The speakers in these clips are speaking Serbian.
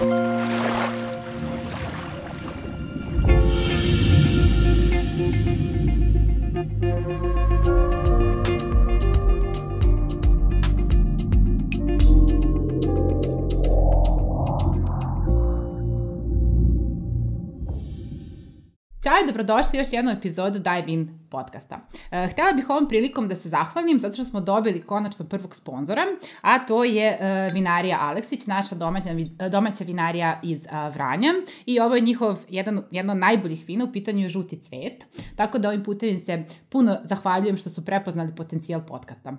Thank you. dobrodošli u još jednu epizodu Dive In podcasta. E, htjela bih ovom prilikom da se zahvalim zato što smo dobili konačno prvog sponzora, a to je e, vinarija Aleksić, naša domaća, domaća vinarija iz a, e, Vranja i ovo je njihov jedan, jedno od najboljih vina, u pitanju je žuti cvet, tako da ovim putem se puno zahvaljujem što su prepoznali potencijal podcasta.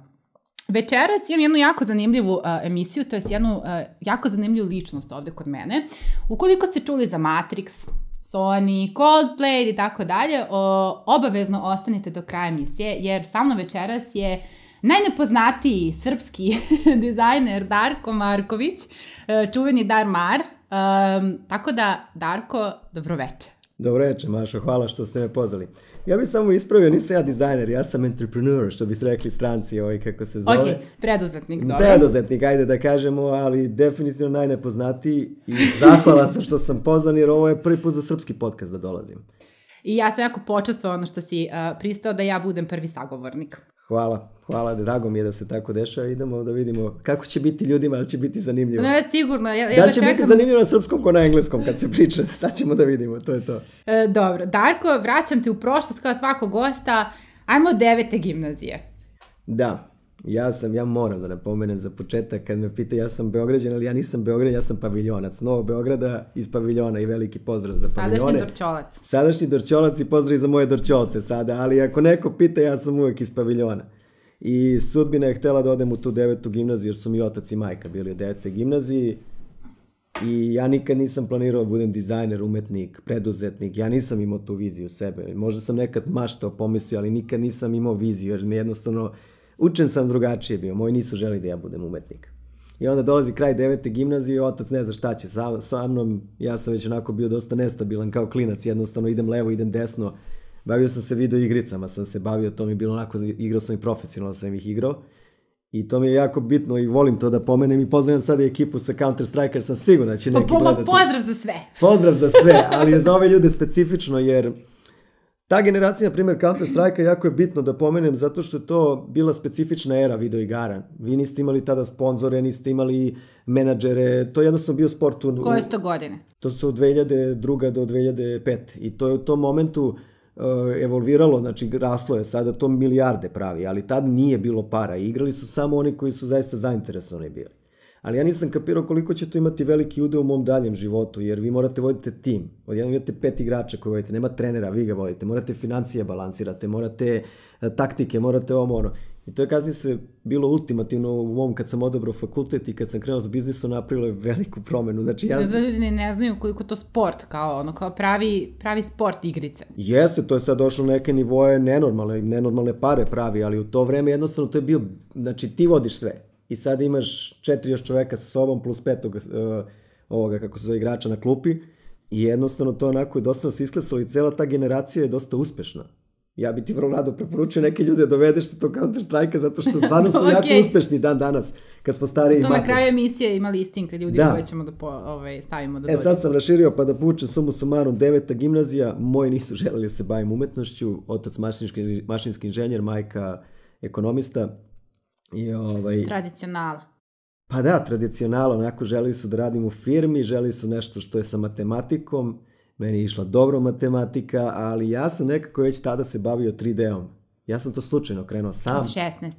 Večeras imam jednu jako zanimljivu uh, emisiju, to je jednu uh, jako zanimljivu ličnost ovde kod mene. Ukoliko ste čuli za Matrix, Sony, Coldplay i tako dalje, obavezno ostanite do kraja emisije, jer sa mnom večeras je najnepoznatiji srpski dizajner Darko Marković, e, čuveni Dar Mar. Um, tako da, Darko, dobroveče. Dobroveče, Mašo, hvala što ste me pozvali. Ja bih samo ispravio, nisam ja dizajner, ja sam entrepreneur, što bi rekli stranci, ovaj kako se zove. Ok, preduzetnik, dobro. Preduzetnik, ajde da kažemo, ali definitivno najnepoznatiji i zahvala sam što sam pozvan, jer ovo je prvi put za srpski podcast da dolazim. I ja sam jako ono što si uh, pristao da ja budem prvi sagovornik. Hvala. Hvala, drago mi je da se tako dešava. Idemo da vidimo kako će biti ljudima, ali će biti zanimljivo. Ne, sigurno. Ja, ja da će čekam... biti zanimljivo na srpskom ko na engleskom kad se priča. Sad ćemo da vidimo, to je to. E, dobro, Darko, vraćam te u prošlost kao svakog gosta. Ajmo devete gimnazije. Da, ja sam, ja moram da napomenem za početak, kad me pita, ja sam Beograđan, ali ja nisam Beograđan, ja sam paviljonac. Novo Beograda iz paviljona i veliki pozdrav za Sadašnji paviljone. Sadašnji dorčolac. Sadašnji dorčolac i pozdrav i za moje dorčolce sada, ali ako neko pita, ja sam uvek iz paviljona. I sudbina je htela da odem u tu devetu gimnaziju, jer su mi otac i majka bili u devetoj gimnaziji. I ja nikad nisam planirao da budem dizajner, umetnik, preduzetnik. Ja nisam imao tu viziju sebe. Možda sam nekad maštao pomislio, ali nikad nisam imao viziju, jer mi jednostavno učen sam drugačije bio. Moji nisu želi da ja budem umetnik. I onda dolazi kraj devete gimnazije i otac ne zna šta će sa, sa mnom. Ja sam već onako bio dosta nestabilan kao klinac. Jednostavno idem levo, idem desno bavio sam se video igricama, sam se bavio, to mi je bilo onako, igrao sam i profesionalno sam ih igrao. I to mi je jako bitno i volim to da pomenem i pozdravljam sada ekipu sa Counter Strike jer sam sigurno da će pa neki pa, gledati. Pozdrav za sve! Pozdrav za sve, ali za ove ljude specifično jer ta generacija, na primjer Counter Strike, jako je bitno da pomenem zato što je to bila specifična era videoigara. Vi niste imali tada sponzore, niste imali menadžere, to je jednostavno bio sport u... Koje su to godine? To su od 2002. do 2005. I to je u tom momentu Eh, evolviralo, znači raslo je sada to milijarde pravi, ali tad nije bilo para. Igrali su samo oni koji su zaista zainteresovani bili. Ali ja nisam kapirao koliko će to imati veliki udeo u mom daljem životu, jer vi morate vodite tim. Odjednom imate pet igrača koji vodite, nema trenera, vi ga vodite, morate financije balansirate, morate eh, taktike, morate ovo ono. I to je kasnije se bilo ultimativno u mom kad sam odabrao fakultet i kad sam krenuo s biznisom napravilo je veliku promenu. Znači, ja... Znači, ljudi ne znaju koliko to sport kao ono, kao pravi, pravi sport igrice. Jeste, to je sad došlo neke nivoje nenormalne, nenormalne pare pravi, ali u to vreme jednostavno to je bio, znači ti vodiš sve. I sad imaš četiri još čoveka sa sobom plus petog uh, ovoga kako se zove igrača na klupi i jednostavno to onako je dosta se isklesalo i cela ta generacija je dosta uspešna. Ja bi ti vrlo rado preporučio neke ljude da dovedeš to Counter Strike-a zato što stvarno su okay. jako uspešni dan danas kad smo stariji. To na kraju emisije ima listinka ljudi da. koje ćemo da po, ove, ovaj, stavimo da e, dođe. E sad sam raširio pa da pučem sumu sumarom deveta gimnazija. Moji nisu želeli da se bavim umetnošću. Otac mašinski, mašinski inženjer, majka ekonomista. I, ovaj... Tradicionala. Pa da, tradicional, onako želeli su da radim u firmi, želeli su nešto što je sa matematikom Meni je išla dobro matematika, ali ja sam nekako već tada se bavio 3D-om. Ja sam to slučajno krenuo sam. Od 16.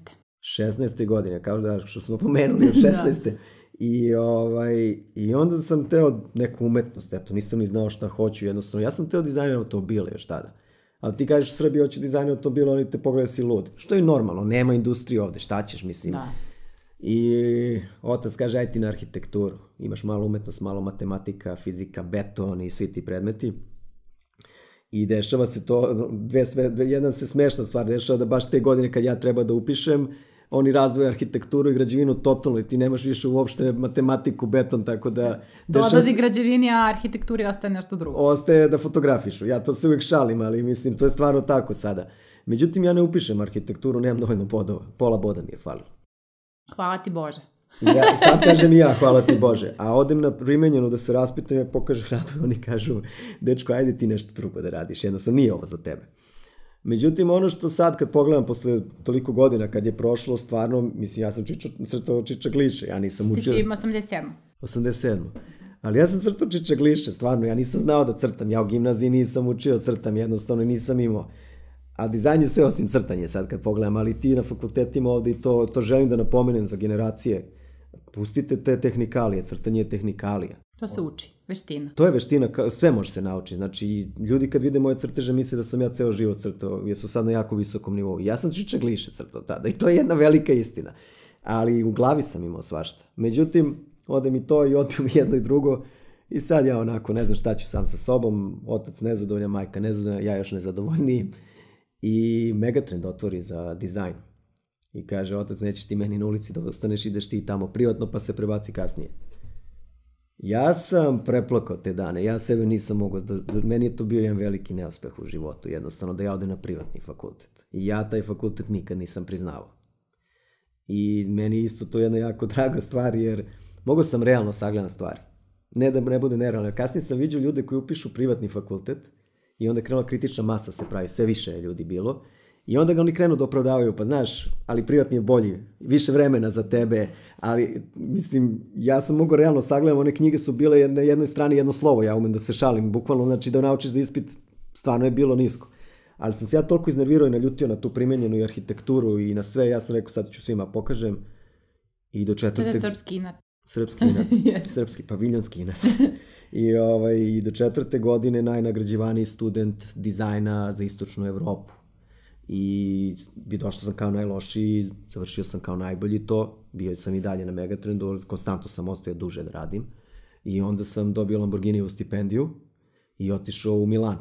16. godine, kao da što smo pomenuli od 16. da. I, ovaj, I onda sam teo neku umetnost, eto, nisam ni znao šta hoću, jednostavno, ja sam teo dizajner automobile još tada. Ali ti kažeš Srbi hoće dizajner automobila, oni te pogledaju da si lud. Što je normalno, nema industrije ovde, šta ćeš, mislim. Da I otac kaže, aj ti na arhitekturu. Imaš malo umetnost, malo matematika, fizika, beton i svi ti predmeti. I dešava se to, dve sve, jedna se smešna stvar dešava da baš te godine kad ja treba da upišem, oni razvoje arhitekturu i građevinu totalno i ti nemaš više uopšte matematiku, beton, tako da... Dodadi se... građevini, a arhitekturi ostaje nešto drugo. Ostaje da fotografišu. Ja to se uvijek šalim, ali mislim, to je stvarno tako sada. Međutim, ja ne upišem arhitekturu, nemam dovoljno bodova. Pola boda mi je falilo. Hvala ti Bože. ja, sad kažem ja, hvala ti Bože. A odem na primenjeno da se raspitam, ja pokažem radu, oni kažu, dečko, ajde ti nešto drugo da radiš, jednostavno nije ovo za tebe. Međutim, ono što sad kad pogledam posle toliko godina kad je prošlo, stvarno, mislim, ja sam čičo, crtao čičak gliše, ja nisam učio... Ti si 87. 87. Ali ja sam crtao čičak liše, stvarno, ja nisam znao da crtam, ja u gimnaziji nisam učio da crtam, jednostavno nisam imao a dizajn je sve osim crtanje sad kad pogledam, ali ti na fakultetima ovde i to, to želim da napomenem za generacije, pustite te tehnikalije, crtanje je tehnikalija. To se uči, veština. To je veština, sve može se naučiti. Znači, ljudi kad vide moje crteže misle da sam ja ceo život crtao, jer su sad na jako visokom nivou. Ja sam čiče gliše crtao tada i to je jedna velika istina. Ali u glavi sam imao svašta. Međutim, ode mi to i odbio mi jedno i drugo i sad ja onako ne znam šta ću sam sa sobom, otac nezadovoljan, majka nezadovoljna, ja još nezadovoljniji i Megatrend otvori za dizajn. I kaže, otac, nećeš ti meni na ulici da ostaneš, ideš ti tamo privatno, pa se prebaci kasnije. Ja sam preplakao te dane, ja sebe nisam mogao, meni je to bio jedan veliki neuspeh u životu, jednostavno da ja odem na privatni fakultet. I ja taj fakultet nikad nisam priznao. I meni isto to je jedna jako draga stvar, jer mogao sam realno sagledan stvari. Ne da ne bude nerealno, kasnije sam vidio ljude koji upišu privatni fakultet, I onda krenula kritična masa se pravi, sve više ljudi bilo. I onda ga oni krenu da opravdavaju, pa znaš, ali privatni je bolji, više vremena za tebe, ali mislim, ja sam mogao realno sagledam, one knjige su bile na jednoj strani jedno slovo, ja umem da se šalim, bukvalno, znači da naučiš za ispit, stvarno je bilo nisko. Ali sam se ja toliko iznervirao i naljutio na tu primenjenu i arhitekturu i na sve, ja sam rekao sad ću svima pokažem. I do četvrte... je srpski inat. Srpski inat, yes. srpski paviljonski inat. I, ovaj, I do četvrte godine najnagrađivaniji student dizajna za istočnu Evropu. I bi došao sam kao najlošiji, završio sam kao najbolji to, bio sam i dalje na Megatrendu, konstantno sam ostao duže da radim. I onda sam dobio Lamborghinijevu stipendiju i otišao u Milano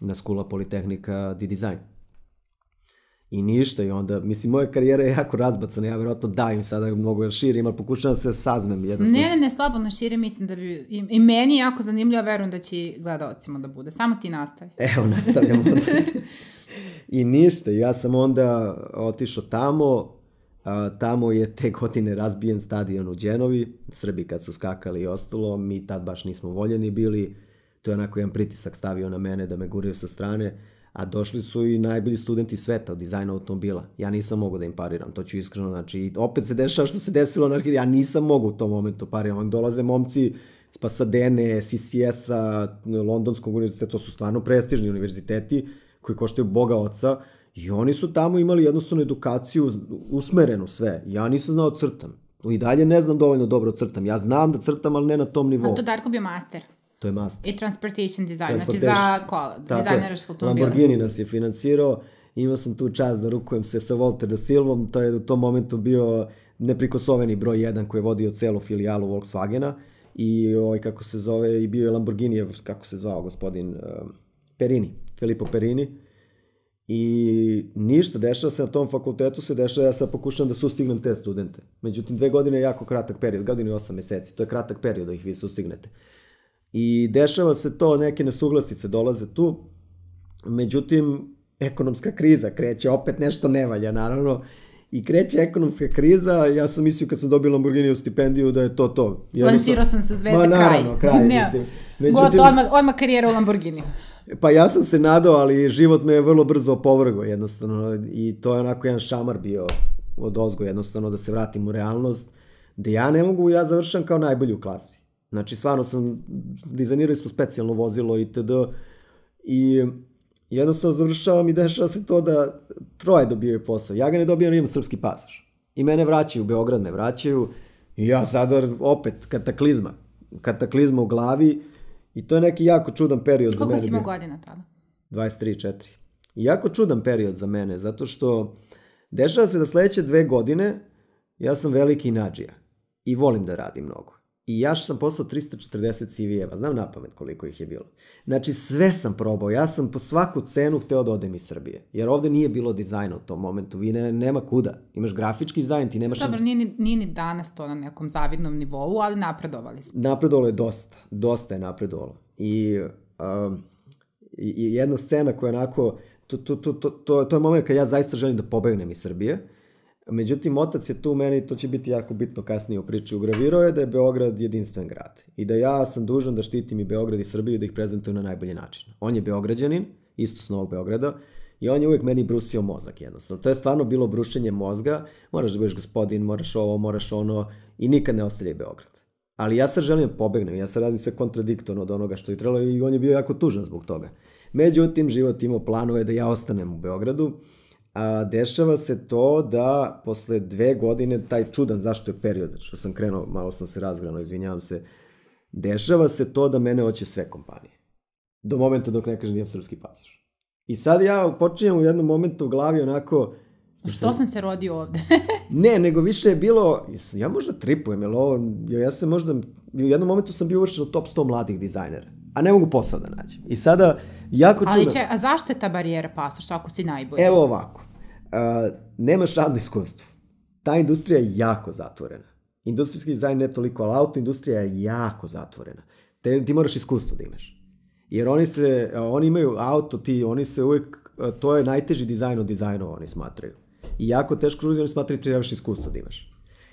na Skula Politehnika di dizajn. I ništa, i onda, mislim, moja karijera je jako razbacana, ja verovatno dajem sada mnogo širim, ali pokušavam da se sazmem. Jer da Ne, ne, ne, slobodno šire, mislim da bi, i, i meni je jako zanimljivo, verujem da će gledalcima da bude, samo ti nastavi. Evo, nastavljam onda. I ništa, ja sam onda otišao tamo, a, tamo je te godine razbijen stadion u Đenovi, Srbi kad su skakali i ostalo, mi tad baš nismo voljeni bili, to je onako jedan pritisak stavio na mene da me gurio sa strane, a došli su i najbolji studenti sveta od dizajna automobila. Ja nisam mogao da im pariram, to ću iskreno, znači, opet se dešava što se desilo na arhitekti, ja nisam mogao u tom momentu da pariram, on dolaze momci pa e, s Pasadene, CCS-a, Londonskog univerziteta, to su stvarno prestižni univerziteti koji koštaju boga oca, I oni su tamo imali jednostavnu edukaciju usmerenu sve. Ja nisam znao da crtam. I dalje ne znam dovoljno dobro da crtam. Ja znam da crtam, ali ne na tom nivou. A to Darko bio master. To je master. I transportation design, transportation. znači za kola, dizajneraš automobila. Lamborghini nas je financirao, imao sam tu čast da rukujem se sa Volter da Silvom, to je u tom momentu bio neprikosoveni broj 1 koji je vodio celu filijalu Volkswagena i ovaj, kako se zove, i bio je Lamborghini, kako se zvao gospodin uh, Perini, Filippo Perini. I ništa, dešava se na tom fakultetu, se dešava, ja sad pokušam da sustignem te studente. Međutim, dve godine je jako kratak period, godinu i osam meseci, to je kratak period da ih vi sustignete. I dešava se to, neke nesuglasice dolaze tu, međutim, ekonomska kriza kreće, opet nešto ne valja, naravno, i kreće ekonomska kriza, ja sam mislio kad sam dobio u stipendiju da je to to. Ja Lansirao sam se u zvete, kraj. Ma naravno, kraj, kraj mislim. Međutim, Gotovo, odmah, odmah karijera u Lamborghini. Pa ja sam se nadao, ali život me je vrlo brzo opovrgo jednostavno i to je onako jedan šamar bio od ozgo jednostavno da se vratim u realnost, da ja ne mogu, ja završam kao najbolji u klasi. Znači, stvarno sam, dizajnirali smo specijalno vozilo itd. I jednostavno završavam i dešava se to da troje dobijaju posao. Ja ga ne dobijam, imam srpski pasoš. I mene vraćaju, Beograd ne vraćaju. I ja sad opet kataklizma. Kataklizma u glavi. I to je neki jako čudan period Koliko za mene. Koliko si imao godina tada? 23, 4. I jako čudan period za mene, zato što dešava se da sledeće dve godine ja sam veliki nađija i volim da radim mnogo. I ja sam poslao 340 CV-eva, znam na pamet koliko ih je bilo. Znači sve sam probao, ja sam po svaku cenu hteo da odem iz Srbije, jer ovde nije bilo dizajna u tom momentu, vi ne, nema kuda, imaš grafički dizajn, ti nemaš... Dobro, nije, nije ni danas to na nekom zavidnom nivou, ali napredovali smo. Napredovalo je dosta, dosta je napredovalo. I, um, i, jedna scena koja je onako, to, to, to, to, to, to je moment kad ja zaista želim da pobegnem iz Srbije, Međutim, otac je tu meni, to će biti jako bitno kasnije u priči, ugravirao je da je Beograd jedinstven grad i da ja sam dužan da štitim i Beograd i Srbiju da ih prezentujem na najbolji način. On je beograđanin, isto s Novog Beograda, i on je uvijek meni brusio mozak jednostavno. To je stvarno bilo brušenje mozga, moraš da budeš gospodin, moraš ovo, moraš ono i nikad ne ostalje Beograd. Ali ja sad želim da pobegnem, ja sad radim sve kontradiktorno od onoga što je trebalo i on je bio jako tužan zbog toga. Međutim, život imao planove da ja ostanem u Beogradu, a, dešava se to da posle dve godine, taj čudan, zašto je period, što sam krenuo, malo sam se razgrano, izvinjavam se, dešava se to da mene hoće sve kompanije. Do momenta dok ne kažem da imam srpski pasoš. I sad ja počinjem u jednom momentu u glavi onako... Što sam se rodio ovde? ne, nego više je bilo, ja možda tripujem, jel ovo, jer ja sam možda, u jednom momentu sam bio uvršen u top 100 mladih dizajnera a ne mogu posao da nađem. I sada, jako čudno... Ali će, a zašto je ta barijera pasoš ako si najbolji? Evo ovako, uh, nemaš radno iskustvo. Ta industrija je jako zatvorena. Industrijski dizajn ne toliko, ali auto industrija je jako zatvorena. Te, ti moraš iskustvo da imaš. Jer oni se, oni imaju auto, ti, oni se uvek, to je najteži dizajn od dizajnova, oni smatraju. I jako teško ljudi, da oni smatraju ti da trebaš iskustvo da imaš.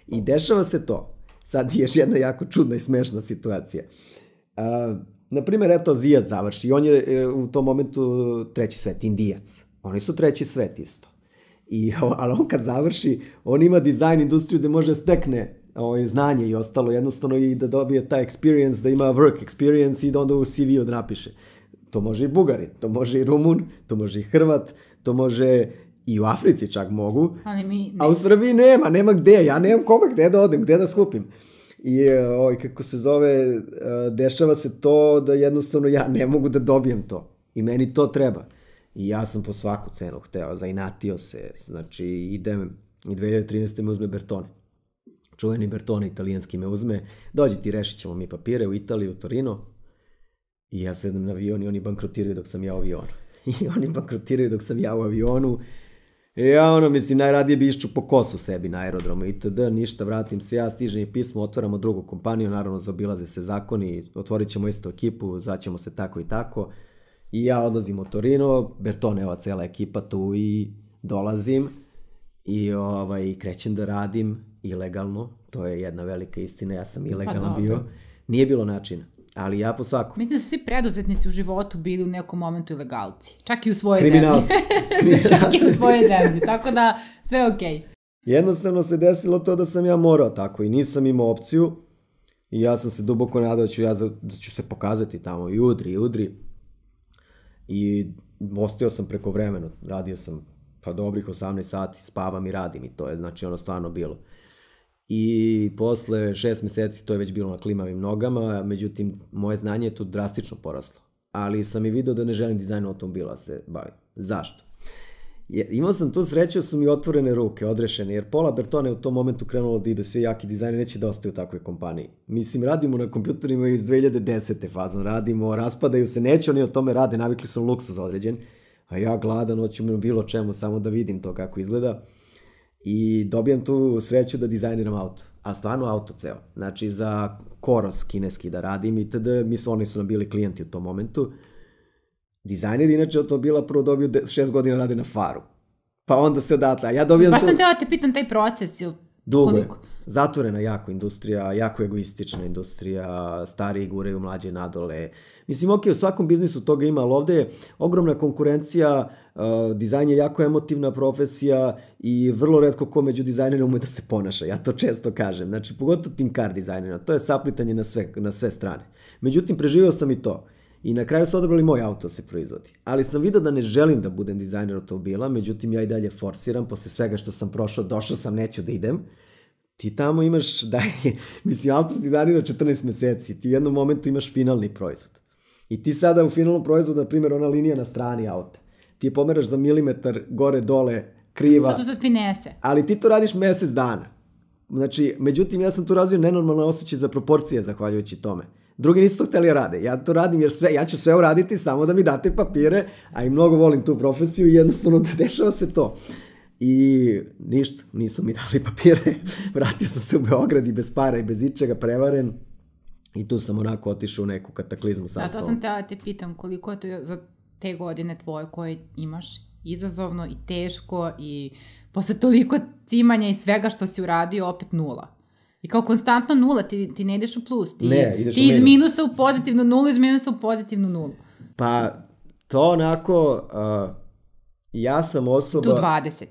I dešava se to. Sad je još jedna jako čudna i smešna situacija. Uh, na primjer, eto, Zijad završi. On je e, u tom momentu treći svet, Indijac. Oni su treći svet isto. I, ali on kad završi, on ima dizajn industriju gde može da stekne ovaj, znanje i ostalo, jednostavno i da dobije ta experience, da ima work experience i da onda u CV odrapiše. To može i Bugarin, to može i Rumun, to može i Hrvat, to može i u Africi čak mogu, Ali mi ne... a u Srbiji nema, nema gde, ja nemam kome gde da odem, gde da skupim. I e, oj, ovaj, kako se zove, e, dešava se to da jednostavno ja ne mogu da dobijem to. I meni to treba. I ja sam po svaku cenu hteo, zainatio se. Znači, idem, i 2013. me uzme Bertone. Čuveni Bertone italijanski me uzme, dođi ti rešit ćemo mi papire u Italiju, u Torino. I ja sedem na avion i oni bankrotiraju dok sam ja u avionu. I oni bankrotiraju dok sam ja u avionu I e, ja ono, mislim, najradije bi išću po kosu sebi na aerodromu itd. Ništa, vratim se ja, stižem i pismo, otvaramo drugu kompaniju, naravno zaobilaze se zakoni, otvorit ćemo istu ekipu, zaćemo se tako i tako. I ja odlazim u Torino, Bertone, ova cela ekipa tu i dolazim i ovaj, krećem da radim ilegalno, to je jedna velika istina, ja sam ilegalno pa, bio. Nije bilo načina ali ja po svakom. Mislim da su svi preduzetnici u životu bili u nekom momentu ilegalci. Čak i u svojoj Kriminalci. zemlji. Čak i u svojoj zemlji, tako da sve je okej. Okay. Jednostavno se desilo to da sam ja morao tako i nisam imao opciju i ja sam se duboko nadao da ću ja da ću se pokazati tamo i udri, i udri. I ostao sam preko vremena, radio sam pa dobrih 18 sati, spavam i radim i to je znači ono stvarno bilo i posle šest meseci to je već bilo na klimavim nogama, međutim moje znanje je tu drastično poraslo. Ali sam i video da ne želim dizajn automobila da se bavim. Zašto? Je, imao sam tu sreću, da su mi otvorene ruke, odrešene, jer Pola Bertone u tom momentu krenulo da ide, svi jaki dizajni neće da ostaju u takvoj kompaniji. Mislim, radimo na kompjuterima iz 2010. fazom, radimo, raspadaju se, neće oni o tome rade, navikli su luksuz određen, a ja gladan, hoću mi bilo čemu, samo da vidim to kako izgleda i dobijam tu sreću da dizajniram auto. A stvarno auto ceo. Znači za koros kineski da radim i tada, mislim, oni su nam bili klijenti u tom momentu. Dizajner inače to bila prvo dobio šest godina rade na faru. Pa onda se odatle, ja dobijam... Baš sam tu... Da te pitam taj proces, ili Dugo koliko? Je zatvorena jako industrija, jako egoistična industrija, gure guraju mlađe nadole. Mislim, ok, u svakom biznisu toga ima, ali ovde je ogromna konkurencija, uh, dizajn je jako emotivna profesija i vrlo redko ko među dizajnerima ume da se ponaša, ja to često kažem. Znači, pogotovo tim car dizajnerima, to je saplitanje na sve, na sve strane. Međutim, preživio sam i to. I na kraju su odabrali moj auto da se proizvodi. Ali sam vidio da ne želim da budem dizajner automobila, međutim ja i dalje forsiram, posle svega što sam prošao, došao sam, neću da idem. Uh, ti tamo imaš, da, mislim, auto ti na 14 meseci, ti u jednom momentu imaš finalni proizvod. I ti sada u finalnom proizvodu, na primjer, ona linija na strani auta, ti je pomeraš za milimetar gore, dole, kriva. To su sad finese. Ali ti to radiš mesec dana. Znači, međutim, ja sam tu razvio nenormalno osjećaj za proporcije, zahvaljujući tome. Drugi nisu to hteli da rade. Ja to radim jer sve, ja ću sve uraditi samo da mi date papire, a i mnogo volim tu profesiju i jednostavno dešava se to. Uh, i ništa, nisu mi dali papire, vratio sam se u Beograd i bez para i bez ičega, prevaren, i tu sam onako otišao u neku kataklizmu sa Da, to sam teo te pitam, koliko je to za te godine tvoje koje imaš izazovno i teško i posle toliko cimanja i svega što si uradio opet nula. I kao konstantno nula, ti, ti ne ideš u plus, ti, ne, ideš ti u iz minusa u pozitivnu nulu, iz minusa u pozitivnu nulu. Pa to onako, uh, Ja sam osoba... Do 20.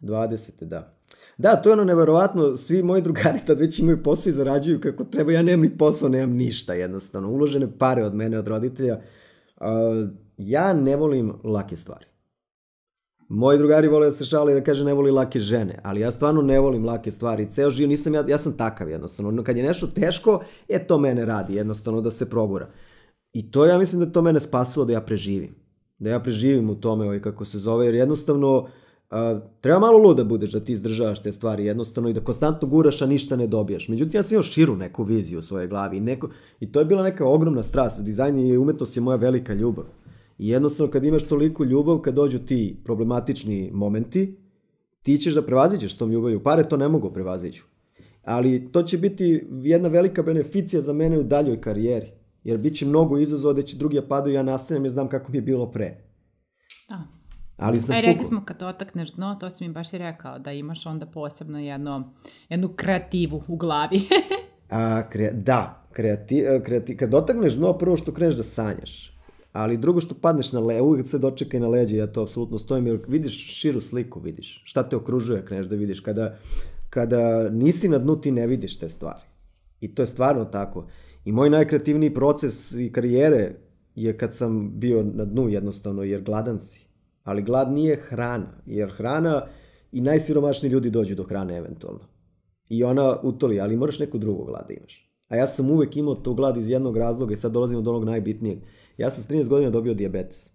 20. da. Da, to je ono neverovatno, svi moji drugari tad već imaju posao i zarađuju kako treba, ja nemam ni posao, nemam ništa jednostavno, uložene pare od mene, od roditelja. Uh, ja ne volim lake stvari. Moji drugari vole da se šale i da kaže ne voli lake žene, ali ja stvarno ne volim lake stvari. Ceo živ nisam, ja, ja sam takav jednostavno. No, kad je nešto teško, je to mene radi jednostavno da se progura. I to ja mislim da to mene spasilo da ja preživim da ja preživim u tome, ovaj, kako se zove, jer jednostavno a, treba malo luda da budeš, da ti izdržavaš te stvari jednostavno i da konstantno guraš, a ništa ne dobijaš. Međutim, ja sam imao širu neku viziju u svojoj glavi i, neko, i to je bila neka ogromna strast. Dizajn i umetnost je moja velika ljubav. I jednostavno, kad imaš toliku ljubav, kad dođu ti problematični momenti, ti ćeš da prevaziđeš s tom ljubavju. Pare to ne mogu prevazići. Ali to će biti jedna velika beneficija za mene u daljoj karijeri jer bit će mnogo izazova da će drugi ja da padaju, ja nastavljam jer znam kako mi je bilo pre. Da. Ali sam Aj, e, rekli smo kad otakneš dno, to si mi baš i rekao, da imaš onda posebno jedno, jednu kreativu u glavi. A, kre, da, kreati, e, kreati, kad otakneš dno, prvo što kreneš da sanjaš. Ali drugo što padneš na leđa, uvijek se dočekaj na leđe, ja to apsolutno stojim, jer vidiš širu sliku, vidiš. Šta te okružuje, kreneš da vidiš. Kada, kada nisi na dnu, ti ne vidiš te stvari. I to je stvarno tako. I moj najkreativniji proces i karijere je kad sam bio na dnu jednostavno, jer gladan si. Ali glad nije hrana, jer hrana i najsiromašniji ljudi dođu do hrane eventualno. I ona utoli, ali moraš neku drugu glad da imaš. A ja sam uvek imao to glad iz jednog razloga i sad dolazim do onog najbitnijeg. Ja sam s 13 godina dobio diabetes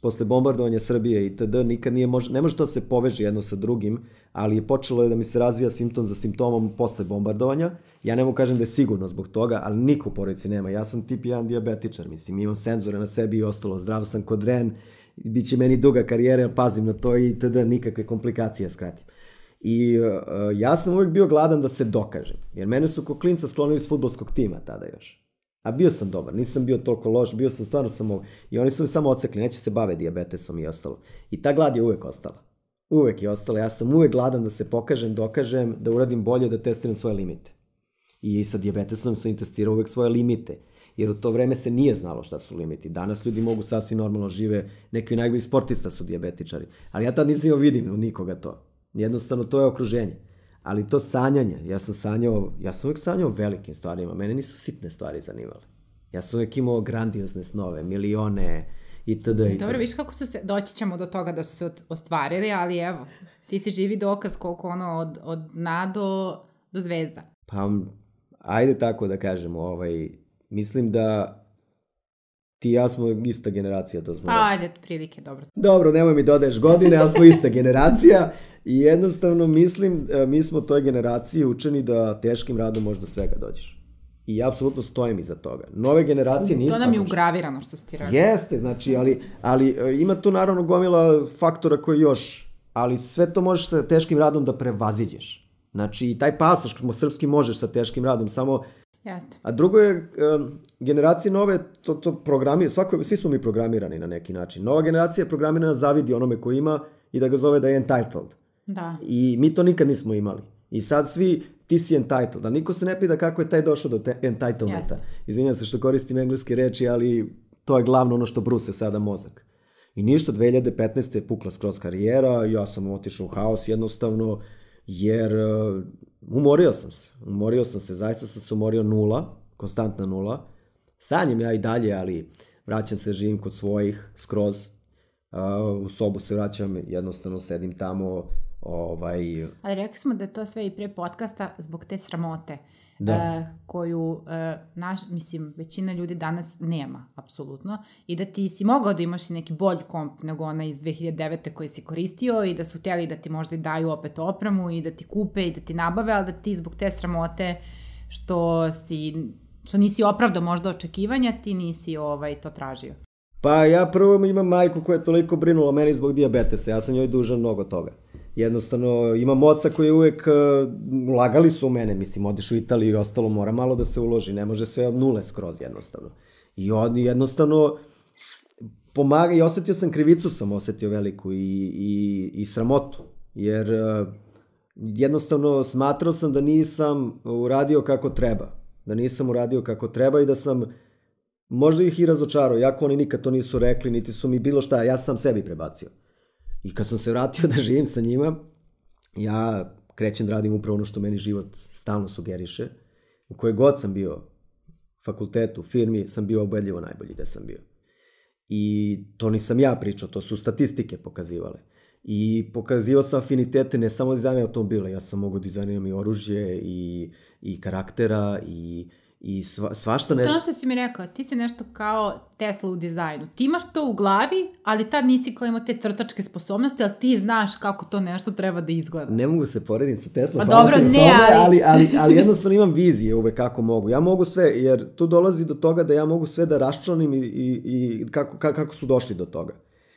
posle bombardovanja Srbije i td. nikad nije može, ne može to da se poveže jedno sa drugim, ali je počelo je da mi se razvija simptom za simptomom posle bombardovanja. Ja ne mogu kažem da je sigurno zbog toga, ali niko u porodici nema. Ja sam tip 1 diabetičar, mislim, imam senzore na sebi i ostalo, zdrav sam kod REN, bit će meni duga karijera, pazim na to i td. nikakve komplikacije da skratim. I uh, ja sam uvijek bio gladan da se dokažem, jer mene su kod klinca sklonili iz futbolskog tima tada još. A bio sam dobar, nisam bio toliko loš, bio sam stvarno samo... I oni su mi samo odsekli, neće se bave diabetesom i ostalo. I ta glad je uvek ostala. Uvek je ostala. Ja sam uvek gladan da se pokažem, dokažem, da uradim bolje, da testiram svoje limite. I sa diabetesom sam testirao uvek svoje limite. Jer u to vreme se nije znalo šta su limiti. Danas ljudi mogu sasvim normalno da žive, neki najboljih sportista su diabetičari. Ali ja tad nisam vidim u nikoga to. Jednostavno, to je okruženje ali to sanjanje, ja sam sanjao, ja sam uvek sanjao velikim stvarima, mene nisu sitne stvari zanimale. Ja sam uvek imao grandiozne snove, milione i td. I Dobro, viš kako su se, doći ćemo do toga da su se ostvarili, ali evo, ti si živi dokaz koliko ono od, od dna do, do zvezda. Pa, ajde tako da kažemo, ovaj, mislim da Ti ja smo ista generacija, to smo... Da. Ajde, prilike, dobro. Dobro, nemoj mi dodaješ godine, ali smo ista generacija i jednostavno mislim, e, mi smo toj generaciji učeni da teškim radom možda svega dođeš. I ja apsolutno stojim iza toga. Nove generacije nisu... To nam je ugravirano što si ti radi. Jeste, znači, ali, ali e, ima tu naravno gomila faktora koji još, ali sve to možeš sa teškim radom da prevaziđeš. Znači, i taj pasoš, srpski možeš sa teškim radom, samo Jeste. A drugo je, generacije nove, to, to programi, svako, svi smo mi programirani na neki način. Nova generacija je programirana da zavidi onome koji ima i da ga zove da je entitled. Da. I mi to nikad nismo imali. I sad svi, ti si entitled, a niko se ne pita kako je taj došao do te, entitlementa. Izvinjam se što koristim engleske reči, ali to je glavno ono što bruse sada mozak. I ništa, 2015. je pukla skroz karijera, ja sam otišao u haos, jednostavno, jer uh, umorio sam se. Umorio sam se, zaista sam se umorio nula, konstantna nula. Sanjem ja i dalje, ali vraćam se, živim kod svojih, skroz. Uh, u sobu se vraćam, jednostavno sedim tamo, ovaj... Ali rekli smo da je to sve i pre podcasta zbog te sramote da. E, koju e, naš, mislim, većina ljudi danas nema, apsolutno. I da ti si mogao da imaš i neki bolji komp nego ona iz 2009. koji si koristio i da su hteli da ti možda i daju opet opremu i da ti kupe i da ti nabave, ali da ti zbog te sramote što si što nisi opravdao možda očekivanja, ti nisi ovaj, to tražio. Pa ja prvo imam majku koja je toliko brinula meni zbog diabetesa, ja sam njoj dužan mnogo toga jednostavno imam oca koji je uvek uh, e, ulagali su u mene, mislim, odeš u Italiju i ostalo mora malo da se uloži, ne može sve od nule skroz jednostavno. I on jednostavno pomaga i osetio sam krivicu sam osetio veliku i, i, i sramotu, jer uh, jednostavno smatrao sam da nisam uradio kako treba, da nisam uradio kako treba i da sam možda ih i razočarao, jako oni nikad to nisu rekli, niti su mi bilo šta, ja sam sebi prebacio. I kad sam se vratio da živim sa njima, ja krećem da radim upravo ono što meni život stalno sugeriše. U kojoj god sam bio, fakultetu, firmi, sam bio obedljivo najbolji da sam bio. I to nisam ja pričao, to su statistike pokazivale. I pokazivao sam afinitete ne samo dizajna automobila, ja sam mogao da dizajniram i oružje i, i karaktera i i sva, svašta nešto... To što si mi rekao, ti si nešto kao Tesla u dizajnu. Ti imaš to u glavi, ali tad nisi kao imao te crtačke sposobnosti, ali ti znaš kako to nešto treba da izgleda. Ne mogu da se poredim sa Tesla, pa dobro, ne, tome, ali... ali... ali, ali, jednostavno imam vizije uvek kako mogu. Ja mogu sve, jer tu dolazi do toga da ja mogu sve da raščlanim i, i, i kako, kako su došli do toga.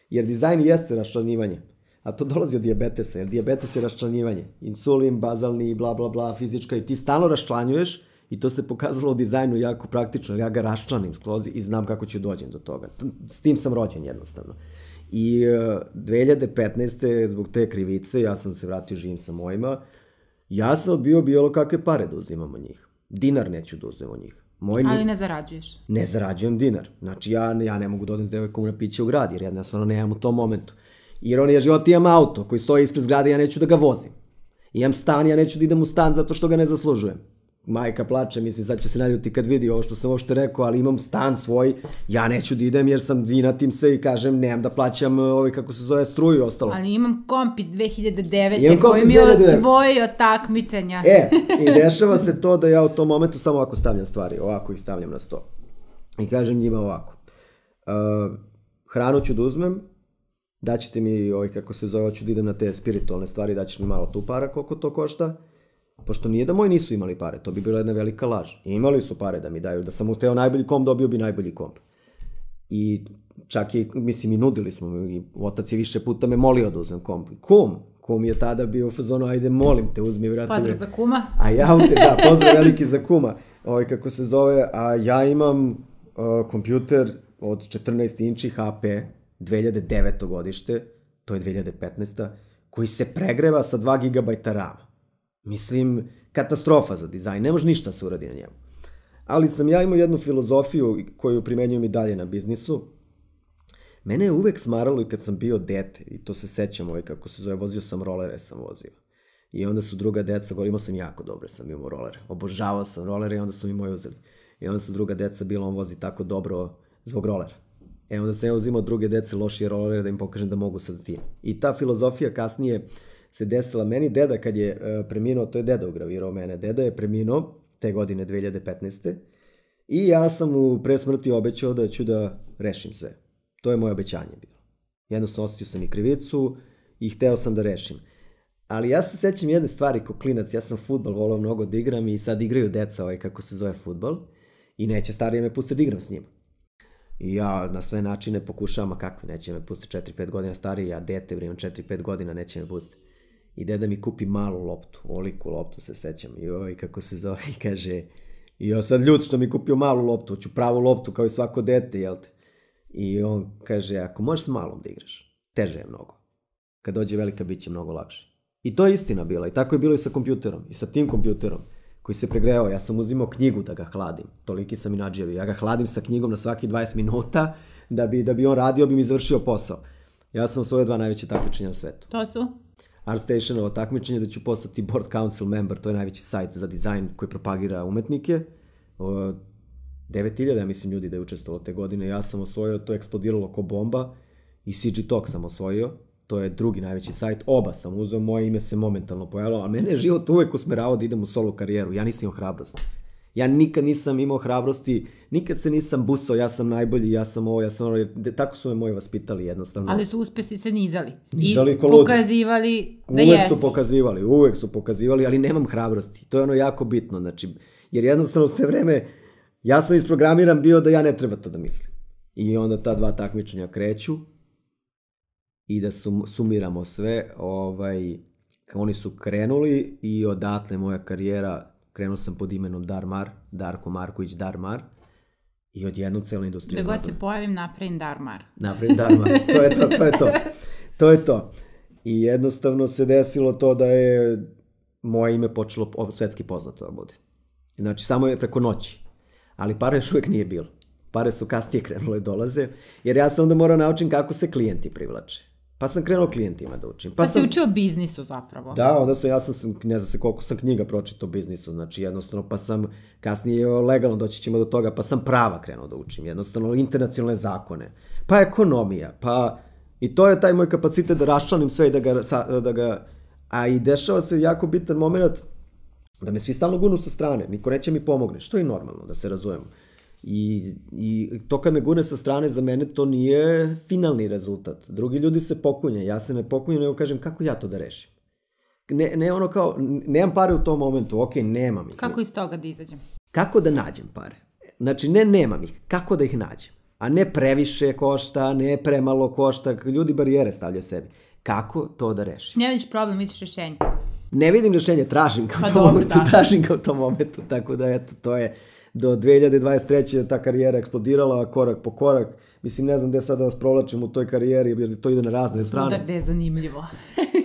Jer dizajn jeste raščlanivanje. A to dolazi od diabetesa, jer diabetes je raščlanjivanje. Insulin, bazalni, bla, bla, bla, fizička i ti stalno raščlanjuješ I to se pokazalo u dizajnu jako praktično. Ja ga raščlanim skroz i znam kako ću dođen do toga. S tim sam rođen jednostavno. I 2015. E, zbog te krivice ja sam se vratio živim sa mojima. Ja sam bio bilo kakve pare da uzimam od njih. Dinar neću da uzimam od njih. Moj Ali ne zarađuješ? Ne zarađujem dinar. Znači ja, ja ne mogu da odem s devojkom na piće u grad jer jednostavno nemam u tom momentu. Jer on je život, imam auto koji stoji ispred zgrade ja neću da ga vozim. Imam stan, ja neću da idem u stan zato što ga ne zaslužujem majka plače, mislim, sad će se naljuti kad vidi ovo što sam uopšte rekao, ali imam stan svoj, ja neću da idem jer sam zinatim se i kažem, nemam da plaćam ovaj, kako se zove, struju i ostalo. Ali imam kompis 2009. koji mi je osvojio takmičenja. E, i dešava se to da ja u tom momentu samo ovako stavljam stvari, ovako ih stavljam na sto. I kažem njima ovako, uh, hranu ću da uzmem, daćete mi, ovaj, kako se zove, hoću da idem na te spiritualne stvari, daćeš mi malo tu para koliko to košta, Pošto nije da moji nisu imali pare, to bi bila jedna velika laž. Imali su pare da mi daju, da sam uteo najbolji komp, dobio bi najbolji komp. I čak i, mislim, i nudili smo, i otac je više puta me molio da uzmem komp. Kom? Kom je tada bio u fazonu, ajde molim te, uzmi, vrati. Pozdrav za kuma. A ja, da, pozdrav veliki za kuma. Ovo ovaj, kako se zove, a ja imam uh, kompjuter od 14 inči HP, 2009. godište, to je 2015. koji se pregreva sa 2 GB RAM. Mislim, katastrofa za dizajn, ne može ništa da se uradi na njemu. Ali sam ja imao jednu filozofiju koju primenjujem i dalje na biznisu. Mene je uvek smaralo i kad sam bio dete, i to se sećam ovaj kako se zove, vozio sam rolere, sam vozio. I onda su druga deca, imao sam jako dobro, sam imao rolere. Obožavao sam rolere i onda su mi moji uzeli. I onda su druga deca bila, on vozi tako dobro zbog rolera. E onda sam ja uzimao druge dece lošije rolere da im pokažem da mogu sad da ti. I ta filozofija kasnije uh, se desila meni. Deda kad je e, preminuo, to je deda ugravirao mene, deda je preminuo te godine 2015. I ja sam mu pre smrti obećao da ću da rešim sve. To je moje obećanje bilo. Jednostavno osetio sam i krivicu i hteo sam da rešim. Ali ja se sećam jedne stvari kao klinac, ja sam futbol volao mnogo da igram i sad igraju deca ovaj kako se zove futbol i neće starije me pustiti da igram s njima. I ja na sve načine pokušavam, a kakve, neće me pustiti 4-5 godina starije, ja dete, imam 4-5 godina, neće me pustiti i deda mi kupi malu loptu, voliku loptu se sećam, joj kako se zove i kaže, i sad ljud što mi kupio malu loptu, hoću pravu loptu kao i svako dete, jel te? I on kaže, ako možeš s malom da igraš, teže je mnogo. Kad dođe velika, bit će mnogo lakše. I to je istina bila, i tako je bilo i sa kompjuterom, i sa tim kompjuterom koji se pregreo, ja sam uzimao knjigu da ga hladim, toliki sam i nađevio, ja ga hladim sa knjigom na svaki 20 minuta, da bi, da bi on radio, bi mi završio posao. Ja sam svoje dva najveće takmičenja na svetu. To su? ArtStationova takmičenja da ću postati board council member, to je najveći sajt za dizajn koji propagira umetnike. 9000, ja mislim, ljudi da je učestvovalo te godine. Ja sam osvojio, to je eksplodiralo ko bomba i CG Talk sam osvojio. To je drugi najveći sajt, oba sam uzeo, moje ime se momentalno pojavilo, a mene je život uvek usmeravao da idem u solo karijeru, ja nisam imao hrabrost. Ja nikad nisam imao hrabrosti, nikad se nisam busao, ja sam najbolji, ja sam ovo, ja sam ovo. Tako su me moji vaspitali jednostavno. Ali su uspesi se nizali. Nizali I pokazivali da uvek jesi. Uvek su pokazivali, uvek su pokazivali, ali nemam hrabrosti. To je ono jako bitno, znači, jer jednostavno sve vreme, ja sam isprogramiran bio da ja ne treba to da mislim. I onda ta dva takmičenja kreću i da sum, sumiramo sve, ovaj, oni su krenuli i odatle moja karijera krenuo sam pod imenom Darmar, Darko Marković Darmar, i odjednom celu industrija. Da god se pojavim, napravim Darmar. Napravim Darmar, to je to, to je to. To je to. I jednostavno se desilo to da je moje ime počelo svetski poznato da bude. Znači, samo je preko noći. Ali para još uvek nije bilo. Pare su kasnije krenule da dolaze, jer ja sam onda morao naučiti kako se klijenti privlače. Pa sam krenuo klijentima da učim. Pa, pa sam... si učio biznisu zapravo. Da, onda sam, ja sam, ne znam se koliko sam knjiga pročitao o biznisu, znači jednostavno, pa sam kasnije legalno doći ćemo do toga, pa sam prava krenuo da učim, jednostavno internacionalne zakone, pa ekonomija, pa i to je taj moj kapacitet da raščlanim sve i da ga, da ga... A i dešava se jako bitan moment da me svi stalno gunu sa strane, niko neće mi pomogne, što je normalno, da se razumemo. I, I to kad me gune sa strane, za mene to nije finalni rezultat. Drugi ljudi se pokunje, ja se ne pokunjem, nego kažem kako ja to da rešim. Ne, ne ono kao, nemam pare u tom momentu, ok, nemam ih. Kako iz toga da izađem? Kako da nađem pare? Znači, ne nemam ih, kako da ih nađem? A ne previše košta, ne premalo košta, ljudi barijere stavljaju sebi. Kako to da rešim? Ne vidiš problem, vidiš rešenje ne vidim rešenje, tražim ga u pa tom dobro, momentu, da. tražim ga u tom momentu, tako da eto, to je do 2023. je ta karijera eksplodirala korak po korak. Mislim, ne znam gde sad da vas provlačem u toj karijeri, jer to ide na razne strane. Sputak gde je zanimljivo.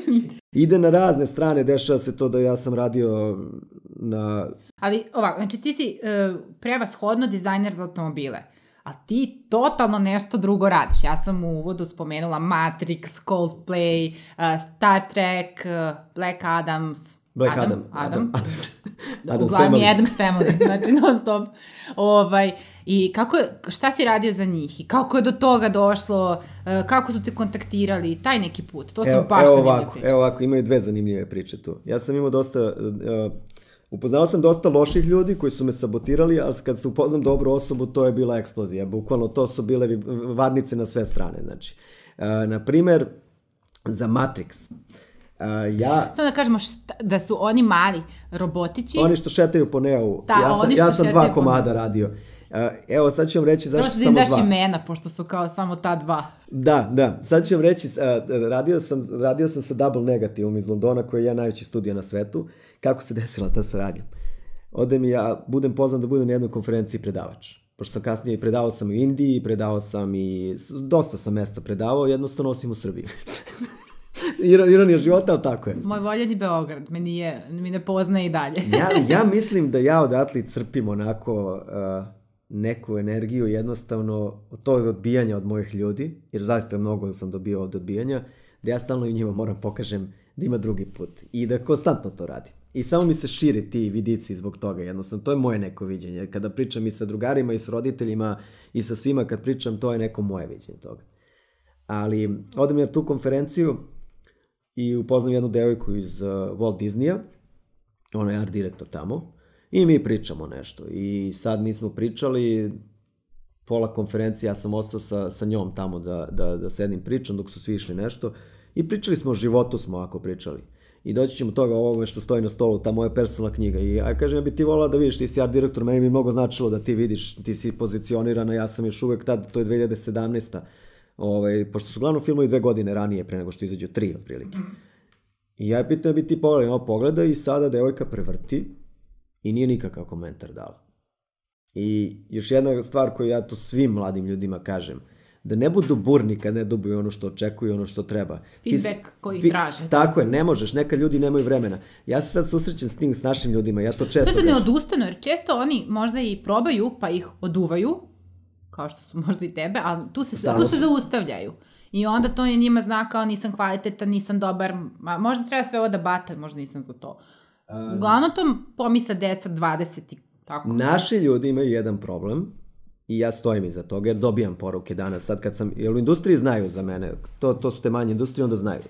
ide na razne strane, dešava se to da ja sam radio na... Ali ovako, znači ti si uh, prevashodno dizajner za automobile a ti totalno nešto drugo radiš. Ja sam u uvodu spomenula Matrix, Coldplay, uh, Star Trek, uh, Black Adams, Black Adam. Adam. Adam. Adam. Adam. Da, uglavnom je Adam's Family, znači non stop. Ovaj, I kako, šta si radio za njih i kako je do toga došlo, e, kako su te kontaktirali, taj neki put. To su evo, baš evo ovako, priče. Evo ovako, imaju dve zanimljive priče tu. Ja sam imao dosta, uh, upoznao sam dosta loših ljudi koji su me sabotirali, ali kad se upoznam dobru osobu, to je bila eksplozija. Bukvalno to su bile varnice na sve strane, znači. Uh, naprimer, za Matrix. Uh, Uh, ja... Samo da kažemo šta, da su oni mali robotići. Oni što šetaju po neu. Da, ja sam, ja sam dva komada po... radio. Uh, evo, sad ću vam reći zašto sam samo dva. Prosto da im daš imena, pošto su kao samo ta dva. Da, da. Sad ću vam reći, uh, radio, sam, radio sam sa Double Negativom iz Londona, koji je najveći studija na svetu. Kako se desila ta saradnja? Ode mi ja, budem poznan da budem na jednoj konferenciji predavač pošto sam kasnije predavao sam u Indiji, predavao sam i dosta sam mesta predavao, jednostavno osim u Srbiji. ironija života, ali tako je. Moj voljeni Beograd, me, nije, mi ne poznaje i dalje. ja, ja mislim da ja odatle crpim onako... Uh, neku energiju jednostavno od tog odbijanja od mojih ljudi, jer zaista mnogo sam dobio od odbijanja, da ja stalno i njima moram pokažem da ima drugi put i da konstantno to radim. I samo mi se šire ti vidici zbog toga, jednostavno, to je moje neko viđenje. Kada pričam i sa drugarima i sa roditeljima i sa svima kad pričam, to je neko moje viđenje toga. Ali odem na tu konferenciju i upoznam jednu devojku iz uh, Walt Disneya, ona je art direktor tamo, i mi pričamo nešto. I sad mi smo pričali, pola konferencije, ja sam ostao sa, sa njom tamo da, da, da sedim pričam dok su svi išli nešto, i pričali smo o životu smo ako pričali. I doći ćemo toga ovome što stoji na stolu, ta moja personalna knjiga. I ja kažem, ja bi ti volala da vidiš, ti si art direktor, meni bi mnogo značilo da ti vidiš, ti si pozicionirana, ja sam još uvek tad, to je 2017 ovaj, pošto su glavno filmovi dve godine ranije pre nego što izađu tri, otprilike. I ja pitam bi ti pogledaj, ono pogleda i sada devojka prevrti i nije nikakav komentar dala. I još jedna stvar koju ja to svim mladim ljudima kažem, da ne budu burni kad ne dobiju ono što očekuju, ono što treba. Feedback Ti, koji fi, traže. Tako je, ne možeš, neka ljudi nemaju vremena. Ja se sad susrećem s tim, s našim ljudima, ja to često... To da ne odustanu, jer često oni možda i probaju, pa ih oduvaju, kao što su možda i tebe, ali tu se, tu se zaustavljaju. I onda to je njima znak kao nisam kvalitetan, nisam dobar, ma, možda treba sve ovo da bata, možda nisam za to. Um, Uglavnom to pomisla deca 20 i tako. Naši ljudi imaju jedan problem i ja stojim iza toga jer dobijam poruke danas. Sad kad sam, jer u industriji znaju za mene, to, to su te manje industrije, onda znaju.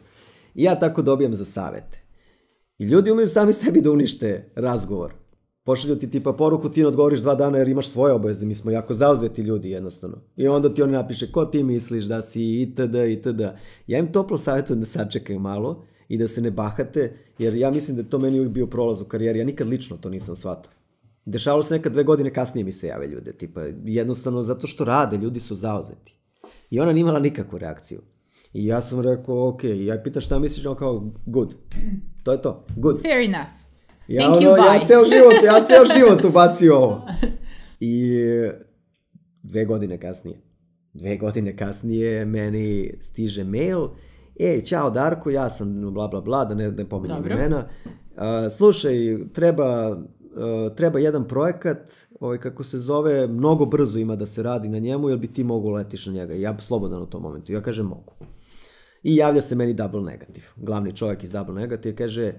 I ja tako dobijam za savete. I ljudi umeju sami sebi da unište razgovor pošalju ti tipa poruku, ti ne odgovoriš dva dana jer imaš svoje obaveze, mi smo jako zauzeti ljudi jednostavno. I onda ti oni napiše ko ti misliš da si itd. itd. Ja im toplo savjetujem da sačekaju malo i da se ne bahate, jer ja mislim da to meni uvijek bio prolaz u karijeri, ja nikad lično to nisam shvatao. Dešavalo se nekad dve godine kasnije mi se jave ljude, tipa jednostavno zato što rade, ljudi su zauzeti. I ona nimala nikakvu reakciju. I ja sam rekao, ok, ja pitaš šta misliš, on kao, good. To je to, good. Fair enough. Ja, Thank ono, you, ja ceo život, ja ceo život ubacio ovo. I dve godine kasnije. Dve godine kasnije meni stiže mail. Ej, čao Darko, ja sam bla bla bla, da ne, ne pominjem imena. Uh, slušaj, treba, uh, treba jedan projekat, ovaj, kako se zove, mnogo brzo ima da se radi na njemu, jer bi ti mogu letiš na njega. Ja slobodan u tom momentu. Ja kažem mogu. I javlja se meni Double Negative. Glavni čovjek iz Double Negative kaže,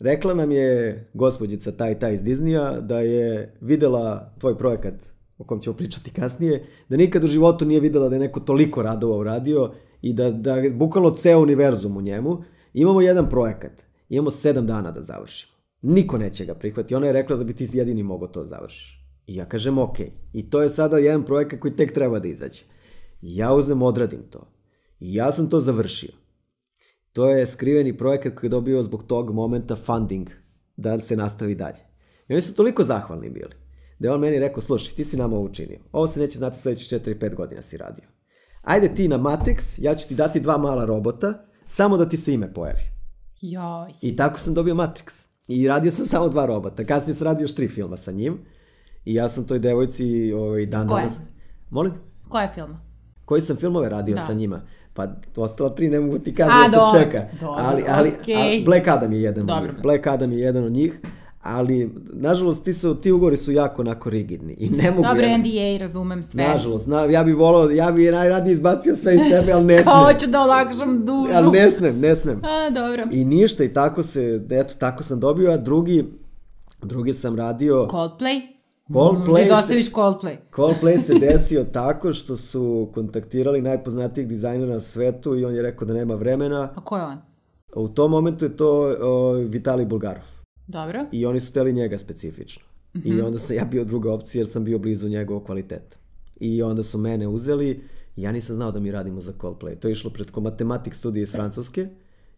Rekla nam je gospođica taj taj iz Disneya da je videla tvoj projekat o kom ćemo pričati kasnije, da nikad u životu nije videla da je neko toliko radova uradio i da, da je ceo univerzum u njemu. Imamo jedan projekat, imamo sedam dana da završimo. Niko neće ga prihvati, ona je rekla da bi ti jedini mogo to da završiti. I ja kažem ok, i to je sada jedan projekat koji tek treba da izađe. I ja uzmem, odradim to. I ja sam to završio. To je skriveni projekat koji je dobio zbog tog momenta funding da se nastavi dalje. I oni su toliko zahvalni bili da je on meni rekao, slušaj, ti si nam ovo učinio. Ovo se neće znati sledeće 4-5 godina si radio. Ajde ti na Matrix, ja ću ti dati dva mala robota, samo da ti se ime pojavi. Joj. I tako sam dobio Matrix. I radio sam samo dva robota. Kasnije sam radio još tri filma sa njim. I ja sam toj devojci ovaj, dan Koje? danas... Molim? Koje filma? Koji sam filmove radio da. sa njima? Pa ostala tri ne mogu ti kažem da se dobro, čeka. Dobro, ali, ali okay. ali Black Adam je jedan dobro. od njih. Black Adam je jedan od njih. Ali, nažalost, ti, su, ti ugori su jako onako rigidni i ne mogu... Dobro, jedan, NDA, razumem sve. Nažalost, na, ja bih volao, ja bih najradije izbacio sve iz sebe, ali ne Kao smem. Kao hoću da olakšam dužu. Ali ne smem, ne smem. A, dobro. I ništa, i tako se, eto, tako sam dobio, a drugi, drugi sam radio... Coldplay? Mm, da Coldplay mm, se, Coldplay. Coldplay se desio tako što su kontaktirali najpoznatijeg dizajnera na svetu i on je rekao da nema vremena. A ko je on? U tom momentu je to o, Vitali Bulgarov. Dobro. I oni su teli njega specifično. Mm -hmm. I mhm. onda sam ja bio druga opcija jer sam bio blizu njegovog kvaliteta. I onda su mene uzeli ja nisam znao da mi radimo za Coldplay. To je išlo pretko matematik studije iz Francuske.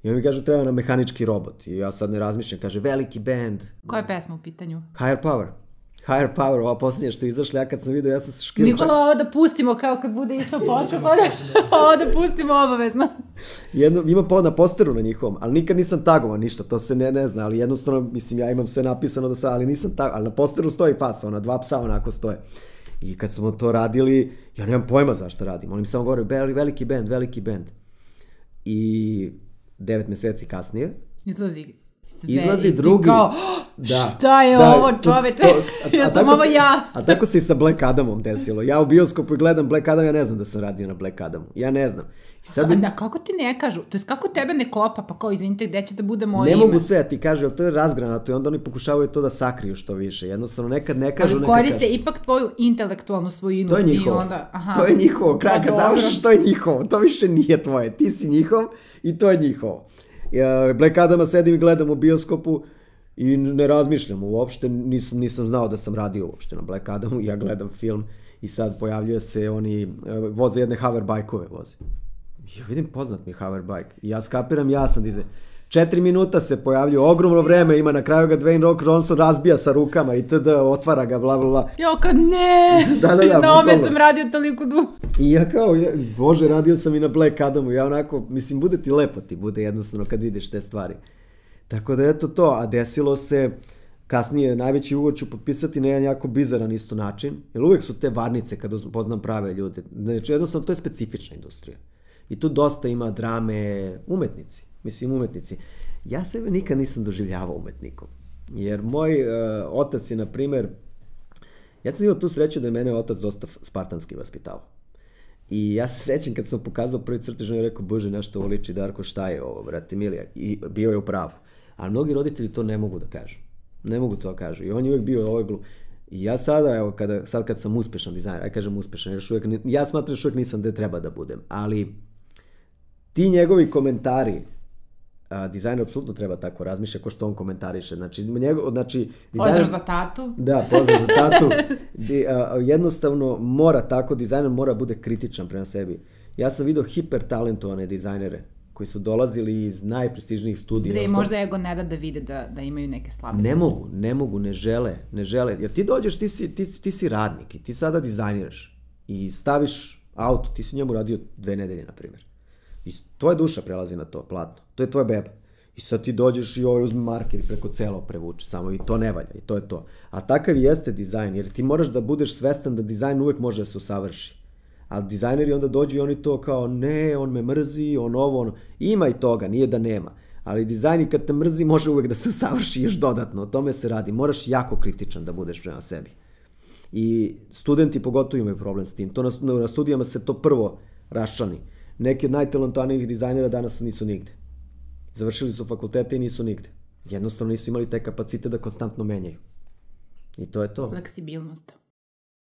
I on mi kaže treba nam mehanički robot. I ja sad ne razmišljam. Kaže veliki band. Koja je pesma u pitanju? Higher Power. Higher Power, ova posljednja što je izašla, ja kad sam vidio, ja sam se škirio. Nikola, ovo da pustimo kao kad bude išao počeo, pa da, ovo da pustimo obavezno. Jedno, ima pa na posteru na njihovom, ali nikad nisam tagovan ništa, to se ne, ne zna, ali jednostavno, mislim, ja imam sve napisano da sam, ali nisam tagovan, ali na posteru stoji pas, ona dva psa onako stoje. I kad smo to radili, ja nemam pojma zašto radim, oni mi samo govore, veliki bend, veliki bend. I devet meseci kasnije, Izlazi sve izlazi i drugi. Kao, oh, da, šta je da, ovo čoveče? ja sam ovo ja. a tako se i sa Black Adamom desilo. Ja u bioskopu gledam Black Adam, ja ne znam da sam radio na Black Adamu. Ja ne znam. I sad... A, da, kako ti ne kažu? To je kako tebe ne kopa, pa kao, izvinite, gde će da bude moje ne ime? Ne mogu sve, ja ti kažu, to je razgranato i onda oni pokušavaju to da sakriju što više. Jednostavno, nekad ne kažu, ali koriste kažu. ipak tvoju intelektualnu svojinu. To je njihovo. Onda, aha. To je njihovo. Kraj, kad pa završiš, to je njihovo. To više nije tvoje. Ti si njihov i to je njihovo. Ja Black Adama sedim i gledam u bioskopu i ne razmišljam uopšte, nisam, nisam znao da sam radio uopšte na Black Adamu, ja gledam film i sad pojavljuje se oni, e, voze jedne hover bajkove voze. Ja vidim poznat mi hover bajk, Ja skapiram, ja sam dizajn. 4 minuta se pojavljuje, ogromno vreme ima, na kraju ga Dwayne Rock Johnson razbija sa rukama i td, otvara ga, bla bla bla. Jo, kad ne! da, da, da, na ome sam radio toliko dugo. I ja kao, ja, bože, radio sam i na Black Adamu, ja onako, mislim, bude ti lepo ti, bude jednostavno kad vidiš te stvari. Tako da eto to, a desilo se, kasnije najveći ugovor ću potpisati na jedan jako bizaran isto način, jer uvek su te varnice kada poznam prave ljude. Znači, jednostavno, to je specifična industrija. I tu dosta ima drame umetnici mislim umetnici. Ja sebe nikad nisam doživljavao umetnikom. Jer moj uh, otac je, na primjer, ja sam imao tu sreću da je mene otac dosta spartanski vaspitao. I ja se sećam kad sam pokazao prvi crtež, on je rekao, bože, nešto ovo liči Darko, šta je ovo, brate Milija? I bio je u pravu. Ali mnogi roditelji to ne mogu da kažu. Ne mogu to da kažu. I on je uvijek bio ovaj glup. I ja sada, evo, kada, sad kad sam uspešan dizajner, aj kažem uspešan, još uvijek, ja smatram da još uvijek nisam gde treba da budem, ali ti njegovi komentari a, dizajner apsolutno treba tako razmišlja ko što on komentariše. Znači, njegov, znači, dizajner, pozdrav za tatu. Da, pozdrav za tatu. Di, a, jednostavno mora tako, dizajner mora bude kritičan prema sebi. Ja sam vidio hipertalentovane dizajnere koji su dolazili iz najprestižnijih studija. Da i možda ego ne da da vide da, da imaju neke slabe Ne strane. mogu, ne mogu, ne žele, ne žele. Jer ti dođeš, ti si, ti, ti si radnik i ti sada dizajniraš i staviš auto, ti si njemu radio dve nedelje, na primjer. I tvoja duša prelazi na to platno. To je tvoja beba. I sad ti dođeš i ovaj uzme marker i preko celo prevuče, samo i to ne valja i to je to. A takav jeste dizajn, jer ti moraš da budeš svestan da dizajn uvek može da se usavrši. A dizajneri onda dođu i oni to kao, ne, on me mrzi, on ovo, ono. Ima i toga, nije da nema. Ali dizajn i kad te mrzi može uvek da se usavrši još dodatno, o tome se radi. Moraš jako kritičan da budeš prema sebi. I studenti pogotovo imaju problem s tim. To na, na studijama se to prvo raščani neki od najtalentovanijih dizajnera danas nisu nigde. Završili su fakultete i nisu nigde. Jednostavno nisu imali te kapacite da konstantno menjaju. I to je to. Fleksibilnost.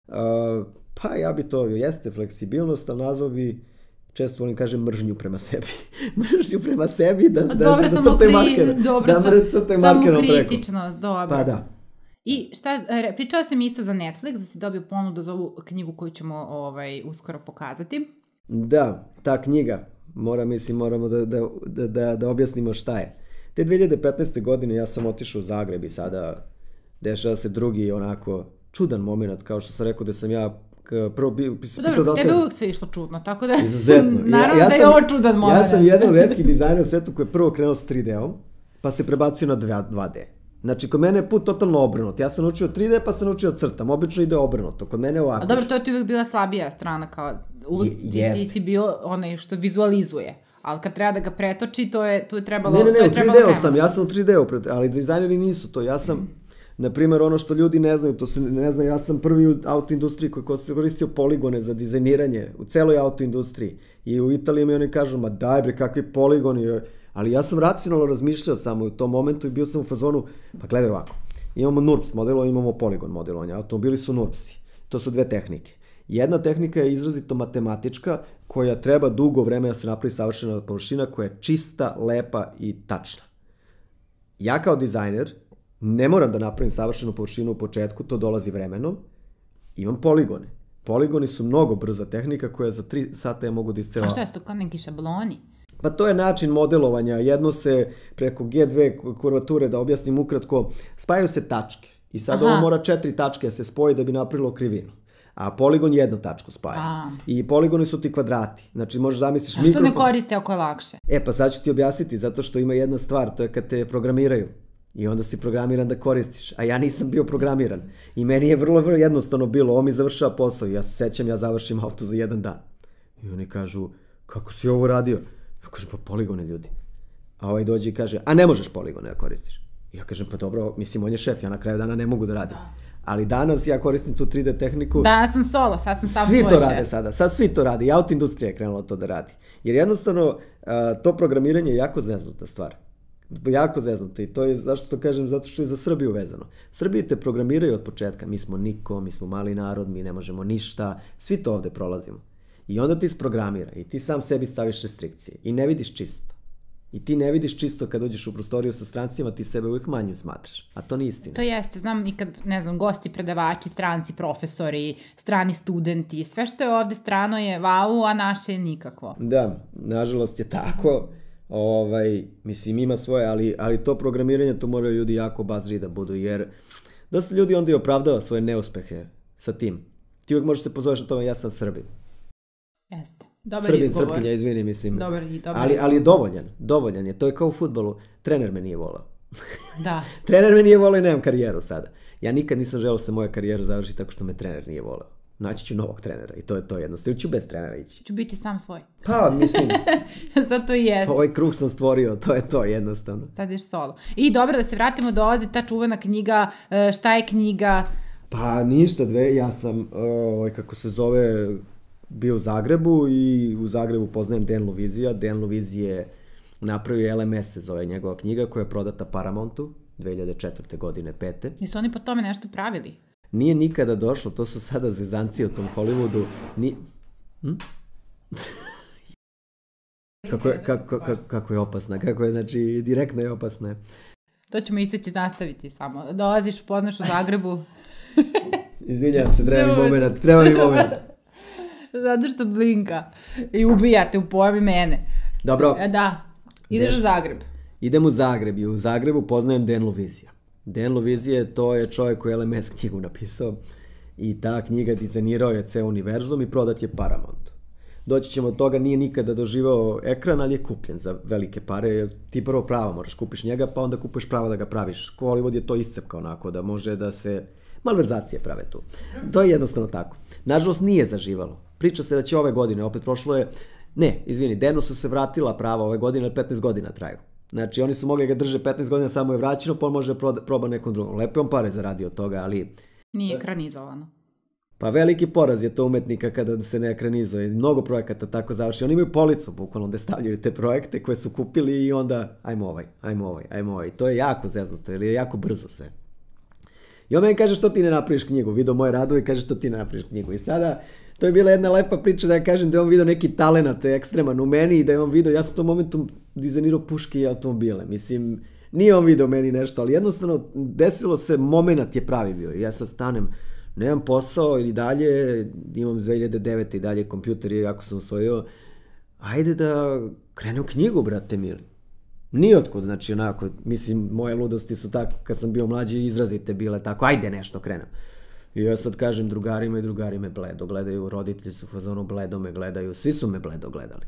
Uh, pa ja bi to, jeste fleksibilnost, ali nazvao bi često volim kažem mržnju prema sebi. mržnju prema sebi da, pa da, dobro, da, da crtoj kri... marker. Dobro, da, da crtoj marker preko. kritičnost, dobro. Pa da. I šta, pričao sam isto za Netflix, da si dobio ponudu za ovu knjigu koju ćemo ovaj, uskoro pokazati. Da, ta knjiga, mora, mislim, moramo da, da, da, da, da objasnimo šta je. Te 2015. godine ja sam otišao u Zagreb i sada dešava se drugi onako čudan moment, kao što sam rekao da sam ja prvo bio... Pa dobro, da tebe sam... uvek sve išlo čudno, tako da... Izuzetno. Naravno ja, da ja sam, da je ovo čudan moment. Ja sam jedan redki dizajner u svetu koji je prvo krenuo s 3D-om, pa se prebacio na 2D. Znači, kod mene je put totalno obrnut. Ja sam naučio 3D, pa sam naučio crtam. Obično ide obrnuto. Kod mene je ovako. A dobro, to je ti uvijek bila slabija strana, kao u, ti, ti si bio onaj što vizualizuje. Ali kad treba da ga pretoči, to je, to je trebalo Ne, ne, ne, to je u 3 d sam, ja sam u 3D-u, ali dizajneri nisu to. Ja sam, mm. na primjer, ono što ljudi ne znaju, to su, ne znam, ja sam prvi u autoindustriji koji se koristio poligone za dizajniranje u celoj autoindustriji. I u Italiji mi oni kažu, ma daj bre, kakvi poligoni, Ali ja sam racionalno razmišljao samo u tom momentu i bio sam u fazonu, pa gledaj ovako, imamo NURBS modelo, imamo poligon modelovanja, automobili su NURPSI, to su dve tehnike. Jedna tehnika je izrazito matematička, koja treba dugo vremena da se napravi savršena površina koja je čista, lepa i tačna. Ja kao dizajner ne moram da napravim savršenu površinu u početku, to dolazi vremenom, imam poligone. Poligoni su mnogo brza tehnika koja za 3 sata ja mogu da iscela... A šta su to kao neki šabloni? Pa to je način modelovanja. Jedno se preko G2 kurvature, da objasnim ukratko, spajaju se tačke. I sad Aha. ovo mora četiri tačke da se spoji da bi napravilo krivinu. A poligon jednu tačku spaja. A. I poligoni su ti kvadrati. Znači možeš da zamisliš mikrofon. A što mikrofon. ne koriste ako je lakše? E pa sad ću ti objasniti zato što ima jedna stvar, to je kad te programiraju. I onda si programiran da koristiš. A ja nisam bio programiran. I meni je vrlo, vrlo jednostavno bilo, ovo mi završava posao. Ja se sećam, ja završim auto za jedan dan. I oni kažu, kako si ovo radio? Ja kažem, pa poligone ljudi. A ovaj dođe i kaže, a ne možeš poligone da koristiš. I ja kažem, pa dobro, mislim, on je šef, ja na kraju dana ne mogu da radim. Ali danas ja koristim tu 3D tehniku. Danas sam solo, sad sam sam Svi to rade sada, sad svi to radi. I auto industrija je krenula to da radi. Jer jednostavno, to programiranje je jako zeznuta stvar jako zeznuta. i to je, zašto to kažem, zato što je za Srbiju vezano. Srbije te programiraju od početka, mi smo niko, mi smo mali narod, mi ne možemo ništa, svi to ovde prolazimo. I onda ti isprogramira i ti sam sebi staviš restrikcije i ne vidiš čisto. I ti ne vidiš čisto kad uđeš u prostoriju sa strancima, ti sebe uvijek manjim smatraš. A to nije istina. To jeste, znam i kad, ne znam, gosti, predavači, stranci, profesori, strani studenti, sve što je ovde strano je vau, a naše je nikakvo. Da, nažalost je tako. Ovaj, mislim, ima svoje, ali, ali to programiranje, to moraju ljudi jako bazri da budu, jer dosta ljudi onda i opravdava svoje neuspehe sa tim. Ti uvijek možeš da se pozoveš na tome, ja sam Srbin Jeste. Dobar Srbin, izgovor. Srpkinja, izvini, mislim. Dobar, dobar ali, ali je dovoljan, dovoljan je. To je kao u futbolu. Trener me nije volao. Da. trener me nije volao i nemam karijeru sada. Ja nikad nisam želeo da se moja karijera završi tako što me trener nije volao. Naći ću novog trenera i to je to jednostavno. Ili ću bez trenera ići. Ću biti sam svoj. Pa, mislim. Zato i jes. Ovaj krug sam stvorio, to je to jednostavno. Sad ješ solo. I dobro, da se vratimo, dolazi ta čuvena knjiga, e, šta je knjiga? Pa ništa, dve, ja sam, e, ovaj, kako se zove, bio u Zagrebu i u Zagrebu poznajem Dan Lovizija. Dan Loviz je napravio LMS, se zove njegova knjiga, koja je prodata Paramountu 2004. godine, pete. Nisu oni po tome nešto pravili? Nije nikada došlo, to su sada zezanci u tom Hollywoodu. Ni... Hm? kako, je, kako, kako, kako je opasna, kako je, znači, direktno je opasna. To ćemo isteći nastaviti samo. Dolaziš, poznaš u Zagrebu. Izvinjam se, treba mi moment, treba mi moment. Zato što blinka. I ubijate u pojmi mene. Dobro. E, da. Ideš Deš. u Zagreb. Idem u Zagreb i u Zagrebu poznajem Dan Lovizija. Dan Lovizije to je čovjek koji je LMS knjigu napisao i ta knjiga dizajnirao je ceo univerzum i prodat je Paramount. Doći ćemo od toga, nije nikada doživao ekran, ali je kupljen za velike pare, ti prvo pravo moraš kupiš njega, pa onda kupuješ pravo da ga praviš. Hollywood je to iscepka onako, da može da se malverzacije prave tu. To je jednostavno tako. Nažalost, nije zaživalo. Priča se da će ove godine, opet prošlo je, ne, izvini, Denu su se vratila prava ove godine, 15 godina traju. Znači, oni su mogli da ga drže 15 godina, samo je vraćeno, pa on može da proba, proba nekom drugom. Lepo on pare zaradio od toga, ali... Nije ekranizovano. Pa veliki poraz je to umetnika kada se ne ekranizuje. Mnogo projekata tako završi. Oni imaju policu, bukvalno, gde stavljaju te projekte koje su kupili i onda ajmo ovaj, ajmo ovaj, ajmo ovaj. To je jako zeznuto, ili je jako brzo sve. I on meni kaže što ti ne napraviš knjigu, video moje radove i kaže što ti ne napraviš knjigu. I sada to je bila jedna lepa priča da ja kažem da je on video neki talenat ekstreman u meni i da je on video, ja sam u tom momentu dizajnirao puške i automobile, mislim, nije on video meni nešto, ali jednostavno desilo se, moment je pravi bio ja sad stanem, nemam posao ili dalje, imam 2009. i dalje kompjuter i ako sam osvojio, ajde da krenem knjigu, brate mili. Nijotkud, znači onako, mislim, moje ludosti su tako, kad sam bio mlađi, izrazite bile tako, ajde nešto krenem. I ja sad kažem drugarima i drugari me bledo gledaju, roditelji su u fazonu bledo me gledaju, svi su me bledo gledali.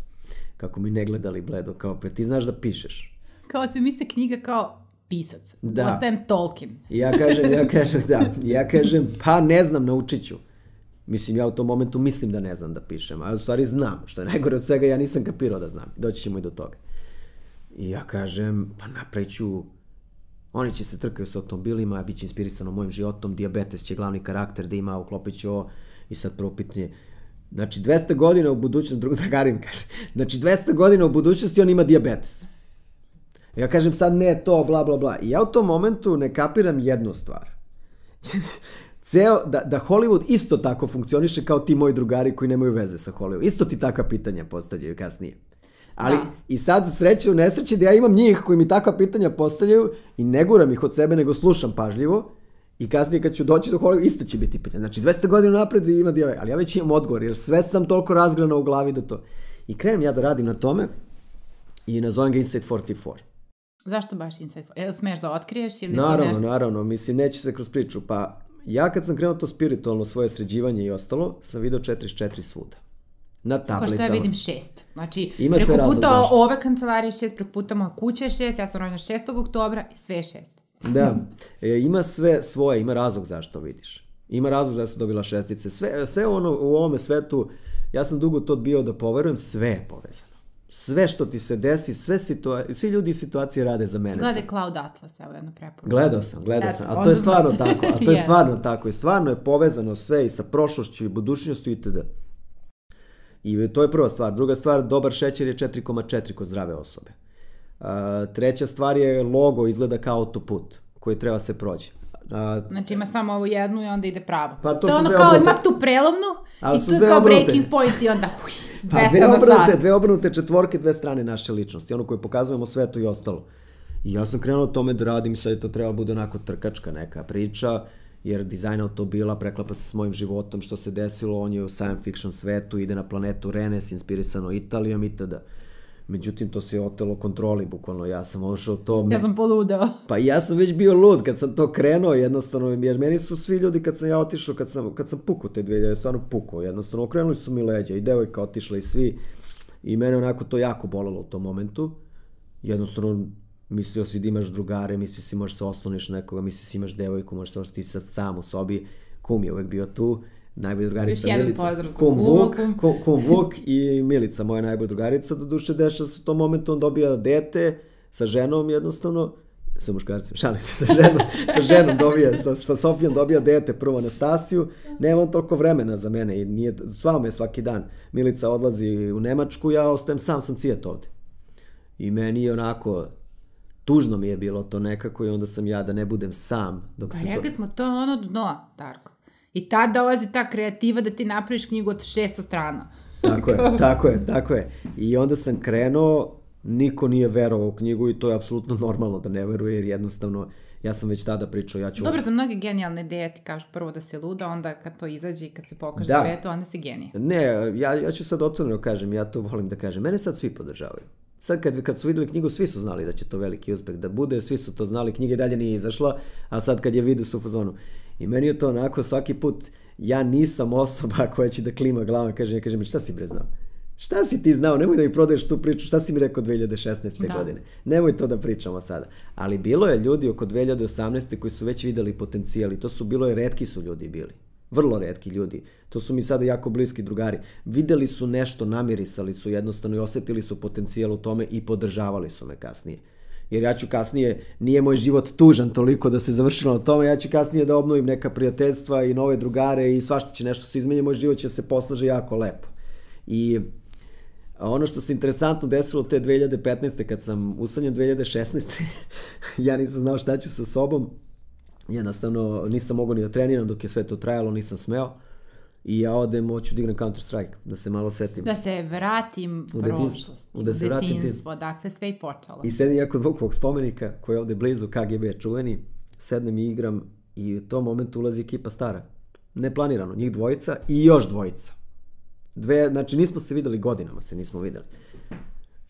Kako mi ne gledali bledo, kao pa ti znaš da pišeš. Kao se misle knjiga kao pisac. Da. Ostajem Tolkien. ja kažem, ja kažem, da. Ja kažem, pa ne znam, naučit ću. Mislim, ja u tom momentu mislim da ne znam da pišem, ali u stvari znam, što je najgore od svega, ja nisam kapirao da znam. Doći ćemo i do toga. I ja kažem, pa napreću, Oni će se trkaju sa automobilima, bit će inspirisano mojim životom, diabetes će glavni karakter da ima, uklopit će ovo. I sad prvo pitanje, Znači, 200 godina u budućnosti, drugo garim da kaže, znači 200 godina u budućnosti on ima diabetes. Ja kažem sad ne to, bla, bla, bla. I ja u tom momentu ne kapiram jednu stvar. Ceo, da, da Hollywood isto tako funkcioniše kao ti moji drugari koji nemaju veze sa Hollywood. Isto ti takva pitanja postavljaju kasnije. Ali da. i sad sreće u nesreći da ja imam njih koji mi takva pitanja postavljaju i ne guram ih od sebe, nego slušam pažljivo i kasnije kad ću doći do hologa, isto će biti pitanja. Znači 200 godina napred ima dijave, ali ja već imam odgovor, jer sve sam toliko razgranao u glavi da to. I krenem ja da radim na tome i nazovem ga Inside 44. Zašto baš Inside 44? smeš da otkriješ ili naravno, nešto? Naravno, mislim, neće se kroz priču. Pa ja kad sam krenuo to spiritualno svoje sređivanje i ostalo, sam video 44 svuda na tablicama. Kao što ja vidim šest. Znači, Ima preko puta zašto? ove kancelarije šest, preko puta moja kuća šest, ja sam rođena 6. oktobra i sve je šest. da, e, ima sve svoje, ima razlog zašto vidiš. Ima razlog zašto dobila šestice. Sve, sve ono u ovome svetu, ja sam dugo to bio da poverujem, sve je povezano. Sve što ti se desi, sve situa svi ljudi i situacije rade za mene. Gledaj Cloud Atlas, evo jedno preporu. Gledao sam, gledao sam, a to je stvarno tako, a to je stvarno tako i stvarno je povezano sve i sa prošlošću i budućnošću itd. I to je prva stvar. Druga stvar, dobar šećer je 4,4 kod zdrave osobe. treća stvar je logo izgleda kao autoput koji treba se proći. A, znači ima samo ovu jednu i onda ide pravo. Pa to, to ono kao ima tu prelomnu i tu je kao obrnute. breaking point i onda uj, 200 pa, dve obrnute, dve obrnute četvorke, dve strane naše ličnosti. Ono koje pokazujemo svetu i ostalo. I ja sam krenuo tome da radim, sad je to treba da bude onako trkačka neka priča. Uh, jer dizajn automobila preklapa se s mojim životom što se desilo, on je u science fiction svetu, ide na planetu Renes, inspirisano Italijom itd. Međutim, to se je otelo kontroli, bukvalno. Ja sam ošao to... Ja sam poludeo. Pa ja sam već bio lud kad sam to krenuo, jednostavno, jer meni su svi ljudi, kad sam ja otišao, kad sam, kad sam pukao te dve, ljede, stvarno pukao, jednostavno, okrenuli su mi leđa i devojka otišla i svi. I mene onako to jako bolalo u tom momentu. Jednostavno, mislio si da imaš drugare, mislio si možeš se osloniš na nekoga, mislio si imaš devojku, možeš se osloniš sad sam u sobi, kum je uvek bio tu, najbolja drugarica Još Milica. kum, Vuk, kum, Vuk i Milica, moja najbolja drugarica, do duše deša se u tom momentu, on dobija dete sa ženom jednostavno, sa muškarcem, šalim se, sa ženom, sa ženom dobija, sa, sa Sofijom dobija dete, prvo Anastasiju, nema on toliko vremena za mene i nije, sva me svaki dan. Milica odlazi u Nemačku, ja ostajem sam, sam cijet ovde. I meni je onako, tužno mi je bilo to nekako i onda sam ja da ne budem sam. Dok pa rekli to... smo, to je ono dno, Darko. I tad dolazi ta kreativa da ti napraviš knjigu od 600 strana. Tako je, tako je, tako je. I onda sam krenuo, niko nije verovao u knjigu i to je apsolutno normalno da ne veruje jer jednostavno ja sam već tada pričao, ja ću... Dobro, za mnoge genijalne ideje ti kažu prvo da si luda, onda kad to izađe i kad se pokaže da. sve to, onda si genij. Ne, ja, ja ću sad otvoreno kažem, ja to volim da kažem. Mene sad svi podržavaju. Sad kad, kad su videli knjigu, svi su znali da će to veliki uspeh da bude, svi su to znali, knjiga dalje nije izašla, a sad kad je vidio su u fazonu. I meni je to onako svaki put, ja nisam osoba koja će da klima glavom kaže, ja kažem, šta si bre znao? Šta si ti znao? Nemoj da mi prodaješ tu priču. Šta si mi rekao 2016. Da. godine? Nemoj to da pričamo sada. Ali bilo je ljudi oko 2018. koji su već videli potencijal i to su bilo je redki su ljudi bili. Vrlo redki ljudi. To su mi sada jako bliski drugari. Videli su nešto, namirisali su jednostavno i osetili su potencijal u tome i podržavali su me kasnije. Jer ja ću kasnije, nije moj život tužan toliko da se završilo na tome, ja ću kasnije da obnovim neka prijateljstva i nove drugare i svašta će nešto se izmenje, moj život će se poslaže jako lepo. I ono što se interesantno desilo te 2015. kad sam usanjen 2016. ja nisam znao šta ću sa sobom, jednostavno nisam mogao ni da treniram dok je sve to trajalo, nisam smeo. I ja odem, hoću da igram Counter Strike, da se malo setim. Da se vratim u prošlost, da u, da se vratim detinstvo, dakle sve i počelo. I sedim ja kod Vukovog spomenika, koji je ovde blizu, KGB čuveni, sednem i igram i u tom momentu ulazi ekipa stara. Neplanirano, njih dvojica i još dvojica. Dve, znači nismo se videli godinama, se nismo videli.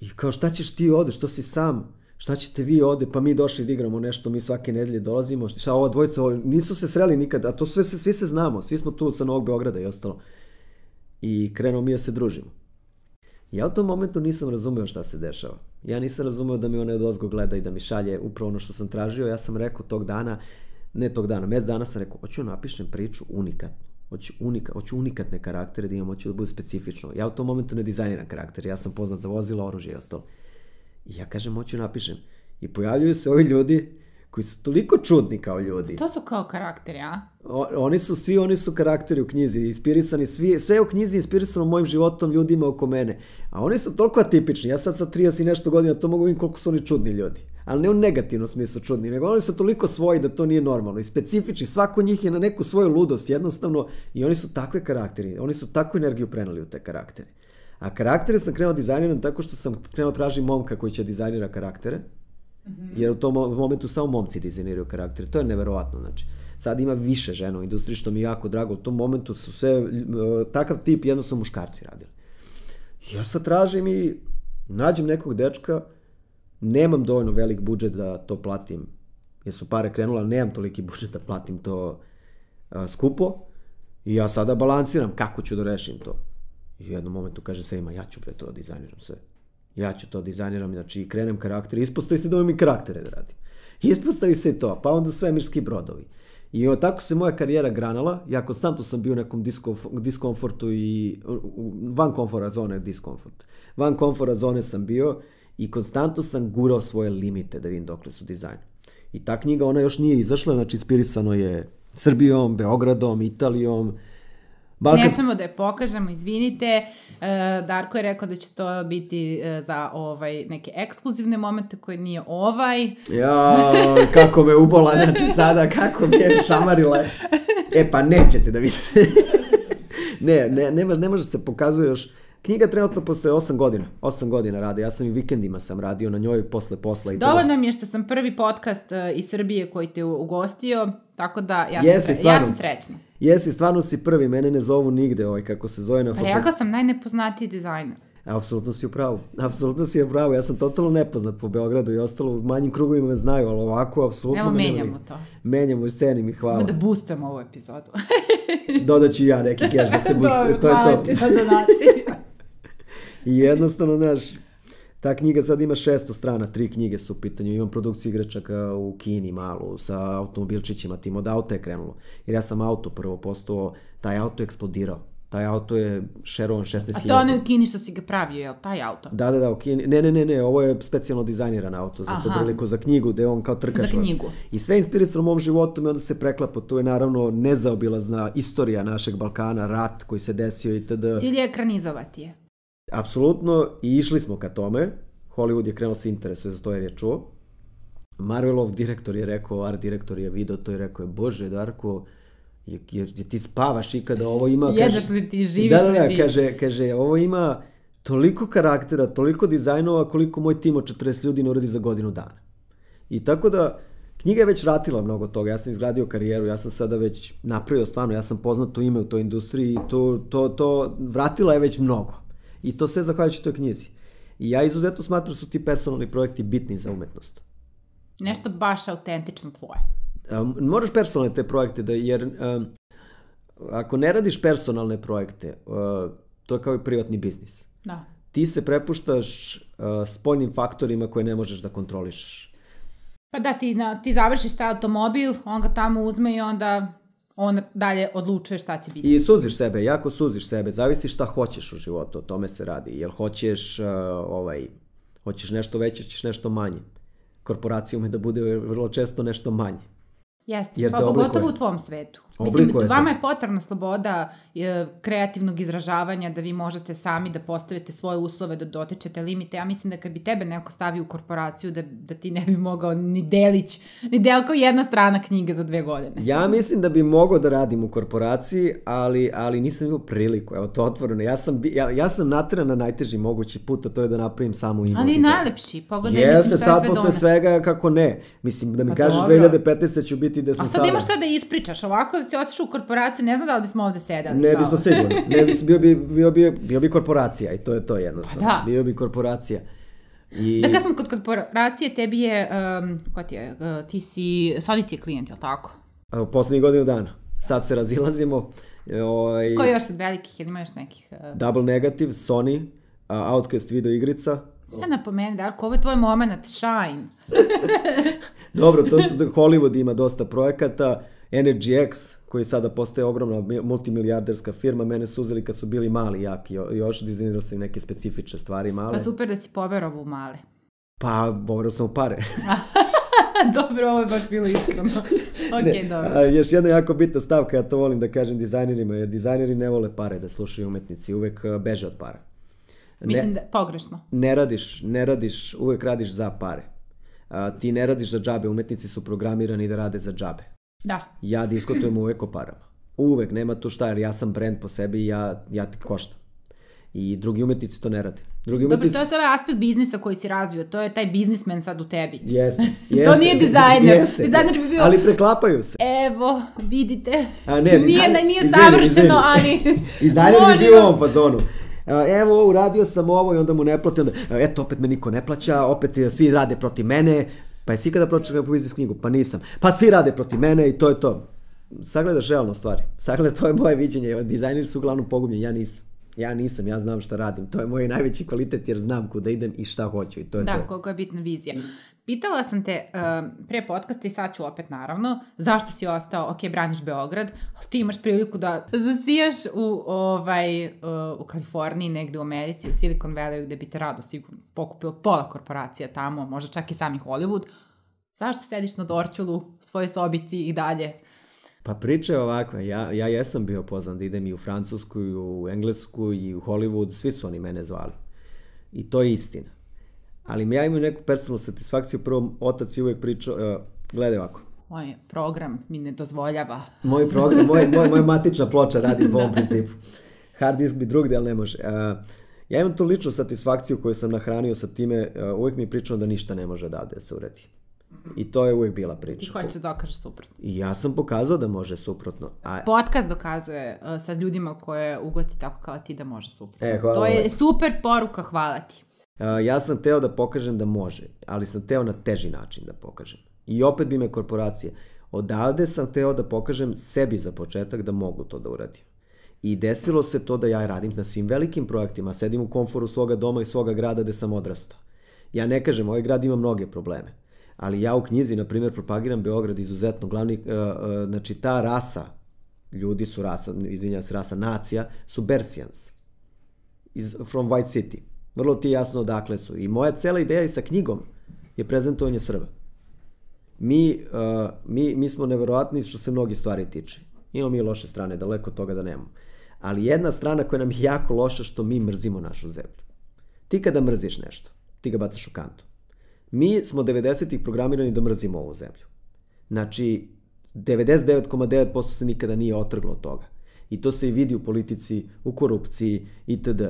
I kao šta ćeš ti ovde, što si sam? šta ćete vi ovde, pa mi došli da igramo nešto, mi svake nedelje dolazimo, šta ova dvojica, nisu se sreli nikada, a to sve, svi se znamo, svi smo tu sa Novog Beograda i ostalo. I krenuo mi da se družimo. Ja u tom momentu nisam razumeo šta se dešava. Ja nisam razumeo da mi ona ozgo gleda i da mi šalje upravo ono što sam tražio. Ja sam rekao tog dana, ne tog dana, mes dana sam rekao, hoću da napišem priču unikatno. Hoću, unika, hoću unikatne karaktere da imam, hoću da bude specifično. Ja u tom momentu ne dizajniram karakter, ja sam poznat za vozila, oružje i ostalo. I ja kažem, hoću napišem. I pojavljuju se ovi ljudi koji su toliko čudni kao ljudi. To su kao karakteri, a? O, oni su svi, oni su karakteri u knjizi, inspirisani svi, sve u knjizi inspirisano mojim životom, ljudima oko mene. A oni su toliko atipični, ja sad sa 30 i nešto godina to mogu vidjeti koliko su oni čudni ljudi. Ali ne u negativnom smislu čudni, nego oni su toliko svoji da to nije normalno i specifični, svako njih je na neku svoju ludost jednostavno i oni su takve karakteri, oni su takvu energiju prenali u te karaktere. A karaktere sam krenuo dizajniram tako što sam krenuo da traži momka koji će dizajnira karaktere. Mm -hmm. Jer u tom momentu samo momci dizajniraju karaktere. To je neverovatno, znači. Sad ima više žena u industriji, što mi je jako drago. U tom momentu su sve, e, takav tip jedno su muškarci radili. Ja sad tražim i nađem nekog dečka, nemam dovoljno velik budžet da to platim, jer su pare krenula, nemam toliki budžet da platim to e, skupo. I ja sada balansiram kako ću da rešim to. I u jednom momentu kaže Sejma, ja ću pre to da dizajniram sve. Ja ću to dizajniram, znači krenem karakter, ispostavi se da imam i karaktere da radim. Ispostavi se to, pa onda svemirski brodovi. I o, tako se moja karijera granala, ja konstantno sam bio u nekom diskomfortu i van komfora zone diskomfort. Van komfora zone sam bio i konstantno sam gurao svoje limite da vidim dokle su dizajn. I ta knjiga, ona još nije izašla, znači inspirisano je Srbijom, Beogradom, Italijom, Balkan... Ne samo da je pokažemo, izvinite, e, Darko je rekao da će to biti e, za ovaj neke ekskluzivne momente koje nije ovaj. Ja, kako me ubola, znači sada kako me je šamarila. E pa nećete da vidite. ne, ne, ne, ne može se pokazuje još Knjiga trenutno postoje 8 godina. 8 godina rade. Ja sam i vikendima sam radio na njoj posle posla. I Dovoljno mi je što sam prvi podcast eh, iz Srbije koji te ugostio, tako da ja, Jesi, sam, stvarno. ja sam srećna. Jesi, stvarno si prvi. Mene ne zovu nigde ovaj, kako se zove na Pa Rekla sam najnepoznatiji dizajner. E, apsolutno si u pravu. Apsolutno si u pravu. Ja sam totalno nepoznat po Beogradu i ostalo u manjim krugovima me znaju, ali ovako apsolutno Evo, menjamo menjamo to. Menjamo i sceni mi hvala. Da boostujemo ovu epizodu. Dodaću ja neki cash da se boostuje. to je to. Hvala ti za donaciju. I jednostavno, znaš, ta knjiga sad ima 600 strana, tri knjige su u pitanju, imam produkciju igračaka u Kini malu, sa automobilčićima, tim od auta je krenulo. Jer ja sam auto prvo postao, taj auto je eksplodirao. Taj auto je šerovan 16.000. A to ono u Kini što si ga pravio, je li taj auto? Da, da, da, u Kini. Ne, ne, ne, ne, ovo je specijalno dizajniran auto, zato Aha. priliku za knjigu, gde on kao trkač. Za knjigu. I sve inspirisano mom životu, mi onda se preklapa, to je naravno nezaobilazna istorija našeg Balkana, rat koji se desio i td. Cilj je ekranizovati je apsolutno i išli smo ka tome. Hollywood je krenuo da se interesuje za to jer je čuo. Marvelov direktor je rekao, art direktor je video to i rekao je, bože Darko, jer, je ti spavaš ikada, ovo ima... Jedeš li ti, živiš da, da, da, Kaže, kaže, ovo ima toliko karaktera, toliko dizajnova koliko moj tim od 40 ljudi ne uradi za godinu dana. I tako da, knjiga je već vratila mnogo toga, ja sam izgradio karijeru, ja sam sada već napravio stvarno, ja sam poznato ime u toj industriji i to, to, to vratila je već mnogo. I to sve zahvaljujući toj knjizi. I ja izuzetno smatram da su ti personalni projekti bitni za umetnost. Nešto baš autentično tvoje. Um, moraš personalne te projekte, da, jer um, ako ne radiš personalne projekte, uh, to je kao i privatni biznis. Da. Ti se prepuštaš uh, spoljnim faktorima koje ne možeš da kontrolišeš. Pa da, ti, na, ti završiš taj automobil, on ga tamo uzme i onda on dalje odlučuje šta će biti. I suziš sebe, jako suziš sebe, zavisi šta hoćeš u životu, o tome se radi. Jel hoćeš, uh, ovaj, hoćeš nešto veće, hoćeš nešto manje. Korporacijom je da bude vrlo često nešto manje. Jeste, Jer pa pogotovo u tvom svetu. Oblikuje Mislim, vama da. je potrebna sloboda e, kreativnog izražavanja, da vi možete sami da postavite svoje uslove, da dotičete limite. Ja mislim da kad bi tebe neko stavio u korporaciju, da, da ti ne bi mogao ni delić, ni del kao jedna strana knjige za dve godine. Ja mislim da bi mogao da radim u korporaciji, ali, ali nisam imao priliku, evo to otvoreno. Ja sam, ja, ja sam natiran na najteži mogući put, a to je da napravim samo ime. Ali i najlepši, pogledaj, Jeste, mislim sad posle svega, kako ne. Mislim, da mi pa kažeš 2015. ću biti videti da sam sada... A sad imaš šta da ispričaš ovako, da si otišao u korporaciju, ne znam da li bismo ovde sedali. Ne bismo sigurno, ne bis, bio, bi, bio, bi, bio bi korporacija i to je to jednostavno. Da. Bio bi korporacija. I... Da kad smo kod korporacije, tebi je, um, ko ti je, uh, ti si, sad ti je klijent, je li tako? u poslednjih godinu dana. Sad se razilazimo. E, Oj, ovaj, Koji još od velikih, ili ima još nekih? Uh... Double Negative, Sony, uh, Outcast video igrica. Sve napomeni, Darko, ovo je tvoj moment, shine. Dobro, to su, Hollywood ima dosta projekata, Energy X, koji sada postaje ogromna multimilijarderska firma, mene su uzeli kad su bili mali jaki, još dizajnirao sam neke specifične stvari male. Pa super da si poverovo u male. Pa, poverao sam u pare. dobro, ovo je baš bilo iskreno. ok, ne, dobro. A, još jedna jako bitna stavka, ja to volim da kažem dizajnerima, jer dizajneri ne vole pare da slušaju umetnici, uvek beže od para. Ne, Mislim da, pogrešno. Ne radiš, ne radiš, uvek radiš za pare a, ti ne radiš za džabe, umetnici su programirani da rade za džabe. Da. Ja diskutujem uvek o parama. Uvek, nema tu šta, jer ja sam brand po sebi i ja, ja ti koštam. I drugi umetnici to ne rade. Drugi umetnici... to je sve ovaj aspekt biznisa koji si razvio, to je taj biznismen sad u tebi. Jeste, jeste. to nije dizajner. Jeste, dizajner bi bio... Ali preklapaju se. Evo, vidite. A ne, dizajner, nije, nije dizajner, savršeno, dizajner, ali... dizajner bi bio u ovom fazonu. E, evo, uradio sam ovo i onda mu ne plati, onda, e, eto, opet me niko ne plaća, opet svi rade protiv mene, pa jesi ikada pročitao po biznis knjigu? Pa nisam. Pa svi rade protiv mene i to je to. Sagledaš realno stvari. sagleda to je moje viđenje. Dizajneri su uglavnom pogubljeni, ja nisam. Ja nisam, ja znam šta radim. To je moj najveći kvalitet jer znam kuda idem i šta hoću i to je da, to. Da, koliko je bitna vizija. Pitala sam te uh, pre podcasta i sad ću opet naravno, zašto si ostao, ok, braniš Beograd, ali ti imaš priliku da zasijaš u, ovaj, uh, u Kaliforniji, negde u Americi, u Silicon Valley, gde bi te rado sigurno pokupilo pola korporacija tamo, možda čak i sami Hollywood. Zašto sediš na Dorčulu, u svojoj sobici i dalje? Pa priča je ovakva, ja, ja jesam bio pozvan da idem i u Francusku i u Englesku i u Hollywood, svi su oni mene zvali. I to je istina ali ja imam neku personalnu satisfakciju, prvo otac je uvek pričao, uh, e, gledaj ovako, moj program mi ne dozvoljava. Moj program, moj, moj, moja matična ploča radi po ovom da. principu. Hard disk bi drugde, ali ne može. Uh, ja imam tu ličnu satisfakciju koju sam nahranio sa time, uh, uvek mi je pričao da ništa ne može da ovde se uredi. Mhm. I to je uvek bila priča. I hoće dokaže da suprotno. I ja sam pokazao da može suprotno. A... Podcast dokazuje uh, sa ljudima koje ugosti tako kao ti da može suprotno. E, hvala to je super poruka, hvala ti ja sam teo da pokažem da može, ali sam teo na teži način da pokažem. I opet bi me korporacija. Odavde sam teo da pokažem sebi za početak da mogu to da uradim. I desilo se to da ja radim na svim velikim projektima, sedim u komforu svoga doma i svoga grada gde sam odrastao. Ja ne kažem, ovaj grad ima mnoge probleme, ali ja u knjizi, na primjer, propagiram Beograd izuzetno, glavni, e, e, znači ta rasa, ljudi su rasa, izvinjam se, rasa nacija, su Bersians, iz, from White City Vrlo ti jasno odakle su. I moja cela ideja i sa knjigom je prezentovanje Srba. Mi, uh, mi, mi smo neverovatni što se mnogi stvari tiče. Imamo mi loše strane, daleko od toga da nemamo. Ali jedna strana koja nam je jako loša što mi mrzimo našu zemlju. Ti kada mrziš nešto, ti ga bacaš u kantu. Mi smo 90-ih programirani da mrzimo ovu zemlju. Znači, 99,9% se nikada nije otrglo od toga. I to se i vidi u politici, u korupciji, itd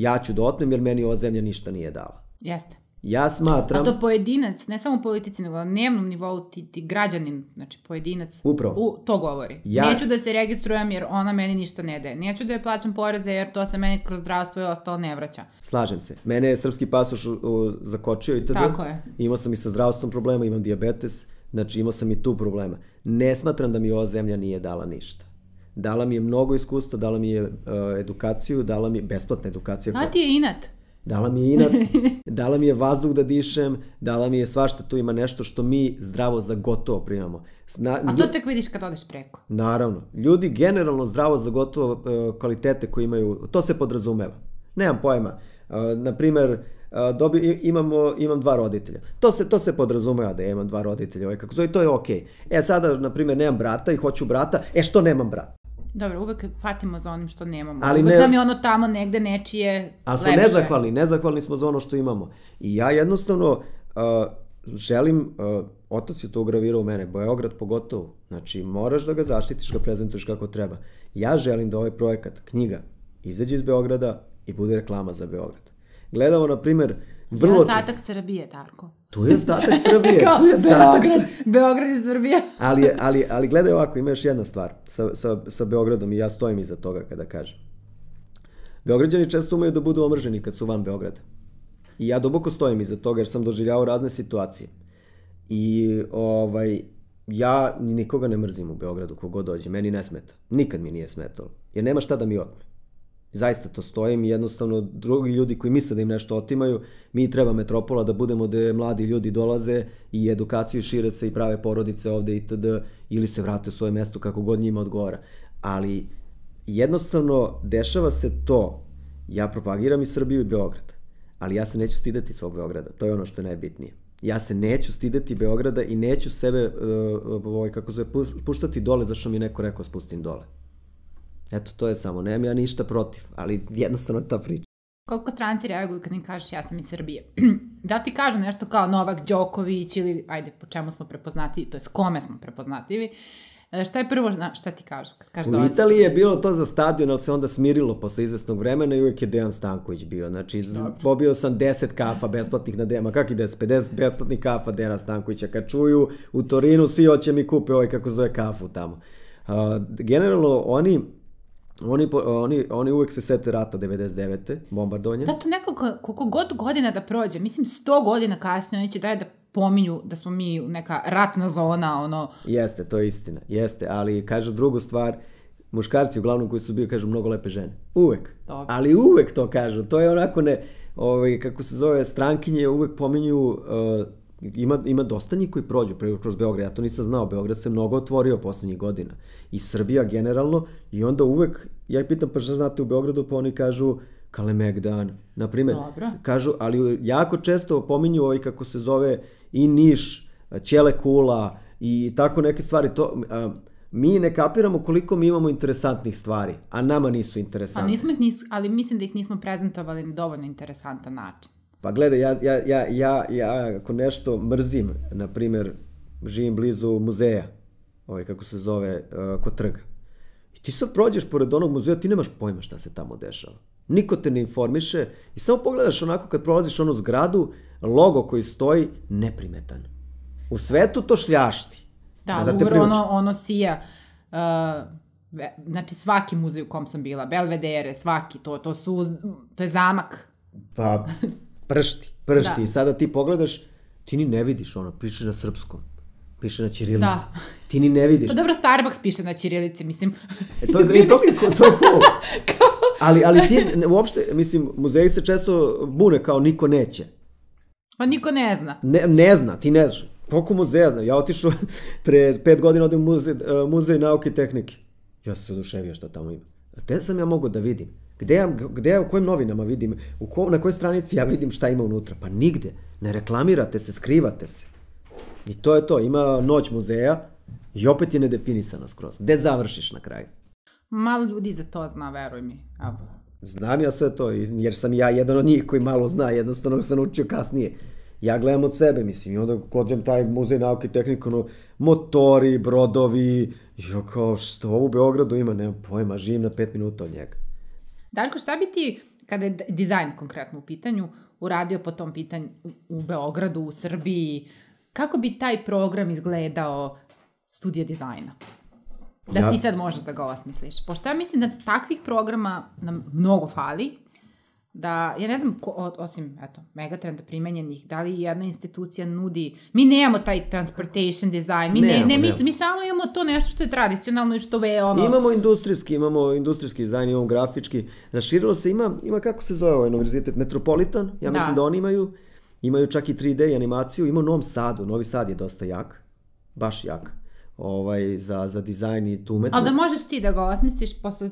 ja ću da otmem jer meni ova zemlja ništa nije dala. Jeste. Ja smatram... A to pojedinac, ne samo u politici, nego na dnevnom nivou ti, ti građanin, znači pojedinac, Upravo. U, to govori. Ja... Neću da se registrujem jer ona meni ništa ne daje. Neću da je plaćam poreze jer to se meni kroz zdravstvo i ostalo ne vraća. Slažem se. Mene je srpski pasoš u, u, zakočio i tada. Tako je. Imao sam i sa zdravstvom problema, imam diabetes, znači imao sam i tu problema. Ne smatram da mi ova zemlja nije dala ništa dala mi je mnogo iskustva, dala mi je uh, edukaciju, dala mi je besplatna edukacija. A ti je inat. Dala mi je inat, dala mi je vazduh da dišem, dala mi je svašta, tu ima nešto što mi zdravo za gotovo primamo. Na, A to tek vidiš kad odeš preko. Naravno. Ljudi generalno zdravo za gotovo uh, kvalitete koje imaju, to se podrazumeva. Nemam pojma. Uh, eh, naprimer, dobi, imamo, imam dva roditelja. To se, to se podrazumeva da ja imam dva roditelja, ovaj, kako zove, to je okej. Okay. E sada, na primjer, nemam brata i hoću brata, e što nemam brata? Dobro, uvek patimo za onim što nemamo. Ali uvek ne, nam je ono tamo negde nečije ali smo lepše. nezahvalni, nezahvalni smo za ono što imamo. I ja jednostavno uh, želim, uh, otac je to ugravirao u mene, Beograd pogotovo. Znači, moraš da ga zaštitiš, ga prezentuješ kako treba. Ja želim da ovaj projekat, knjiga, izađe iz Beograda i bude reklama za Beograd. Gledamo, na primer, uh, Vrlo to je ostatak če... Srbije, Darko. Tu je ostatak Srbije, Kao, tu je ostatak Beograd, Beograd je Srbija. ali, ali, ali gledaj ovako, ima još jedna stvar sa, sa, sa Beogradom i ja stojim iza toga kada kažem. Beograđani često umaju da budu omrženi kad su van Beograda. I ja duboko stojim iza toga jer sam doživljavao razne situacije. I ovaj, ja nikoga ne mrzim u Beogradu kogod dođe, meni ne smeta. Nikad mi nije smetalo. Jer nema šta da mi otme zaista to stojim i jednostavno drugi ljudi koji misle da im nešto otimaju, mi treba metropola da budemo da mladi ljudi dolaze i edukaciju šire se i prave porodice ovde itd. ili se vrate u svoje mesto kako god njima odgovara. Ali jednostavno dešava se to, ja propagiram i Srbiju i Beograd, ali ja se neću stidati svog Beograda, to je ono što je najbitnije. Ja se neću stidati Beograda i neću sebe, uh, ovaj, kako se, puštati dole, zašto mi neko rekao spustim dole. Eto, to je samo, nemam ja ništa protiv, ali jednostavno ta priča. Koliko stranci reaguju kad im kažeš ja sam iz Srbije? da ti kažu nešto kao Novak Đoković ili ajde po čemu smo prepoznatljivi, to je s kome smo prepoznatljivi, e, Šta je prvo, šta ti kažu? Kad kažu u Italiji je bilo to za stadion, ali se onda smirilo posle izvesnog vremena i uvijek je Dejan Stanković bio. Znači, Dobro. pobio sam 10 kafa besplatnih na Dejama. Kak i 10? 50 besplatnih kafa Dejana Stankovića. Kad čuju u Torinu, svi hoće mi kupe ovaj kako zove kafu tamo. Uh, generalno, oni Oni, oni, oni uvek se sete rata 99. bombardovanja. Da, to neko, koliko god godina da prođe, mislim 100 godina kasnije oni će daje da pominju da smo mi neka ratna zona, ono... Jeste, to je istina, jeste, ali kaže drugu stvar, muškarci uglavnom koji su bio kažu mnogo lepe žene. Uvek. Dobre. Ali uvek to kažu. To je onako ne, ovaj, kako se zove, strankinje uvek pominju uh, ima, ima dosta njih koji prođu preko kroz Beograd, ja to nisam znao, Beograd se mnogo otvorio poslednjih godina i Srbija generalno i onda uvek, ja ih pitam pa šta znate u Beogradu, pa oni kažu Kalemegdan, na primer, kažu, ali jako često pominju ovaj kako se zove i Niš, Ćele Kula i tako neke stvari, to, a, mi ne kapiramo koliko mi imamo interesantnih stvari, a nama nisu interesantne. Pa nismo ih nisu, ali mislim da ih nismo prezentovali na dovoljno interesantan način. Pa gledaj, ja, ja, ja, ja, ja ako nešto mrzim, na primjer, živim blizu muzeja, ovaj, kako se zove, uh, eh, kod trga. I ti sad prođeš pored onog muzeja, ti nemaš pojma šta se tamo dešava. Niko te ne informiše i samo pogledaš onako kad prolaziš onu zgradu, logo koji stoji, neprimetan. U svetu to šljašti. Da, da, da te ono, ono sija. Uh, znači svaki muzej u kom sam bila, Belvedere, svaki, to, to, su, to je zamak. Pa, pršti, pršti. Da. I sada ti pogledaš, ti ni ne vidiš ono, piše na srpskom, piše na ćirilici. Da. Ti ni ne vidiš. Pa dobro, Starbucks piše na ćirilici, mislim. E, to, je, to mi je to, to cool. ali, ali ti, uopšte, mislim, muzeji se često bune kao niko neće. Pa niko ne zna. Ne, ne zna, ti ne znaš. Koliko muzeja zna? Ja otišao pre pet godina od u muzej, e, muzej nauke i tehnike. Ja sam se oduševio šta tamo ima. A te sam ja mogao da vidim Gde ja, gde ja, u kojim novinama vidim, u ko, na kojoj stranici ja vidim šta ima unutra? Pa nigde. Ne reklamirate se, skrivate se. I to je to. Ima noć muzeja i opet je nedefinisana skroz. Gde završiš na kraju? Malo ljudi za to zna, veruj mi. Evo. Znam ja sve to, jer sam ja jedan od njih koji malo zna, jednostavno sam naučio kasnije. Ja gledam od sebe, mislim, i onda kođem taj muzej nauke i tehnike, ono, motori, brodovi, jo, kao, što u Beogradu ima, nemam pojma, živim na pet minuta od njega. Darko, šta bi ti, kada je dizajn konkretno u pitanju, uradio po tom pitanju u Beogradu, u Srbiji? Kako bi taj program izgledao studija dizajna? Da ja... ti sad možeš da ga osmisliš. Pošto ja mislim da takvih programa nam mnogo fali, da, ja ne znam, ko, osim, eto, megatrenda primenjenih, da li jedna institucija nudi, mi nemamo taj transportation design, mi ne, ne, ne, mi, mi samo imamo to nešto što je tradicionalno i što ve, ono... Imamo industrijski, imamo industrijski dizajn, imamo grafički, raširilo se, ima, ima kako se zove ovaj univerzitet, Metropolitan, ja da. mislim da, da oni imaju, imaju čak i 3D animaciju, ima u Novom Sadu, Novi Sad je dosta jak, baš jak, ovaj, za, za dizajn i tu da umetnost. Ali da možeš ti da ga osmisliš posle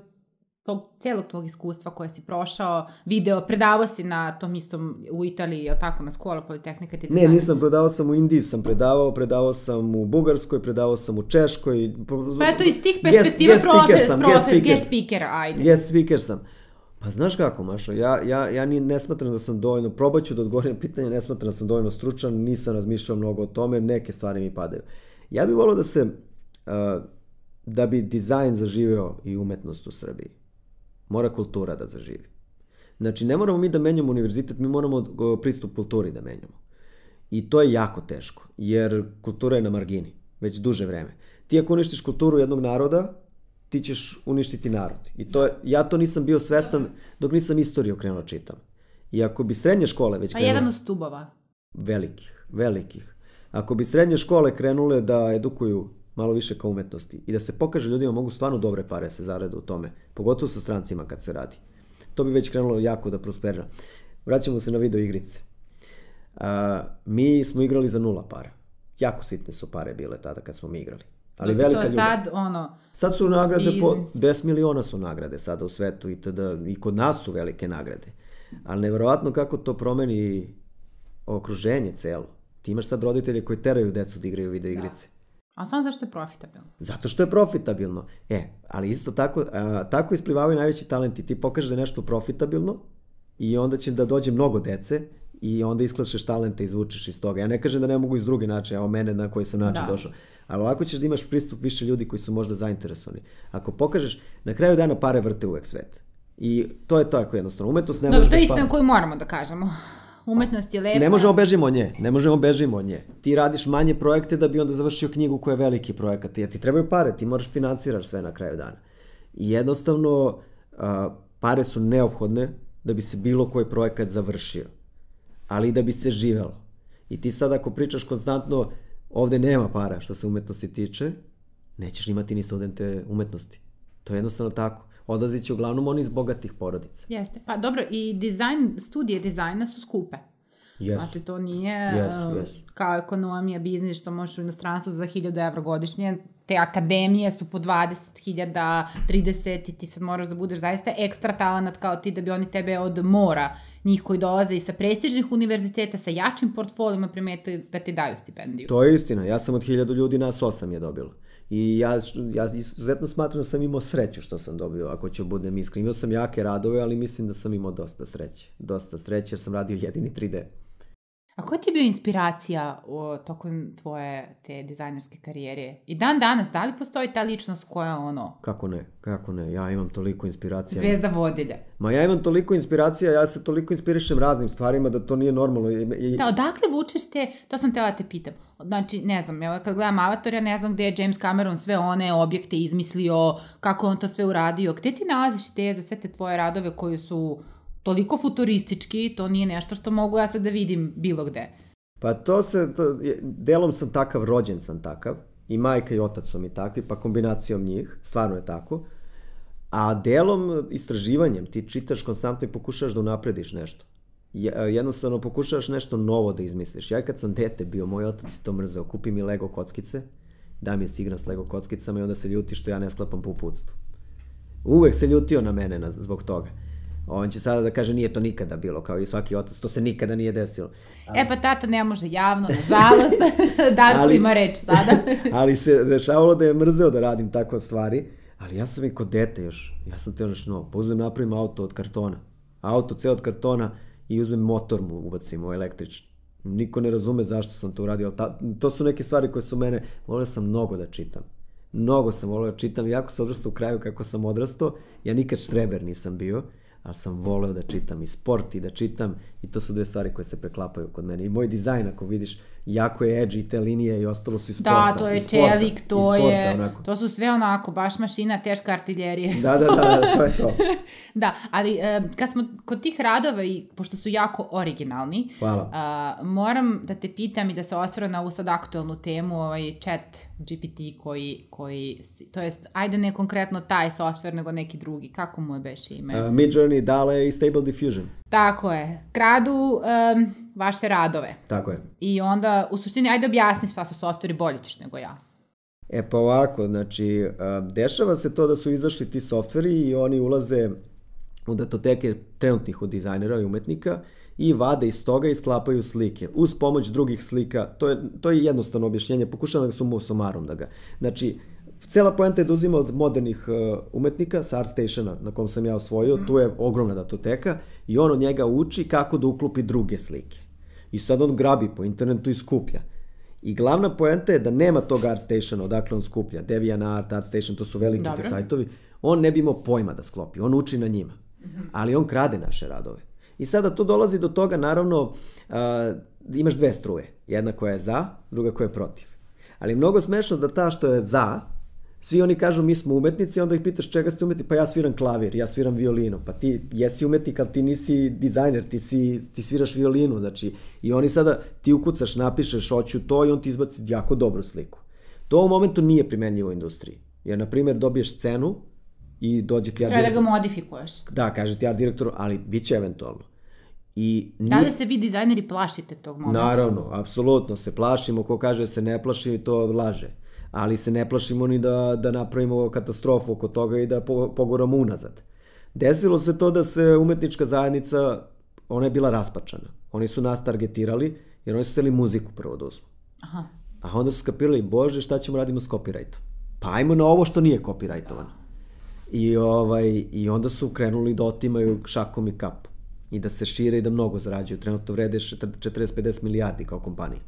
tog, celog tvog iskustva koje si prošao, video, predavao si na tom istom u Italiji, je tako, na skola Politehnika? Ti ne, nisam, predavao sam u Indiji, sam predavao, predavao sam u Bugarskoj, predavao sam u Češkoj. Pa eto, iz tih perspektiva guest, guest speaker sam, guest speaker, guest speaker, ajde. Guest speaker sam. Pa znaš kako, Mašo, ja, ja, ja ne smatram da sam dovoljno, probaću da odgovorim na pitanje, ne smatram da sam dovoljno stručan, nisam razmišljao mnogo o tome, neke stvari mi padaju. Ja bih volao da se, uh, da bi dizajn zaživeo i umetnost u Srbiji mora kultura da zaživi. Znači, ne moramo mi da menjamo univerzitet, mi moramo pristup kulturi da menjamo. I to je jako teško, jer kultura je na margini, već duže vreme. Ti ako uništiš kulturu jednog naroda, ti ćeš uništiti narod. I to je, ja to nisam bio svestan dok nisam istoriju krenuo čitam. I ako bi srednje škole već krenule... Pa jedan od stubova. Velikih, velikih. Ako bi srednje škole krenule da edukuju malo više ka umetnosti i da se pokaže ljudima mogu stvarno dobre pare se zarade u tome, pogotovo sa strancima kad se radi. To bi već krenulo jako da prosperira. Vraćamo se na video igrice. A, mi smo igrali za nula para. Jako sitne su pare bile tada kad smo mi igrali. Ali Dok velika to sad, ono... Sad su nagrade po... 10 miliona su nagrade sada u svetu i, tada, i kod nas su velike nagrade. Ali nevjerovatno kako to promeni okruženje celo. Ti imaš sad roditelje koji teraju decu da igraju video da. igrice. Da A samo zašto je profitabilno? Zato što je profitabilno. E, ali isto tako, a, tako isplivavaju najveći talenti. Ti pokažeš da je nešto profitabilno i onda će da dođe mnogo dece i onda isklačeš talente, izvučeš iz toga. Ja ne kažem da ne mogu iz druge načine, evo mene na koji sam način da. došao. Ali ovako ćeš da imaš pristup više ljudi koji su možda zainteresovani. Ako pokažeš, na kraju dana pare vrte uvek svet. I to je tako jednostavno. Umetnost ne no, može da spavlja. To je da istina koju moramo da kažemo umetnost je lepa. Ne možemo bežimo od nje, ne možemo bežimo od nje. Ti radiš manje projekte da bi onda završio knjigu koja je veliki projekat. Ja ti trebaju pare, ti moraš financiraš sve na kraju dana. I jednostavno, pare su neophodne da bi se bilo koji projekat završio. Ali i da bi se živelo. I ti sad ako pričaš konstantno, ovde nema para što se umetnosti tiče, nećeš imati ni studente umetnosti. To je jednostavno tako odlazit će uglavnom oni iz bogatih porodica. Jeste, pa dobro i dizajn, studije dizajna su skupe. Yes. Znači to nije yes, yes. E, kao ekonomija, biznis što možeš u inostranstvu za 1000 evra godišnje, te akademije su po 20.000, 30 i ti sad moraš da budeš zaista ekstra talenat kao ti da bi oni tebe od mora, njih koji dolaze i sa prestižnih univerziteta, sa jačim portfolijima primetili da ti daju stipendiju. To je istina, ja sam od 1000 ljudi, nas 8 je dobilo. I ja, ja izuzetno smatram da sam imao sreću što sam dobio, ako ću budem iskren. Imao sam jake radove, ali mislim da sam imao dosta sreće. Dosta sreće jer sam radio jedini 3D. A koja ti je bio inspiracija o, tokom tvoje te dizajnerske karijere? I dan danas, da li postoji ta ličnost koja ono... Kako ne, kako ne, ja imam toliko inspiracija. Zvezda vodilja. Ma ja imam toliko inspiracija, ja se toliko inspirišem raznim stvarima da to nije normalno. I... Da, odakle vučeš te, to sam tela te pitam. Znači, ne znam, evo kad gledam Avatar, ja ne znam gde je James Cameron sve one objekte izmislio, kako on to sve uradio. Gde ti nalaziš te za sve te tvoje radove koji su toliko futuristički, to nije nešto što mogu ja sad da vidim bilo gde. Pa to se, to, delom sam takav, rođen sam takav, i majka i otac su mi takvi, pa kombinacijom njih, stvarno je tako. A delom, istraživanjem, ti čitaš konstantno i pokušaš da unaprediš nešto. E, jednostavno pokušaš nešto novo da izmisliš. Ja kad sam dete bio, moj otac je to mrzeo, kupi mi Lego kockice, da mi se igram s Lego kockicama i onda se ljuti što ja ne sklapam po uputstvu. Uvek se ljutio na mene na, zbog toga on će sada da kaže nije to nikada bilo, kao i svaki otac, to se nikada nije desilo. Ali... E pa tata ne može javno, nažalost, da ali, ima reč sada. ali se dešavalo da je mrzeo da radim takve stvari, ali ja sam i kod dete još, ja sam te nešto novo, pa uzmem napravim auto od kartona, auto ceo od kartona i uzmem motor mu ubacim, u električni. Niko ne razume zašto sam to uradio, ali ta, to su neke stvari koje su mene, volio sam mnogo da čitam mnogo sam volio da čitam, jako sam odrastao u kraju kako sam odrastao, ja nikad štreber nisam bio ali sam voleo da čitam i sport i da čitam i to su dve stvari koje se preklapaju kod mene. I moj dizajn, ako vidiš, jako je edgy te linije i ostalo su iz da, sporta. Da, to je sporta, čelik, to sporta, je, onako. to su sve onako, baš mašina, teška artiljerija. da, da, da, da, to je to. da, ali eh, kad smo kod tih radova i pošto su jako originalni, Hvala. A, eh, moram da te pitam i da se osvara na ovu sad aktualnu temu, ovaj chat GPT koji, koji to jest, ajde ne konkretno taj software, nego neki drugi, kako mu je beš ime? Uh, eh, Mid Journey, Dale i Stable Diffusion. Tako je, kradu um, vaše radove. Tako je. I onda, u suštini, ajde objasni šta su softveri, bolji ćeš nego ja. E pa ovako, znači, e, dešava se to da su izašli ti softveri i oni ulaze u datoteke trenutnih od dizajnera i umetnika i vade iz toga i sklapaju slike. Uz pomoć drugih slika, to je, to je jednostavno objašnjenje, pokušam da su mu somarom da ga. Znači, Cela poenta je da uzima od modernih e, umetnika sa ArtStationa na kom sam ja osvojio, mm. tu je ogromna datoteka i on od njega uči kako da uklopi druge slike i sad on grabi po internetu i skuplja. I glavna poenta je da nema tog ArtStationa odakle on skuplja, DeviantArt, ArtStation, to su veliki Dobre. te sajtovi, on ne bi imao pojma da sklopi, on uči na njima. Ali on krade naše radove. I sada to dolazi do toga, naravno, uh, imaš dve struje. Jedna koja je za, druga koja je protiv. Ali mnogo smešno da ta što je za, svi oni kažu mi smo umetnici, onda ih pitaš čega ste umetnik, pa ja sviram klavir, ja sviram violinu, pa ti jesi umetnik, ali ti nisi dizajner, ti, si, ti sviraš violinu, znači, i oni sada, ti ukucaš, napišeš, hoću to i on ti izbaci jako dobru sliku. To u momentu nije primenljivo u industriji, jer, na primjer, dobiješ cenu i dođe ti ja Treba da ga modifikuješ. Da, kaže ti ja direktor, ali bit će eventualno. I nije... Da li se vi dizajneri plašite tog momenta? Naravno, apsolutno se plašimo, ko kaže da se ne plaši, to laže ali se ne plašimo ni da, da napravimo katastrofu oko toga i da po, pogoramo unazad. Desilo se to da se umetnička zajednica, ona je bila raspačana. Oni su nas targetirali, jer oni su hteli muziku prvo da uzmu. Aha. A onda su skapirali, bože, šta ćemo radimo s copyrightom? Pa ajmo na ovo što nije copyrightovano. I, ovaj, I onda su krenuli da otimaju šakom i kapom i da se šire i da mnogo zarađuju. Trenutno vrede 40-50 milijardi kao kompanija.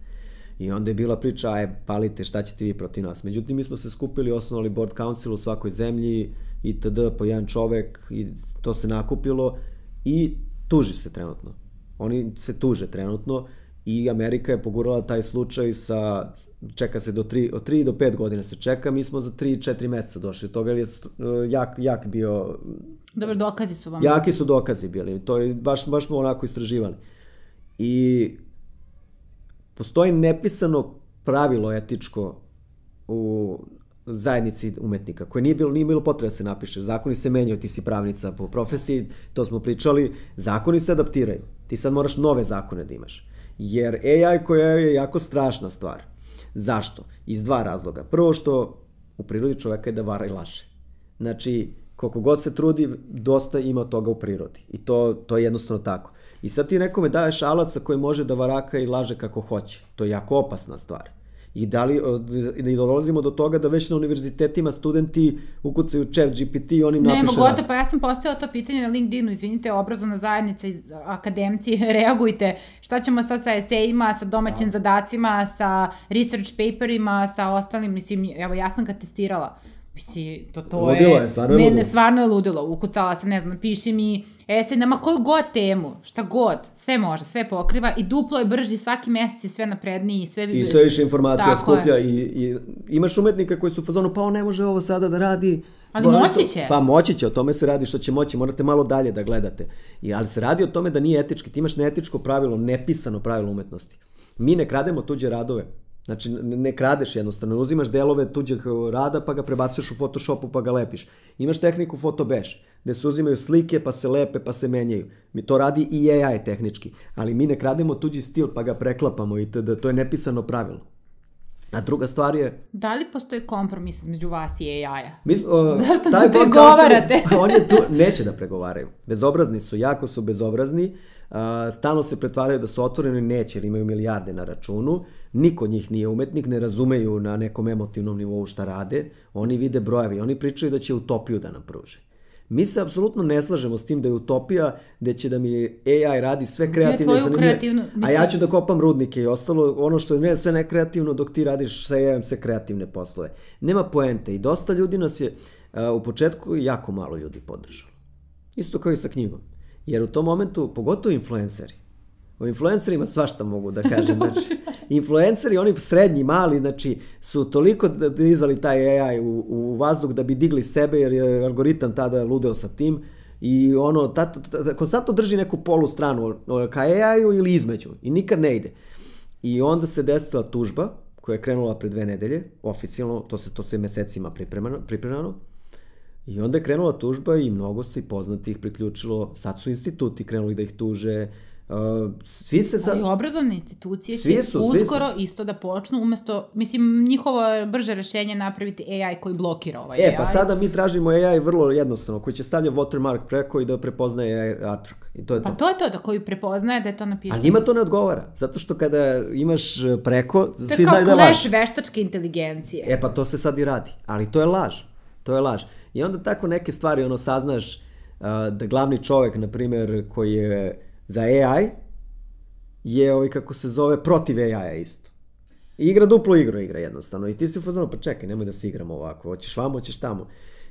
I onda je bila priča, aj palite šta ćete vi protiv nas. Međutim, mi smo se skupili, osnovali board council u svakoj zemlji i td. po jedan čovek i to se nakupilo i tuži se trenutno. Oni se tuže trenutno i Amerika je pogurala taj slučaj sa, čeka se do 3, od tri do 5 godina se čeka, mi smo za 3-4 meseca došli do toga, jer je jak, jak bio... Dobro, dokazi su vam. Jaki su dokazi bili, to je, baš, baš smo onako istraživali. I Postoji nepisano pravilo etičko u zajednici umetnika, koje nije bilo, nije bilo potrebe da se napiše. Zakoni se menjaju, ti si pravnica po profesiji, to smo pričali, zakoni se adaptiraju. Ti sad moraš nove zakone da imaš. Jer AI koja je jako strašna stvar. Zašto? Iz dva razloga. Prvo što u prirodi čoveka je da vara i laže. Znači, koliko god se trudi, dosta ima toga u prirodi. I to, to je jednostavno tako. I sad ti nekome daješ alat sa kojim može da varaka i laže kako hoće. To je jako opasna stvar. I da li i dolazimo do toga da već na univerzitetima studenti ukucaju chat GPT i oni im napišu. Ne mogu da, pa ja sam postavila to pitanje na LinkedInu, izvinite, obrazovna zajednica, akademci, reagujte. Šta ćemo sad sa esejima, sa domaćim da. zadacima, sa research paperima, sa ostalim, mislim, evo ja sam ga testirala. Mislim, to, to ludilo je, je stvarno je ludilo. Ne, stvarno je ludilo. Ukucala se, ne znam, piše mi esej na koju god temu, šta god, sve može, sve pokriva i duplo je brži, svaki mesec je sve napredniji i sve... I sve više informacija Tako skuplja je. i, i imaš umetnika koji su u fazonu, pa on ne može ovo sada da radi, Ali Bo, pa, moći će. Pa moći će, o tome se radi što će moći, morate malo dalje da gledate. I, ali se radi o tome da nije etički, ti imaš neetičko pravilo, nepisano pravilo umetnosti. Mi ne krademo tuđe radove, Znači, ne kradeš jednostavno, ne uzimaš delove tuđeg e, rada pa ga prebacuješ u Photoshopu pa ga lepiš. Imaš tehniku Photobash, gde se uzimaju slike pa se lepe pa se menjaju. Mi to radi i AI tehnički, ali mi ne krademo tuđi stil pa ga preklapamo i to, to je nepisano pravilo. A druga stvar je... Da li postoji kompromis između vas i AI-a? E, uh, Zašto da pregovarate? Kancer, on je tu, neće da pregovaraju. Bezobrazni su, jako su bezobrazni. Uh, stalno se pretvaraju da su otvoreni, neće jer imaju milijarde na računu, niko od njih nije umetnik, ne razumeju na nekom emotivnom nivou šta rade, oni vide brojevi, oni pričaju da će utopiju da nam pruže. Mi se apsolutno ne slažemo s tim da je utopija gde će da mi AI radi sve Ne, zanimljive, kreativno, a ja ću da kopam rudnike i ostalo, ono što je sve nekreativno dok ti radiš sa ai sve kreativne poslove. Nema poente i dosta ljudi nas je u početku jako malo ljudi podržalo. Isto kao i sa knjigom. Jer u tom momentu, pogotovo influenceri, o influencerima svašta mogu da kažem, znači, influenceri, oni srednji, mali, znači, su toliko dizali taj AI u, u vazduh da bi digli sebe, jer je algoritam tada ludeo sa tim, i ono, tato, tato, konstantno drži neku polu stranu ka AI-u ili između, i nikad ne ide. I onda se desila tužba, koja je krenula pre dve nedelje, oficijalno, to se, to se mesecima pripremano, pripremano I onda je krenula tužba i mnogo se i poznatih priključilo, sad su instituti krenuli da ih tuže, Uh, svi se sad... Ali obrazovne institucije svi će su, uskoro svi su. isto da počnu, umesto, mislim, njihovo brže rešenje napraviti AI koji blokira ovaj e, AI. E, pa sada mi tražimo AI vrlo jednostavno, koji će stavljati watermark preko i da prepoznaje AI artwork. I to je pa to. to je to, da koji prepoznaje da je to napisano. Ali njima to ne odgovara, zato što kada imaš e, preko, svi znaju da je laž. To je kao veštačke inteligencije. E, pa to se sad i radi, ali to je laž. To je laž. I onda tako neke stvari ono saznaš uh, da glavni čovjek na primjer koji je za AI je ovaj kako se zove protiv AI-a isto. I igra duplo igru igra jednostavno i ti si u fazonu pa čekaj nemoj da se igramo ovako, hoćeš vamo, hoćeš tamo.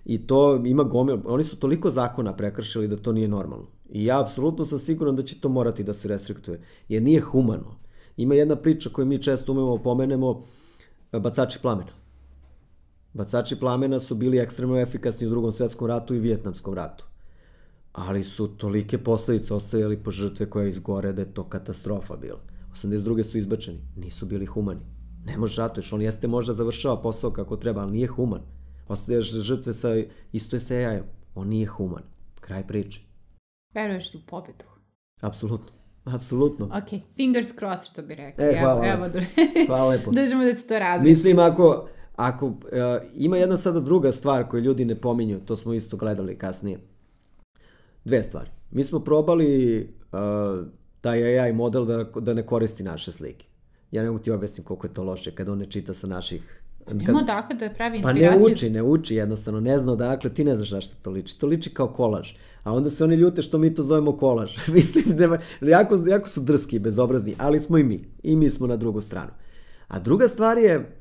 I to ima gomil, oni su toliko zakona prekršili da to nije normalno. I ja apsolutno sam siguran da će to morati da se restriktuje, jer nije humano. Ima jedna priča koju mi često umemo da pomenemo, bacači plamena. Bacači plamena su bili ekstremno efikasni u drugom svetskom ratu i vijetnamskom ratu. Ali su tolike posledice ostavili po žrtve koje izgore da je to katastrofa bila. 82. su izbačeni, nisu bili humani. Ne može ratuješ, on jeste možda završava posao kako treba, ali nije human. Ostavljaš žrtve sa, isto je sa jajom. On nije human. Kraj priče. Veruješ u pobedu? Apsolutno. Apsolutno. Ok, fingers crossed što bi rekli. E, hvala evo, lepo. Evo, hvala lepo. Držimo da se to različi. Mislim ako, ako, e, ima jedna sada druga stvar koju ljudi ne pominju, to smo isto gledali kasnije. Dve stvari. Mi smo probali e, taj AI model da, da ne koristi naše slike. Ja ne mogu ti objasniti koliko je to loše kada on ne čita sa naših Kad, Nemo dakle da pravi inspiraciju. Pa ne uči, ne uči jednostavno, ne zna odakle, ti ne znaš zašto to liči. To liči kao kolaž. A onda se oni ljute što mi to zovemo kolaž. Mislim, nema, jako, jako su drski i bezobrazni, ali smo i mi. I mi smo na drugu stranu. A druga stvar je,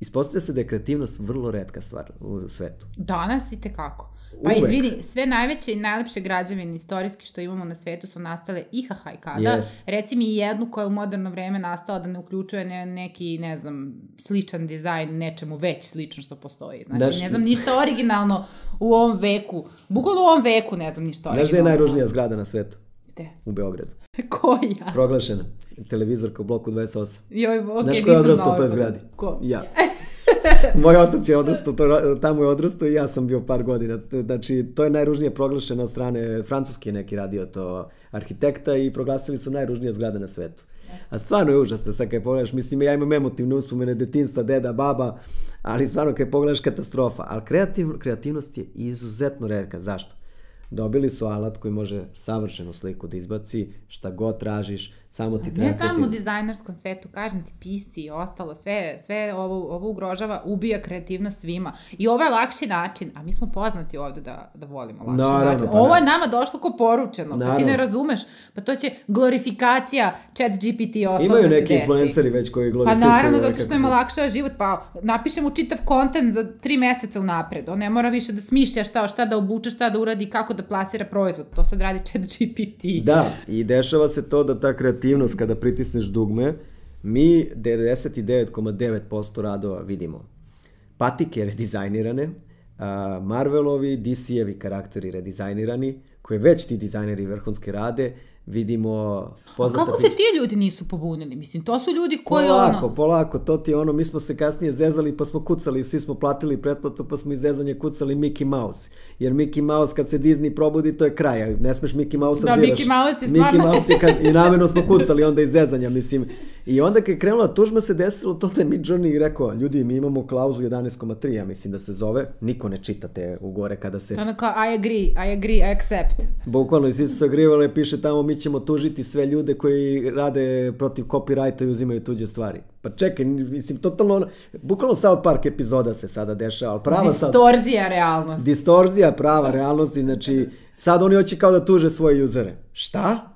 Ispostavlja se da je kreativnost vrlo redka stvar u svetu. Danas i tekako. Pa Uvek. izvini, sve najveće i najlepše građevine istorijski što imamo na svetu su nastale i haha i kada. Yes. Reci mi jednu koja je u moderno vreme nastala da ne uključuje ne, neki, ne znam, sličan dizajn nečemu već slično što postoji. Znači, Daš... ne znam ništa originalno u ovom veku. Bukvalno u ovom veku ne znam ništa originalno. Znaš da je najružnija zgrada na svetu? Gde? U Beogradu. Koja? Proglašena. Televizorka u bloku 28. Joj, okej, okay, Znaš ko je odrastao u toj zgradi? Ko? Ja. Moj otac je odrastao, to, tamo je odrastao i ja sam bio par godina. Znači, to je najružnije proglašeno od strane francuske neki radio to arhitekta i proglasili su najružnije zgrade na svetu. A stvarno je užasno sad kad pogledaš, mislim ja imam emotivne uspomene detinstva, deda, baba, ali stvarno kad pogledaš katastrofa. Ali kreativ, kreativnost je izuzetno redka. Zašto? Dobili su alat koji može savršenu sliku da izbaci, šta god tražiš, samo ti treba... Ne da samo u dizajnerskom svetu, kažem ti, pisci i ostalo, sve, sve ovo, ovo ugrožava, ubija kreativnost svima. I ovo je lakši način, a mi smo poznati ovde da, da volimo lakši naravno, način. Pa, ovo je da. nama došlo ko poručeno, naravno. pa ti ne razumeš, pa to će glorifikacija chat GPT i ostalo Imaju da neki influenceri već koji glorifikuju. Pa naravno, zato što ima lakša život, pa napišemo čitav kontent za tri meseca unapred, on ne mora više da smišlja šta, šta da obuče, šta da uradi, kako da plasira proizvod, to sad radi chat GPT. Da, i dešava se to da ta kreativnost kreativnost kada pritisneš dugme, mi 99,9% radova vidimo. Patike redizajnirane, Marvelovi, DC-evi karakteri redizajnirani, koje već ti dizajneri vrhunske rade, vidimo poznata... A kako se ti ljudi nisu pobunili? Mislim, to su ljudi koji polako, ono... Polako, polako, to ti je ono, mi smo se kasnije zezali pa smo kucali, svi smo platili pretplatu pa smo iz zezanja kucali Mickey Mouse. Jer Mickey Mouse kad se Disney probudi to je kraj, ne smeš Mickey Mouse-a da, diraš. Da, Mickey Mouse je stvarno... Mickey Mouse je kad... i namjerno smo kucali onda iz zezanja, mislim. I onda kad je krenula tužba se desilo to da mi Johnny rekao, ljudi, mi imamo klauzu 11,3, ja mislim da se zove, niko ne čita te ugore kada se... Ono kao, I agree, I agree, I accept. Bukvalno, i svi su se agrivali, piše tamo, mi ćemo tužiti sve ljude koji rade protiv copyrighta i uzimaju tuđe stvari. Pa čekaj, mislim, totalno, ono, bukvalno South Park epizoda se sada dešava, ali prava... Distorzija sad, realnosti. Distorzija prava realnosti, znači, sad oni hoće kao da tuže svoje Šta? Šta?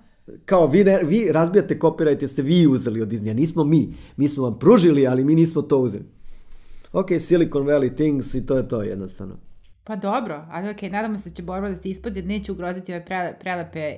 kao vi, ne, vi razbijate copyright jer ste vi uzeli od Disneya, nismo mi. Mi smo vam pružili, ali mi nismo to uzeli. Ok, Silicon Valley Things i to je to jednostavno. Pa dobro, ali ok, nadamo se da će borba da se ispođe, neće ugroziti ove prelepe, prelepe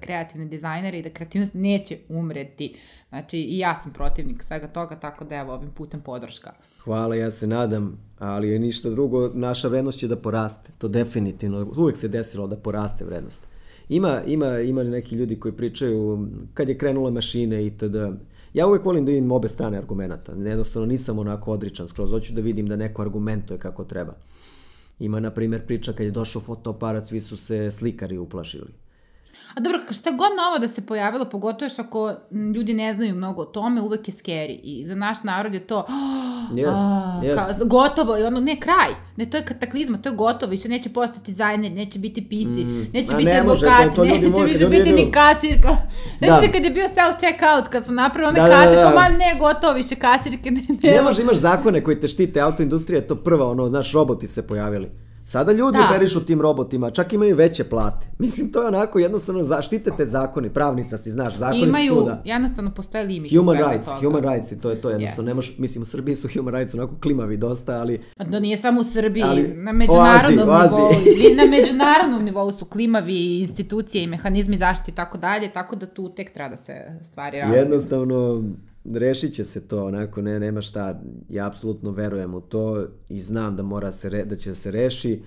kreativne dizajnere i da kreativnost neće umreti. Znači, i ja sam protivnik svega toga, tako da evo, ovim putem podrška. Hvala, ja se nadam, ali ništa drugo, naša vrednost će da poraste, to definitivno, uvek se desilo da poraste vrednost. Ima, ima, ima neki ljudi koji pričaju kad je krenula mašine i tada. Ja uvek volim da vidim obe strane argumenta. Jednostavno nisam onako odričan skroz. Hoću da vidim da neko argumentuje kako treba. Ima, na primjer, priča kad je došao fotoaparat, svi su se slikari uplašili. A dobro, šta god novo da se pojavilo, pogotovo još ako ljudi ne znaju mnogo o tome, uvek je scary. I za naš narod je to... Yes, oh, a, yes. Kao, gotovo, i ono, ne, kraj. Ne, to je kataklizma, to je gotovo. Više neće postati zajedni, neće biti pisci, mm. neće a biti ne advokat, može, neće više biti ni kasirka. Znači da. kad je bio self-checkout, kad su napravili one da, da, da kasirke, da, da, da. malo ne, gotovo više kasirke. Ne, ne. ne može, imaš zakone koji te štite, autoindustrija je to prva, ono, znaš, roboti se pojavili. Sada ljudi da. operišu tim robotima, čak imaju veće plate. Mislim, to je onako jednostavno, zaštitete zakoni, pravnica si, znaš, zakoni imaju, suda. jednostavno postoje limit. Human rights, toga. human rights to je to jednostavno. Yes. Nemoš, mislim, u Srbiji su human rights onako klimavi dosta, ali... Pa Da nije samo u Srbiji, ali, na međunarodnom oazi, nivou. na međunarodnom nivou su klimavi institucije i mehanizmi zaštite i tako dalje, tako da tu tek treba da se stvari razliku. Jednostavno, rešit će se to, onako, ne, nema šta, ja apsolutno verujem u to i znam da mora se, re, da će se reši,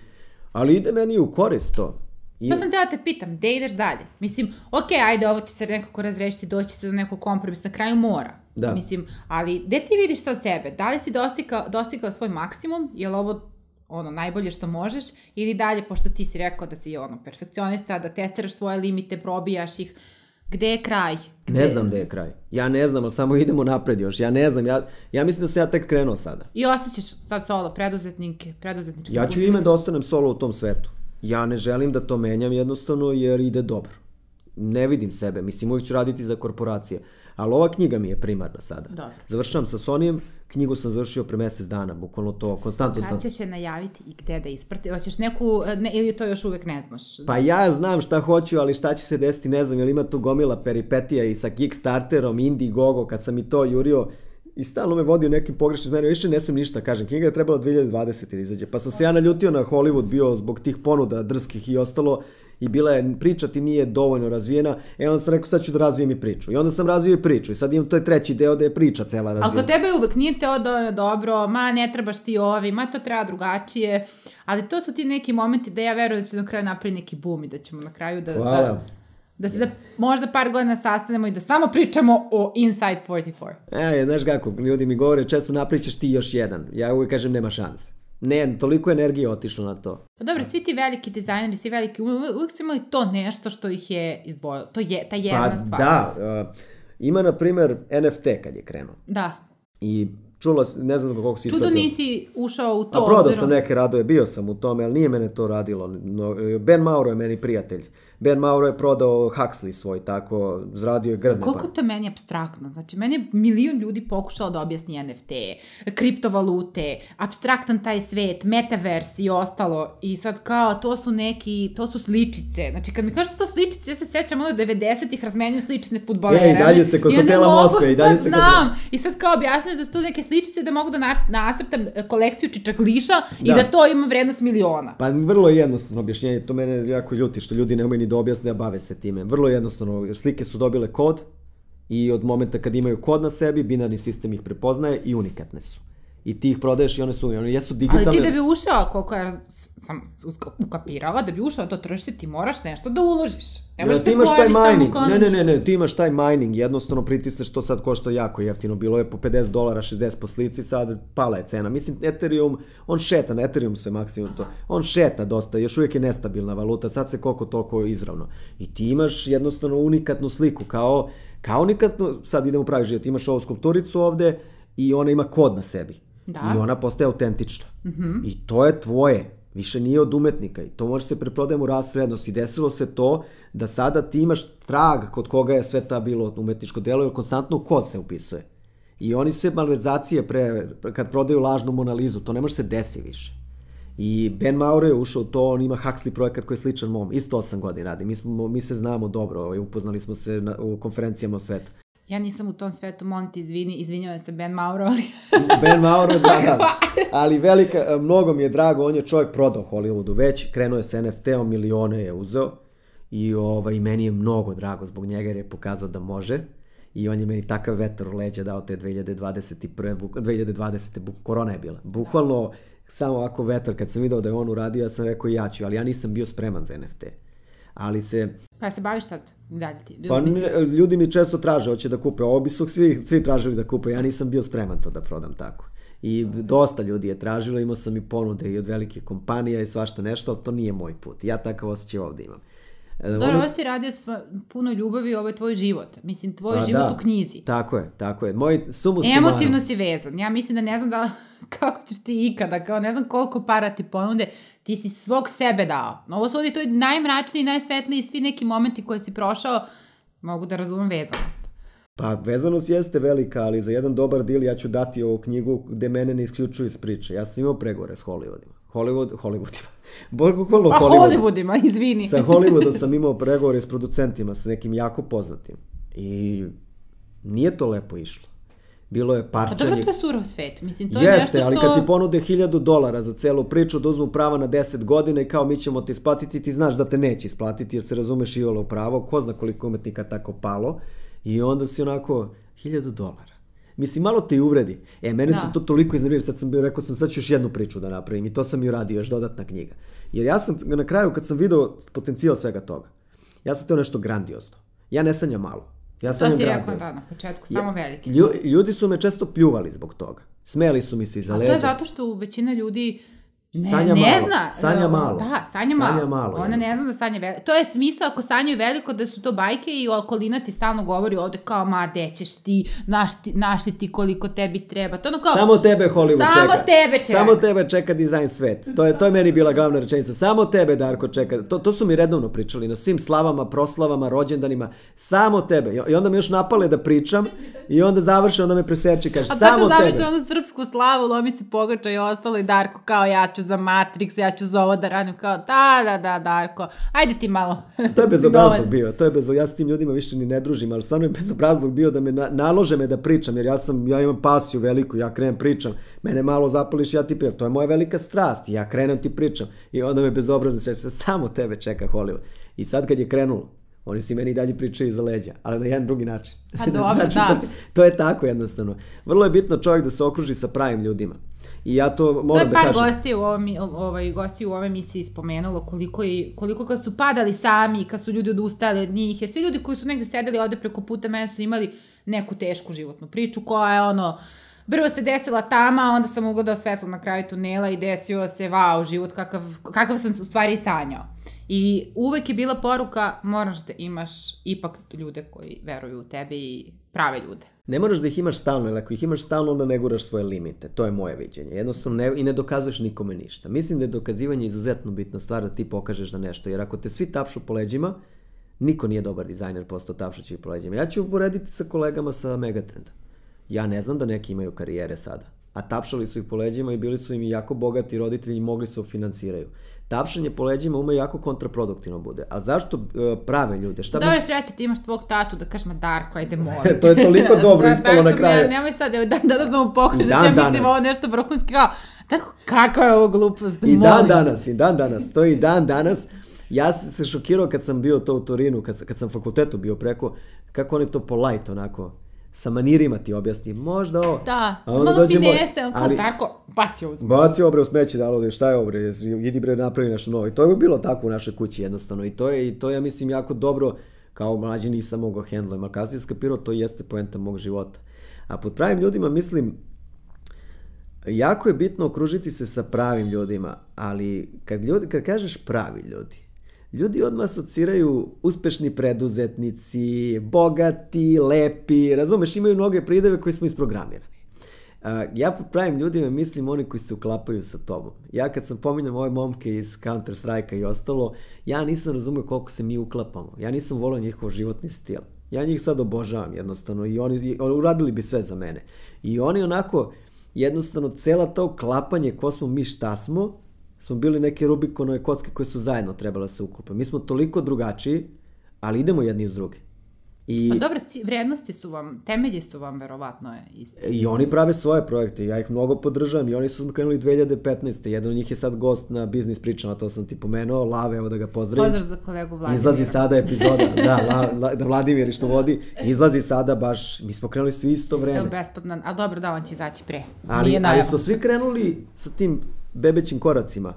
ali ide meni u korist to. I... To sam teo te pitam, gde ideš dalje? Mislim, ok, ajde, ovo će se nekako razrešiti, doći se do nekog kompromisa, na kraju mora. Da. Mislim, ali gde ti vidiš sa sebe? Da li si dostikao, dostigao svoj maksimum? Je li ovo ono najbolje što možeš ili dalje, pošto ti si rekao da si ono perfekcionista, da testiraš svoje limite, probijaš ih, Gde je kraj? Gde? Ne znam gde je kraj. Ja ne znam, ali samo idemo napred još. Ja ne znam, ja, ja mislim da se ja tek krenuo sada. I ostaćeš sad solo, preduzetnike, preduzetničke. Ja ću ime da ostanem solo u tom svetu. Ja ne želim da to menjam jednostavno jer ide dobro. Ne vidim sebe, mislim uvijek ću raditi za korporacije. Ali ova knjiga mi je primarna sada. Dobro. Završavam sa Sonijem, knjigu sam završio pre mesec dana, bukvalno to, konstantno sam... Kada ćeš je najaviti i gde da isprati? Hoćeš neku, ne, ili to još uvek ne znaš? Pa ja znam šta hoću, ali šta će se desiti ne znam, jer ima tu gomila peripetija i sa Kickstarterom, Indiegogo, kad sam i to jurio, i stalno me vodio nekim pogrešnim zmerima, više ne smijem ništa, da kažem, knjiga je trebala 2020. da izađe, pa sam se ja naljutio na Hollywood bio zbog tih ponuda drskih i ostalo, i bila je, priča ti nije dovoljno razvijena, e onda sam rekao sad ću da razvijem i priču. I onda sam razvio i priču i sad imam to je treći deo da je priča cela razvijena. Ako tebe uvek nije teo da dobro, ma ne trebaš ti ovi, ma to treba drugačije, ali to su ti neki momenti da ja verujem da će na kraju napraviti neki boom i da ćemo na kraju da... da Hvala. da Da se za možda par godina sastanemo i da samo pričamo o Inside 44. E, znaš kako, ljudi mi govore, često napričaš ti još jedan. Ja uvijek kažem nema šanse. Ne, toliko energije otišlo na to. Pa dobro, da. svi ti veliki dizajneri, svi veliki, uvijek su imali to nešto što ih je izdvojilo. To je ta jedna pa, stvar. Da, uh, ima na primer NFT kad je krenuo. Da. I čula, ne znam koliko si ispratio. Čudo nisi ušao u to. A prodao sam neke radove, bio sam u tome, ali nije mene to radilo. No, ben Mauro je meni prijatelj Ben Mauro je prodao Huxley svoj, tako, zradio je pa grdno. Koliko pa. to meni abstraktno? Znači, meni je milion ljudi pokušalo da objasni NFT, kriptovalute, abstraktan taj svet, metavers i ostalo. I sad kao, to su neki, to su sličice. Znači, kad mi kažeš da to sličice, ja se sećam ono 90-ih razmenio slične futbolere. Ja, e, i dalje se pa kod hotela mogu... Moskve, i dalje se kod... Znam, i sad kao objasniš da su to neke sličice da mogu da nacrtam e, kolekciju čičakliša da. i da to ima vrednost miliona. Pa vrlo jednostavno objašnjenje, to mene jako ljuti što ljudi ne umeju ni da objasne da bave se time. Vrlo jednostavno, jer slike su dobile kod i od momenta kad imaju kod na sebi, binarni sistem ih prepoznaje i unikatne su. I ti ih prodaješ i one su, one jesu digitalne. Ali ti da bi ušao, koliko ja sam ukapirala da bi ušao to tržište ti moraš nešto da uložiš. Ne možeš ja, ti imaš taj mining. Ne, ne, ne, ne, ti imaš taj mining. Jednostavno pritisneš to sad košta jako jeftino. Bilo je po 50 dolara, 60 po slici, sad pala je cena. Mislim, Ethereum, on šeta, na Ethereum se maksimum to. On šeta dosta, još uvijek je nestabilna valuta, sad se koliko toliko izravno. I ti imaš jednostavno unikatnu sliku, kao, kao unikatnu, sad idemo u pravi život, imaš ovu skulpturicu ovde i ona ima kod na sebi. Da. I ona postaje autentična. Mm -hmm. I to je tvoje. Više nije od umetnika i to može se preprodajem u rast i Desilo se to da sada ti imaš trag kod koga je sve ta bilo umetničko delo, jer konstantno kod se upisuje. I oni sve malverzacije pre, kad prodaju lažnu monalizu, to ne može se desi više. I Ben Mauro je ušao u to, on ima Huxley projekat koji je sličan mom, isto 8 godina radi, mi, smo, mi se znamo dobro, ovaj, upoznali smo se na, u konferencijama o svetu ja nisam u tom svetu, molim ti izvini, izvinjavam se Ben Mauro, ali... ben Mauro, da, da. Ali velika, e, mnogo mi je drago, on je čovjek prodao Hollywoodu već, krenuo je sa NFT-om, milione je uzeo i ovaj, meni je mnogo drago zbog njega jer je pokazao da može i on je meni takav vetar u leđa dao te 2021. Buk, 2020. Buk, korona je bila. Da. Bukvalno samo ovako vetar, kad sam video da je on uradio, ja sam rekao ja ću, ali ja nisam bio spreman za NFT ali se... Pa se baviš sad dalje ti? pa, ne, ljudi mi često traže, hoće da kupe, ovo bi su svi, svi tražili da kupe, ja nisam bio spreman to da prodam tako. I dosta ljudi je tražilo, imao sam i ponude i od velike kompanija i svašta nešto, ali to nije moj put. Ja takav osjećaj ovde imam. E, Dobro, ovo si radio sva, puno ljubavi, ovo je tvoj život. Mislim, tvoj pa, život da. u knjizi. Tako je, tako je. Moj sumus e, Emotivno sumaru. si vezan. Ja mislim da ne znam da kako ćeš ti ikada, kao ne znam koliko para ti ponude, ti si svog sebe dao. Novo ovdje to je najmračniji, najsvetliji, svi neki momenti koje si prošao, mogu da razumem vezanost. Pa vezanost jeste velika, ali za jedan dobar dil ja ću dati ovu knjigu gde mene ne isključuju iz priče. Ja sam imao pregore s Hollywoodima. Hollywood, Hollywoodima. Bog, bukvalno pa, Hollywoodima. Hollywoodima, izvini. Sa Hollywoodom sam imao pregovore s producentima, sa nekim jako poznatim. I nije to lepo išlo bilo je parčanje. Pa dobro, to je surov svet. Mislim, to Jeste, je nešto što... ali kad ti ponude 1000 dolara za celu priču, da uzmu prava na 10 godina i kao mi ćemo te isplatiti, ti znaš da te neće isplatiti jer se razumeš i ovo pravo, ko zna koliko umetnika tako palo. I onda si onako, 1000 dolara. Mislim, malo te i uvredi. E, mene da. se to toliko iznervira, sad sam bio, rekao sam, sad ću još jednu priču da napravim i to sam i uradio, još dodatna knjiga. Jer ja sam na kraju, kad sam video potencijal svega toga, ja sam teo nešto grandiozno. Ja ne sanjam malo. Ja da sam to si rekao, da, na početku, samo ja, veliki. ljudi su me često pljuvali zbog toga. Smeli su mi se iza leđa. A to je zato što većina ljudi Ne, sanja ne malo. zna. Sanja da, malo. Da, sanja, malo. Sanja malo Ona ne zna da sanja veliko. To je smisla ako sanjaju veliko da su to bajke i okolina ti stalno govori ovde kao ma gde ćeš ti, naš ti, ti koliko tebi treba. To ono kao... Samo tebe Hollywood samo čeka. Samo tebe čeka. Samo tebe čeka dizajn svet. To je, to je meni bila glavna rečenica. Samo tebe Darko čeka. To, to su mi redovno pričali na svim slavama, proslavama, rođendanima. Samo tebe. I onda mi još napale da pričam i onda završe, onda me preseče i kaže samo tebe. A pa to završe onu srpsku slavu, lomi se pogača i ostalo i Darko kao ja ću ću za Matrix, ja ću za ovo da radim, kao da, da, da, Darko, ajde ti malo. to je bezobrazlog bio, to je bez, ja s tim ljudima više ni ne družim, ali stvarno je bezobrazlog bio da me na, nalože me da pričam, jer ja sam, ja imam pasiju veliku, ja krenem pričam, mene malo zapališ, ja ti pričam, to je moja velika strast, ja krenem ti pričam i onda me bezobrazno sreća, samo tebe čeka Hollywood. I sad kad je krenulo, Oni su meni dalje pričaju iza leđa, ali na jedan drugi način. Pa dobro, znači, da. To, to je tako jednostavno. Vrlo je bitno čovjek da se okruži sa pravim ljudima. I ja to moram da kažem. To je par da gosti u, ovom, ovaj, gosti u ovoj emisiji spomenulo koliko, i, koliko kad su padali sami, kad su ljudi odustali od njih, jer svi ljudi koji su negde sedeli ovde preko puta mene su imali neku tešku životnu priču koja je ono, prvo se desila tama, onda sam ugledao svetlo na kraju tunela i desio se, vau, wow, život kakav, kakav sam u stvari sanjao. I uvek je bila poruka moraš da imaš ipak ljude koji veruju u tebe i prave ljude. Ne moraš da ih imaš stalno, jer ako ih imaš stalno, onda ne guraš svoje limite. To je moje viđenje. Jednostavno, ne, i ne dokazuješ nikome ništa. Mislim da je dokazivanje izuzetno bitna stvar da ti pokažeš da nešto, jer ako te svi tapšu po leđima, niko nije dobar dizajner postao tapšući po leđima. Ja ću uporediti sa kolegama sa Megatrenda. Ja ne znam da neki imaju karijere sada a tapšali su ih po leđima i bili su im jako bogati roditelji i mogli su financiraju tapšanje po leđima ume jako kontraproduktivno bude. A zašto e, prave ljude? Šta Dobre, da, baš... sreće, ti imaš tvog tatu da kažeš, ma Darko, ajde molim. to je toliko dobro da, ispalo na kraju. Ja, nemoj sad, evo, dan, danas vam pokažem, ja mislim ovo nešto vrhunski, kao, Darko, kakva je ovo glupost, I molim. dan danas, i dan danas, to je i dan danas. Ja sam se šokirao kad sam bio to u Torinu, kad, kad sam fakultetu bio preko, kako oni to polajt onako, sa manirima ti objasni, možda ovo. Da, a onda dođe moj. on kao ali, tako, baci ovo smeće. Baci obre u smeće, da, ali šta je obre, idi bre, napravi nešto novo. I to je bilo tako u našoj kući jednostavno. I to je, i to ja mislim, jako dobro, kao mlađi nisam mogao hendlujem, ali kasnije skapirao, to jeste poenta mog života. A pod pravim ljudima mislim, jako je bitno okružiti se sa pravim ljudima, ali kad, ljudi, kad kažeš pravi ljudi, ljudi odmah asociraju uspešni preduzetnici, bogati, lepi, razumeš, imaju mnoge prideve koje smo isprogramirani. Ja uh, ja pravim ljudima mislim oni koji se uklapaju sa tobom. Ja kad sam pominjam ove momke iz Counter Strike-a i ostalo, ja nisam razumio koliko se mi uklapamo. Ja nisam volio njihov životni stil. Ja njih sad obožavam jednostavno i oni uradili bi sve za mene. I oni onako jednostavno cela to uklapanje ko smo mi šta smo smo bili neke Rubikonove kocke koje su zajedno trebale da se uklope. Mi smo toliko drugačiji, ali idemo jedni uz drugi. I... A pa dobro, vrednosti su vam, temelji su vam verovatno isti. I oni prave svoje projekte, ja ih mnogo podržavam i oni su krenuli 2015. Jedan od njih je sad gost na biznis pričama, to sam ti pomenuo, Lave, evo da ga pozdravim. Pozdrav za kolegu Vladimira. Izlazi sada epizoda, da, la, la, da Vladimir što vodi, izlazi sada baš, mi smo krenuli svi isto vreme. Da, besplatno, a dobro da on će izaći pre. Ali, ali smo svi krenuli sa tim bebećim koracima.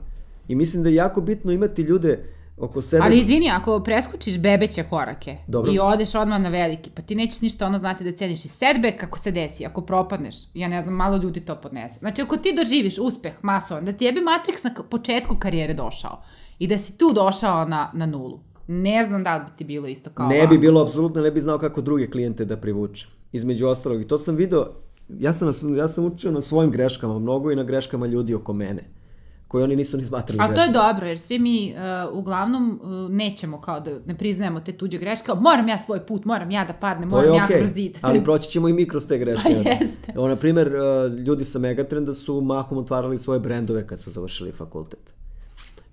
I mislim da je jako bitno imati ljude oko sebe. Ali izvini, ako preskočiš bebeće korake Dobro. i odeš odmah na veliki, pa ti nećeš ništa ono znati da ceniš i sedbe kako se desi, ako propadneš. Ja ne znam, malo ljudi to podnese. Znači, ako ti doživiš uspeh masovan, da ti je bi Matrix na početku karijere došao i da si tu došao na, na nulu. Ne znam da li bi ti bilo isto kao Ne bi bilo, apsolutno ne bi znao kako druge klijente da privuče. Između ostalog. I to sam video ja sam, ja sam učio na svojim greškama mnogo i na greškama ljudi oko mene koje oni nisu ni smatrali greškom. A to je dobro, jer svi mi uh, uglavnom uh, nećemo kao da ne priznajemo te tuđe greške, kao moram ja svoj put, moram ja da padnem, moram okay, ja kroz zid. ali proći ćemo i mi kroz te pa greške. Pa jeste. Evo, na primer, uh, ljudi sa Megatrenda su mahom otvarali svoje brendove kad su završili fakultet.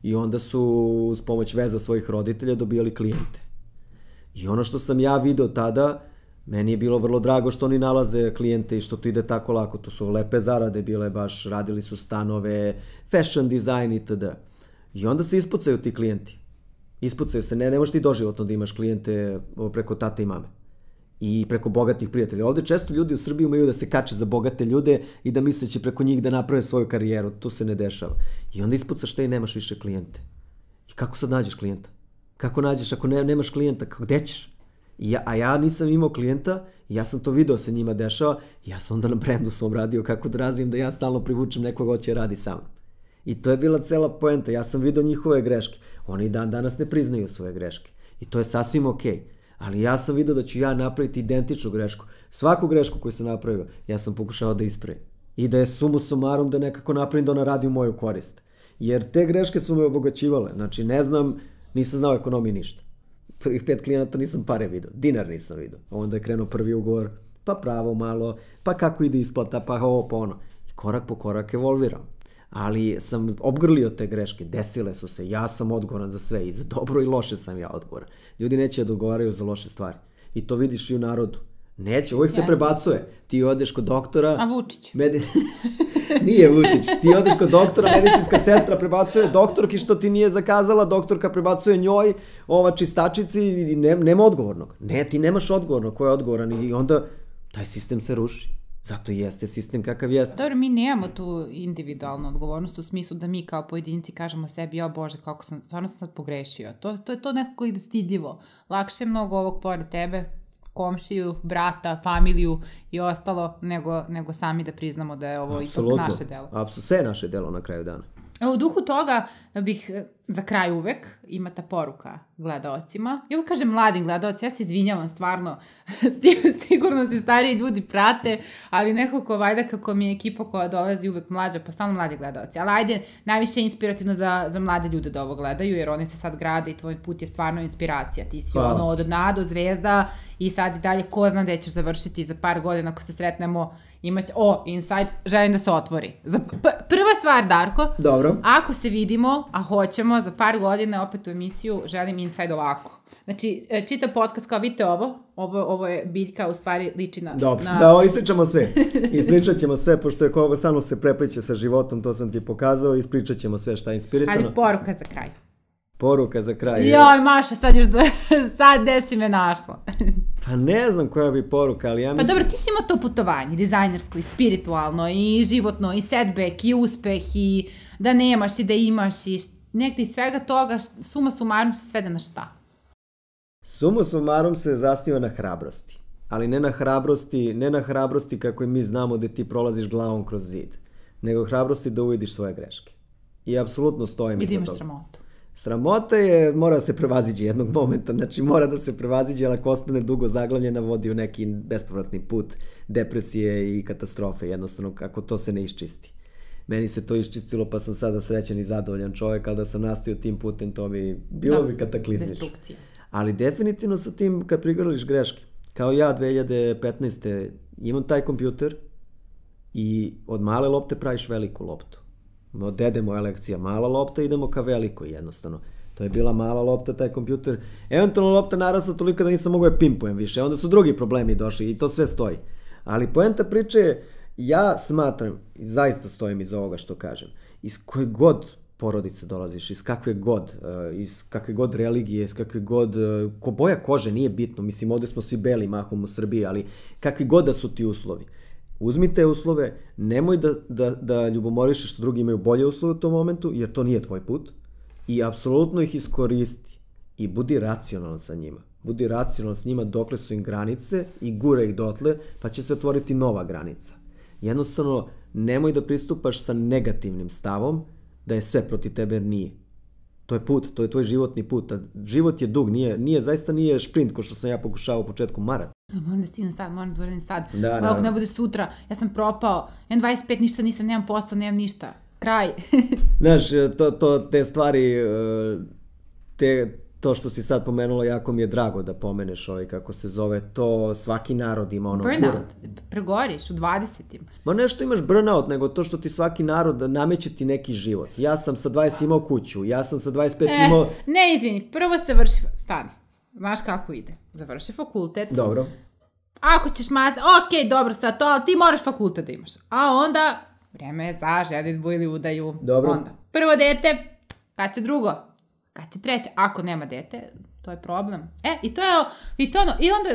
I onda su uz pomoć veza svojih roditelja dobijali klijente. I ono što sam ja video tada, Meni je bilo vrlo drago što oni nalaze klijente i što to ide tako lako. To su lepe zarade bile baš, radili su stanove, fashion design itd. I onda se ispucaju ti klijenti. Ispucaju se, ne, ne možeš ti doživotno da imaš klijente preko tate i mame i preko bogatih prijatelja. Ovde često ljudi u Srbiji umeju da se kače za bogate ljude i da misle da će preko njih da naprave svoju karijeru. To se ne dešava. I onda ispucaš te i nemaš više klijente. I kako sad nađeš klijenta? Kako nađeš ako ne, nemaš klijenta? Kako, gde ćeš? Ja, a ja nisam imao klijenta, ja sam to video se njima dešava, ja sam onda na brendu svom radio kako da razvijem da ja stalno privučem nekog hoće radi sa mnom. I to je bila cela poenta, ja sam video njihove greške. Oni dan danas ne priznaju svoje greške. I to je sasvim okej. Okay. Ali ja sam video da ću ja napraviti identičnu grešku. Svaku grešku koju sam napravio, ja sam pokušao da ispravim. I da je sumu sumarom da nekako napravim da ona radi u moju korist. Jer te greške su me obogaćivale. Znači ne znam, nisam znao ekonomiji ništa prvih pet klijenata nisam pare vidio, dinar nisam vidio. Onda je krenuo prvi ugovor, pa pravo malo, pa kako ide isplata, pa ovo, pa ono. I korak po korak evolviram. Ali sam obgrlio te greške, desile su se, ja sam odgovoran za sve i za dobro i loše sam ja odgovoran. Ljudi neće da odgovaraju za loše stvari. I to vidiš i u narodu. Neće, uvek se prebacuje. Ti odeš kod doktora... A Vučić? Medi... nije Vučić. Ti odeš kod doktora, medicinska sestra prebacuje doktorki što ti nije zakazala, doktorka prebacuje njoj, ova čistačici i ne, nema odgovornog. Ne, ti nemaš odgovornog ko je odgovoran i onda taj sistem se ruši. Zato jeste sistem kakav jeste. Dobro, mi nemamo tu individualnu odgovornost u smislu da mi kao pojedinci kažemo sebi, o Bože, kako sam, stvarno sam sad pogrešio. To, to je to nekako i stidljivo. Lakše je mnogo ovog pored tebe, komšiju, brata, familiju i ostalo, nego, nego sami da priznamo da je ovo Absolutno. ipak naše delo. Apsolutno, sve je naše delo na kraju dana. U duhu toga bih e, za kraj uvek ima ta poruka gledaocima. Ja uvek kažem mladim gledaocima, ja se izvinjavam stvarno, sigurno se stariji ljudi prate, ali nekako vajda kako mi je ekipa koja dolazi uvek mlađa, pa stalno mladi gledaoci. Ali ajde, najviše je inspirativno za, za mlade ljude da ovo gledaju, jer one se sad grade i tvoj put je stvarno inspiracija. Ti si Hvala. ono od dna do zvezda i sad i dalje ko zna gde ćeš završiti za par godina ako se sretnemo imać, o, inside, želim da se otvori. Za, prva stvar, Darko, Dobro. ako se vidimo a hoćemo za par godina opet u emisiju Želim Inside ovako. Znači, e, čita podcast kao vidite ovo, ovo, ovo je biljka, u stvari liči na... Dobro, na... da, o, ispričamo sve. Ispričat ćemo sve, pošto je kovo samo se prepliče sa životom, to sam ti pokazao, ispričat ćemo sve šta je inspirisano. Ali poruka za kraj. Poruka za kraj. Joj, Maša, sad još dve, sad gde si me našla? pa ne znam koja bi poruka, ali ja pa mislim... Pa dobro, ti si imao to putovanje, dizajnersko i spiritualno i životno i setback i uspeh i uh, da nemaš i da imaš i nekde iz svega toga, suma sumarom se svede na šta? Suma sumarom se zasniva na hrabrosti. Ali ne na hrabrosti, ne na hrabrosti kako i mi znamo da ti prolaziš glavom kroz zid, nego hrabrosti da uvidiš svoje greške. I apsolutno stojim. I da imaš sramotu. Sramota je, mora da se prevaziđe jednog momenta, znači mora da se prevaziđe, ali ako ostane dugo zaglavljena, vodi u neki bespovratni put depresije i katastrofe, jednostavno, ako to se ne isčisti meni se to iščistilo pa sam sada srećan i zadovoljan čovek, ali da sam nastio tim putem to bi bilo da, bi kataklizmično. Ali definitivno sa tim kad prigrališ greške, kao ja 2015. imam taj kompjuter i od male lopte praviš veliku loptu. No, dede moja lekcija, mala lopta, idemo ka velikoj jednostavno. To je bila mala lopta, taj kompjuter. Eventualno lopta narasla toliko da nisam mogao da je pimpujem više. Onda su drugi problemi došli i to sve stoji. Ali poenta priče je, Ja smatram, zaista stojim iz ovoga što kažem, iz koje god porodice dolaziš, iz kakve god, e, iz kakve god religije, iz kakve god, e, ko boja kože nije bitno, mislim ovde smo svi beli mahom u Srbiji, ali kakvi god da su ti uslovi. Uzmi te uslove, nemoj da, da, da ljubomoriš što drugi imaju bolje uslove u tom momentu, jer to nije tvoj put, i apsolutno ih iskoristi i budi racionalan sa njima. Budi racionalan s njima dokle su im granice i gura ih dotle, pa će se otvoriti nova granica. Jednostavno, nemoj da pristupaš sa negativnim stavom da je sve proti tebe nije. To je put, to je tvoj životni put. A život je dug, nije, nije, zaista nije šprint ko što sam ja pokušao u početku marat. Da, moram da stignem sad, moram da uradim sad. Da, da. Ako ne bude sutra, ja sam propao, N25 ništa nisam, nemam posao, nemam ništa. Kraj. Znaš, to, to, te stvari, eh, te, to što si sad pomenula, jako mi je drago da pomeneš ovaj, kako se zove to, svaki narod ima ono... Burnout, kura. pregoriš u 20 Ma nešto imaš burnout, nego to što ti svaki narod nameće ti neki život. Ja sam sa 20 imao kuću, ja sam sa 25 e, eh, imao... Ne, izvini, prvo se vrši, stani, znaš kako ide, završi fakultet. Dobro. Ako ćeš master, ok, dobro sad to, ali ti moraš fakultet da imaš. A onda, vreme je za žeditbu ili udaju. Dobro. Onda, prvo dete, kada će drugo? kad će treća, ako nema dete, to je problem. E, i to je, i to ono, i onda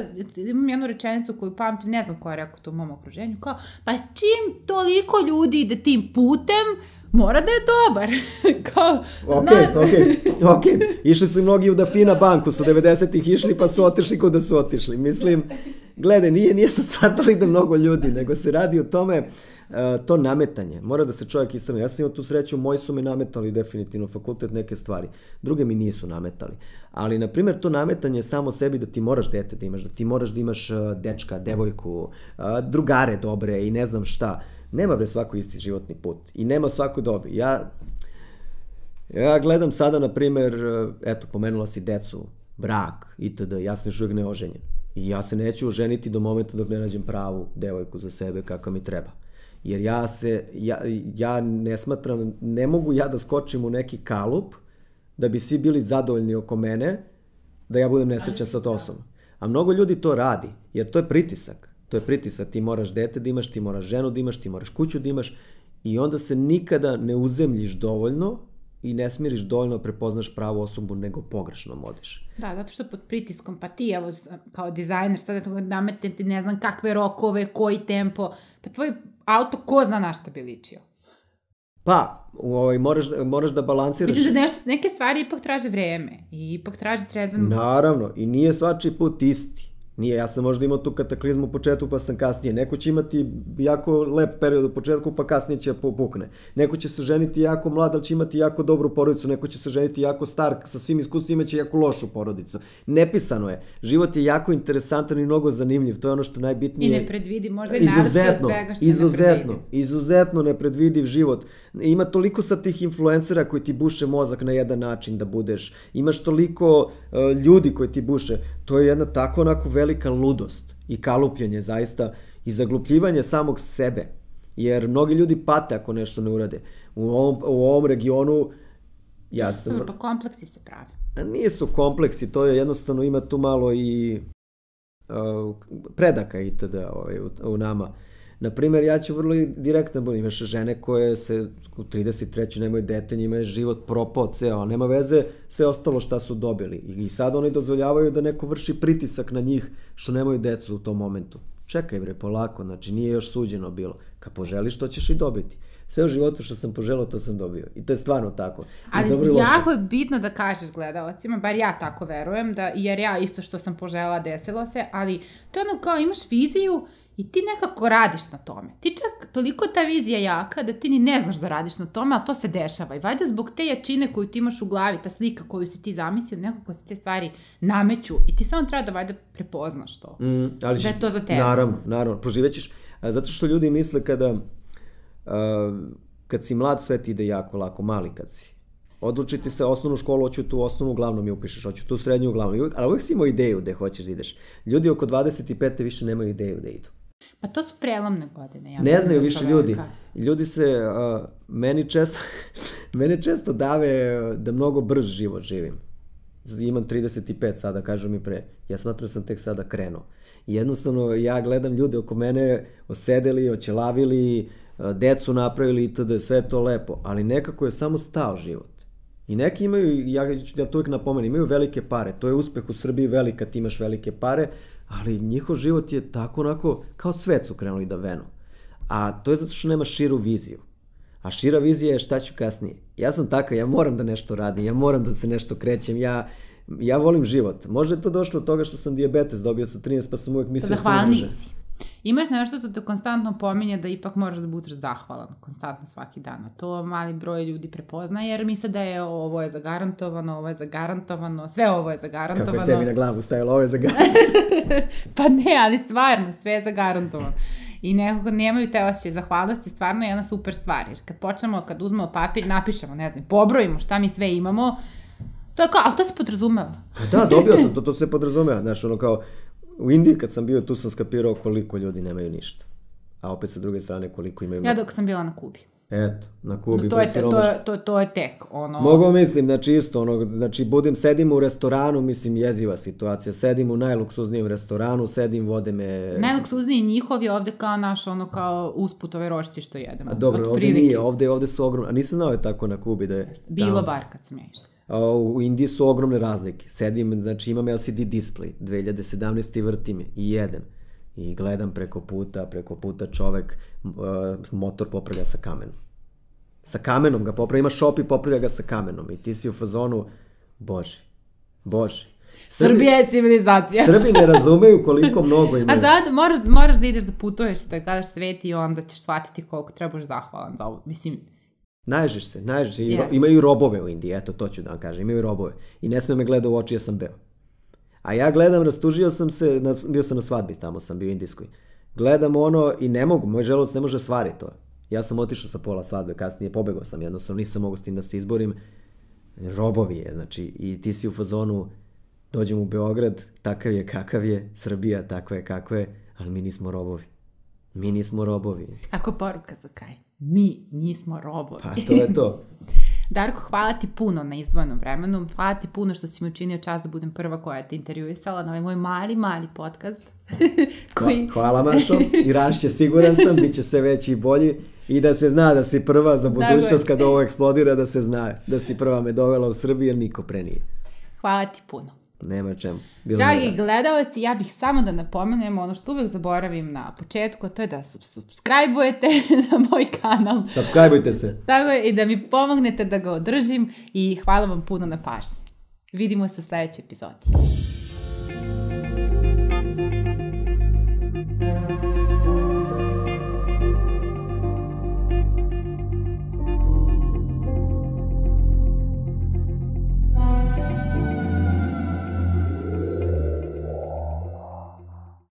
imam jednu rečenicu koju pamtim, ne znam ko je rekao to u mom okruženju, kao, pa čim toliko ljudi ide tim putem, mora da je dobar. kao, ok, znam. ok, ok. Išli su mnogi u Dafina banku, su 90-ih išli pa su otišli kod da su otišli. Mislim, gledaj, nije, nije sad sad da mnogo ljudi, nego se radi o tome E, to nametanje. Mora da se čovjek istrane. Ja sam imao tu sreću, moji su mi nametali definitivno fakultet neke stvari. Druge mi nisu nametali. Ali, na primjer, to nametanje samo sebi da ti moraš dete da imaš, da ti moraš da imaš e, dečka, devojku, e, drugare dobre i ne znam šta. Nema bre svako isti životni put i nema svako dobi. Ja, ja gledam sada, na primjer, eto, pomenula si decu, brak, itd. Ja sam još uvijek neoženjen. I ja se neću oženiti do momenta dok ne nađem pravu devojku za sebe kakva mi treba. Jer ja se, ja, ja ne smatram, ne mogu ja da skočim u neki kalup da bi svi bili zadovoljni oko mene, da ja budem nesrećan sa da. tom A mnogo ljudi to radi, jer to je pritisak. To je pritisak, ti moraš dete da imaš, ti moraš ženu da imaš, ti moraš kuću da imaš i onda se nikada ne uzemljiš dovoljno i ne smiriš dovoljno prepoznaš pravu osobu, nego pogrešno modiš. Da, zato što pod pritiskom, pa ti evo, kao dizajner, sada to nametne ti ne znam kakve rokove, koji tempo, pa tvoj auto ko zna na šta bi ličio. Pa, ovaj, moraš, da, moraš da balansiraš. Mislim da nešto, neke stvari ipak traže vreme i ipak traže trezvanu. Naravno, i nije svači put isti. Nije, ja sam možda imao tu kataklizmu u početku pa sam kasnije. Neko će imati jako lep period u početku pa kasnije će popukne. Neko će se ženiti jako mlad, ali će imati jako dobru porodicu. Neko će se ženiti jako star, sa svim iskustvima će jako lošu porodicu. Nepisano je. Život je jako interesantan i mnogo zanimljiv. To je ono što najbitnije. I ne predvidi, možda i naravno od svega što izuzetno, predvidi. Izuzetno nepredvidiv život. Ima toliko sa tih influencera koji ti buše mozak na jedan način da budeš. Imaš toliko uh, ljudi koji ti buše. To je jedna tako onako velika ludost i kalupljenje zaista i zaglupljivanje samog sebe. Jer mnogi ljudi pate ako nešto ne urade. U ovom, u ovom regionu ja sam... Hm, pa kompleksi se prave. A nisu kompleksi, to je jednostavno ima tu malo i uh, predaka itd. Ovaj, u, u nama. Na primer, ja ću vrlo direktno da budem, imaš žene koje se u 33. nemaju dete, njima je život propao ceo, nema veze sve ostalo šta su dobili. I sad oni dozvoljavaju da neko vrši pritisak na njih što nemaju decu u tom momentu. Čekaj bre, polako, znači nije još suđeno bilo. Kad poželiš, to ćeš i dobiti sve u životu što sam poželao, to sam dobio. I to je stvarno tako. Ali I dobro jako je bitno da kažeš gledalacima, bar ja tako verujem, da, jer ja isto što sam požela desilo se, ali to je ono kao imaš viziju I ti nekako radiš na tome. Ti čak toliko ta vizija jaka da ti ni ne znaš da radiš na tome, ali to se dešava. I valjda zbog te jačine koju ti imaš u glavi, ta slika koju si ti zamislio, nekako se te stvari nameću i ti samo treba da valjda prepoznaš to. Mm, ali da je to za tebe. Naravno, naravno. Proživećeš, zato što ljudi misle kada, uh, kad si mlad sve ti ide jako lako, mali kad si. Odlučiti se osnovnu školu, hoću tu osnovnu, glavno mi upišeš, hoću tu srednju, glavno. Ali uvek si imao ideju gde hoćeš da ideš. Ljudi oko 25. više nemaju ideju gde idu. Pa to su prelomne godine. Ja ne znaju više ljudi. Ljudi se, uh, meni često, mene često dave da mnogo brz život živim. Imam 35 sada, kažu mi pre. Ja smatram da sam tek sada krenuo. Jednostavno, ja gledam ljude oko mene osedeli, očelavili, decu napravili itd. Sve je to lepo, ali nekako je samo stao život. I neki imaju, ja ću da to uvijek napomenem, imaju velike pare. To je uspeh u Srbiji velika, ti imaš velike pare, ali njihov život je tako onako, kao svet su krenuli da venu. A to je zato što nema širu viziju. A šira vizija je šta ću kasnije. Ja sam takav, ja moram da nešto radim, ja moram da se nešto krećem, ja ja volim život. Možda je to došlo od toga što sam diabetes dobio sa 13 pa sam uvek mislio da sam uvijek. može. Si. Imaš nešto što te konstantno pominje da ipak moraš da budeš zahvalan konstantno svaki dan. To mali broj ljudi prepoznaje jer misle da je ovo je zagarantovano, ovo je zagarantovano, sve ovo je zagarantovano. Kako je sebi na glavu stavilo, ovo je zagarantovano. pa ne, ali stvarno, sve je zagarantovano. I nekako nemaju te osjećaje zahvalnosti, stvarno je jedna super stvar. Jer kad počnemo, kad uzmemo papir, napišemo, ne znam, pobrojimo šta mi sve imamo, To je kao, ali to se podrazumeva. Pa da, dobio sam, to, to se podrazumeva, znaš, ono kao, u Indiji kad sam bio tu sam skapirao koliko ljudi nemaju ništa. A opet sa druge strane koliko imaju... Ja dok sam bila na Kubi. Eto, na Kubi. No, to, je, pa to, je, to, to je tek, ono... Mogu mislim, znači isto, ono, znači budem, sedim u restoranu, mislim, jeziva situacija. Sedim u najluksuznijem restoranu, sedim, vode me... Najluksuzniji njihov je ovde kao naš, ono, kao usput ove rošće što jedemo. A dobro, ovde prilike. nije, ovde, ovde su ogromne, a nisam znao je tako na Kubi da je... Bilo tamo. Da. bar kad sam ja išla u Indiji su ogromne razlike. Sedim, znači imam LCD display, 2017. i vrtim i jedem. I gledam preko puta, preko puta čovek motor popravlja sa kamenom. Sa kamenom ga popravlja, ima šop i popravlja ga sa kamenom. I ti si u fazonu, bože, bože. Srbija je civilizacija. Srbi ne razumeju koliko mnogo imaju. A da, da moraš, moraš da ideš da putuješ da gledaš svet i onda ćeš shvatiti koliko trebaš zahvalan za ovo. Mislim, Naježeš se, Ima, Yes. Imaju robove u Indiji, eto to ću da vam kažem. Imaju robove. I ne sme me gleda u oči, ja sam beo. A ja gledam, rastužio sam se, na, bio sam na svadbi tamo, sam bio indijskoj. Gledam ono i ne mogu, moj želudac ne može svari to. Ja sam otišao sa pola svadbe, kasnije pobegao sam, jednostavno nisam mogao s tim da se izborim. Robovi je, znači, i ti si u fazonu, dođem u Beograd, takav je kakav je, Srbija takva je kakva je, ali mi nismo robovi. Mi nismo robovi. Ako poruka za kraj mi nismo roboti. Pa to je to. Darko, hvala ti puno na izdvojenom vremenu. Hvala ti puno što si mi učinio čast da budem prva koja te intervjuisala na ovaj moj mali, mali podcast. koji... Hvala Mašo i rašće siguran sam, bit će sve veći i bolji i da se zna da si prva za budućnost kad ovo eksplodira da se zna da si prva me dovela u Srbiju jer niko pre nije. Hvala ti puno. Nema čemu. Bilo Dragi nema. Da. gledalci, ja bih samo da napomenem ono što uvek zaboravim na početku, to je da subscribe-ujete na moj kanal. Subscribe-ujte se. Tako je, i da mi pomognete da ga održim i hvala vam puno na pažnje. Vidimo se u sledećoj epizodi.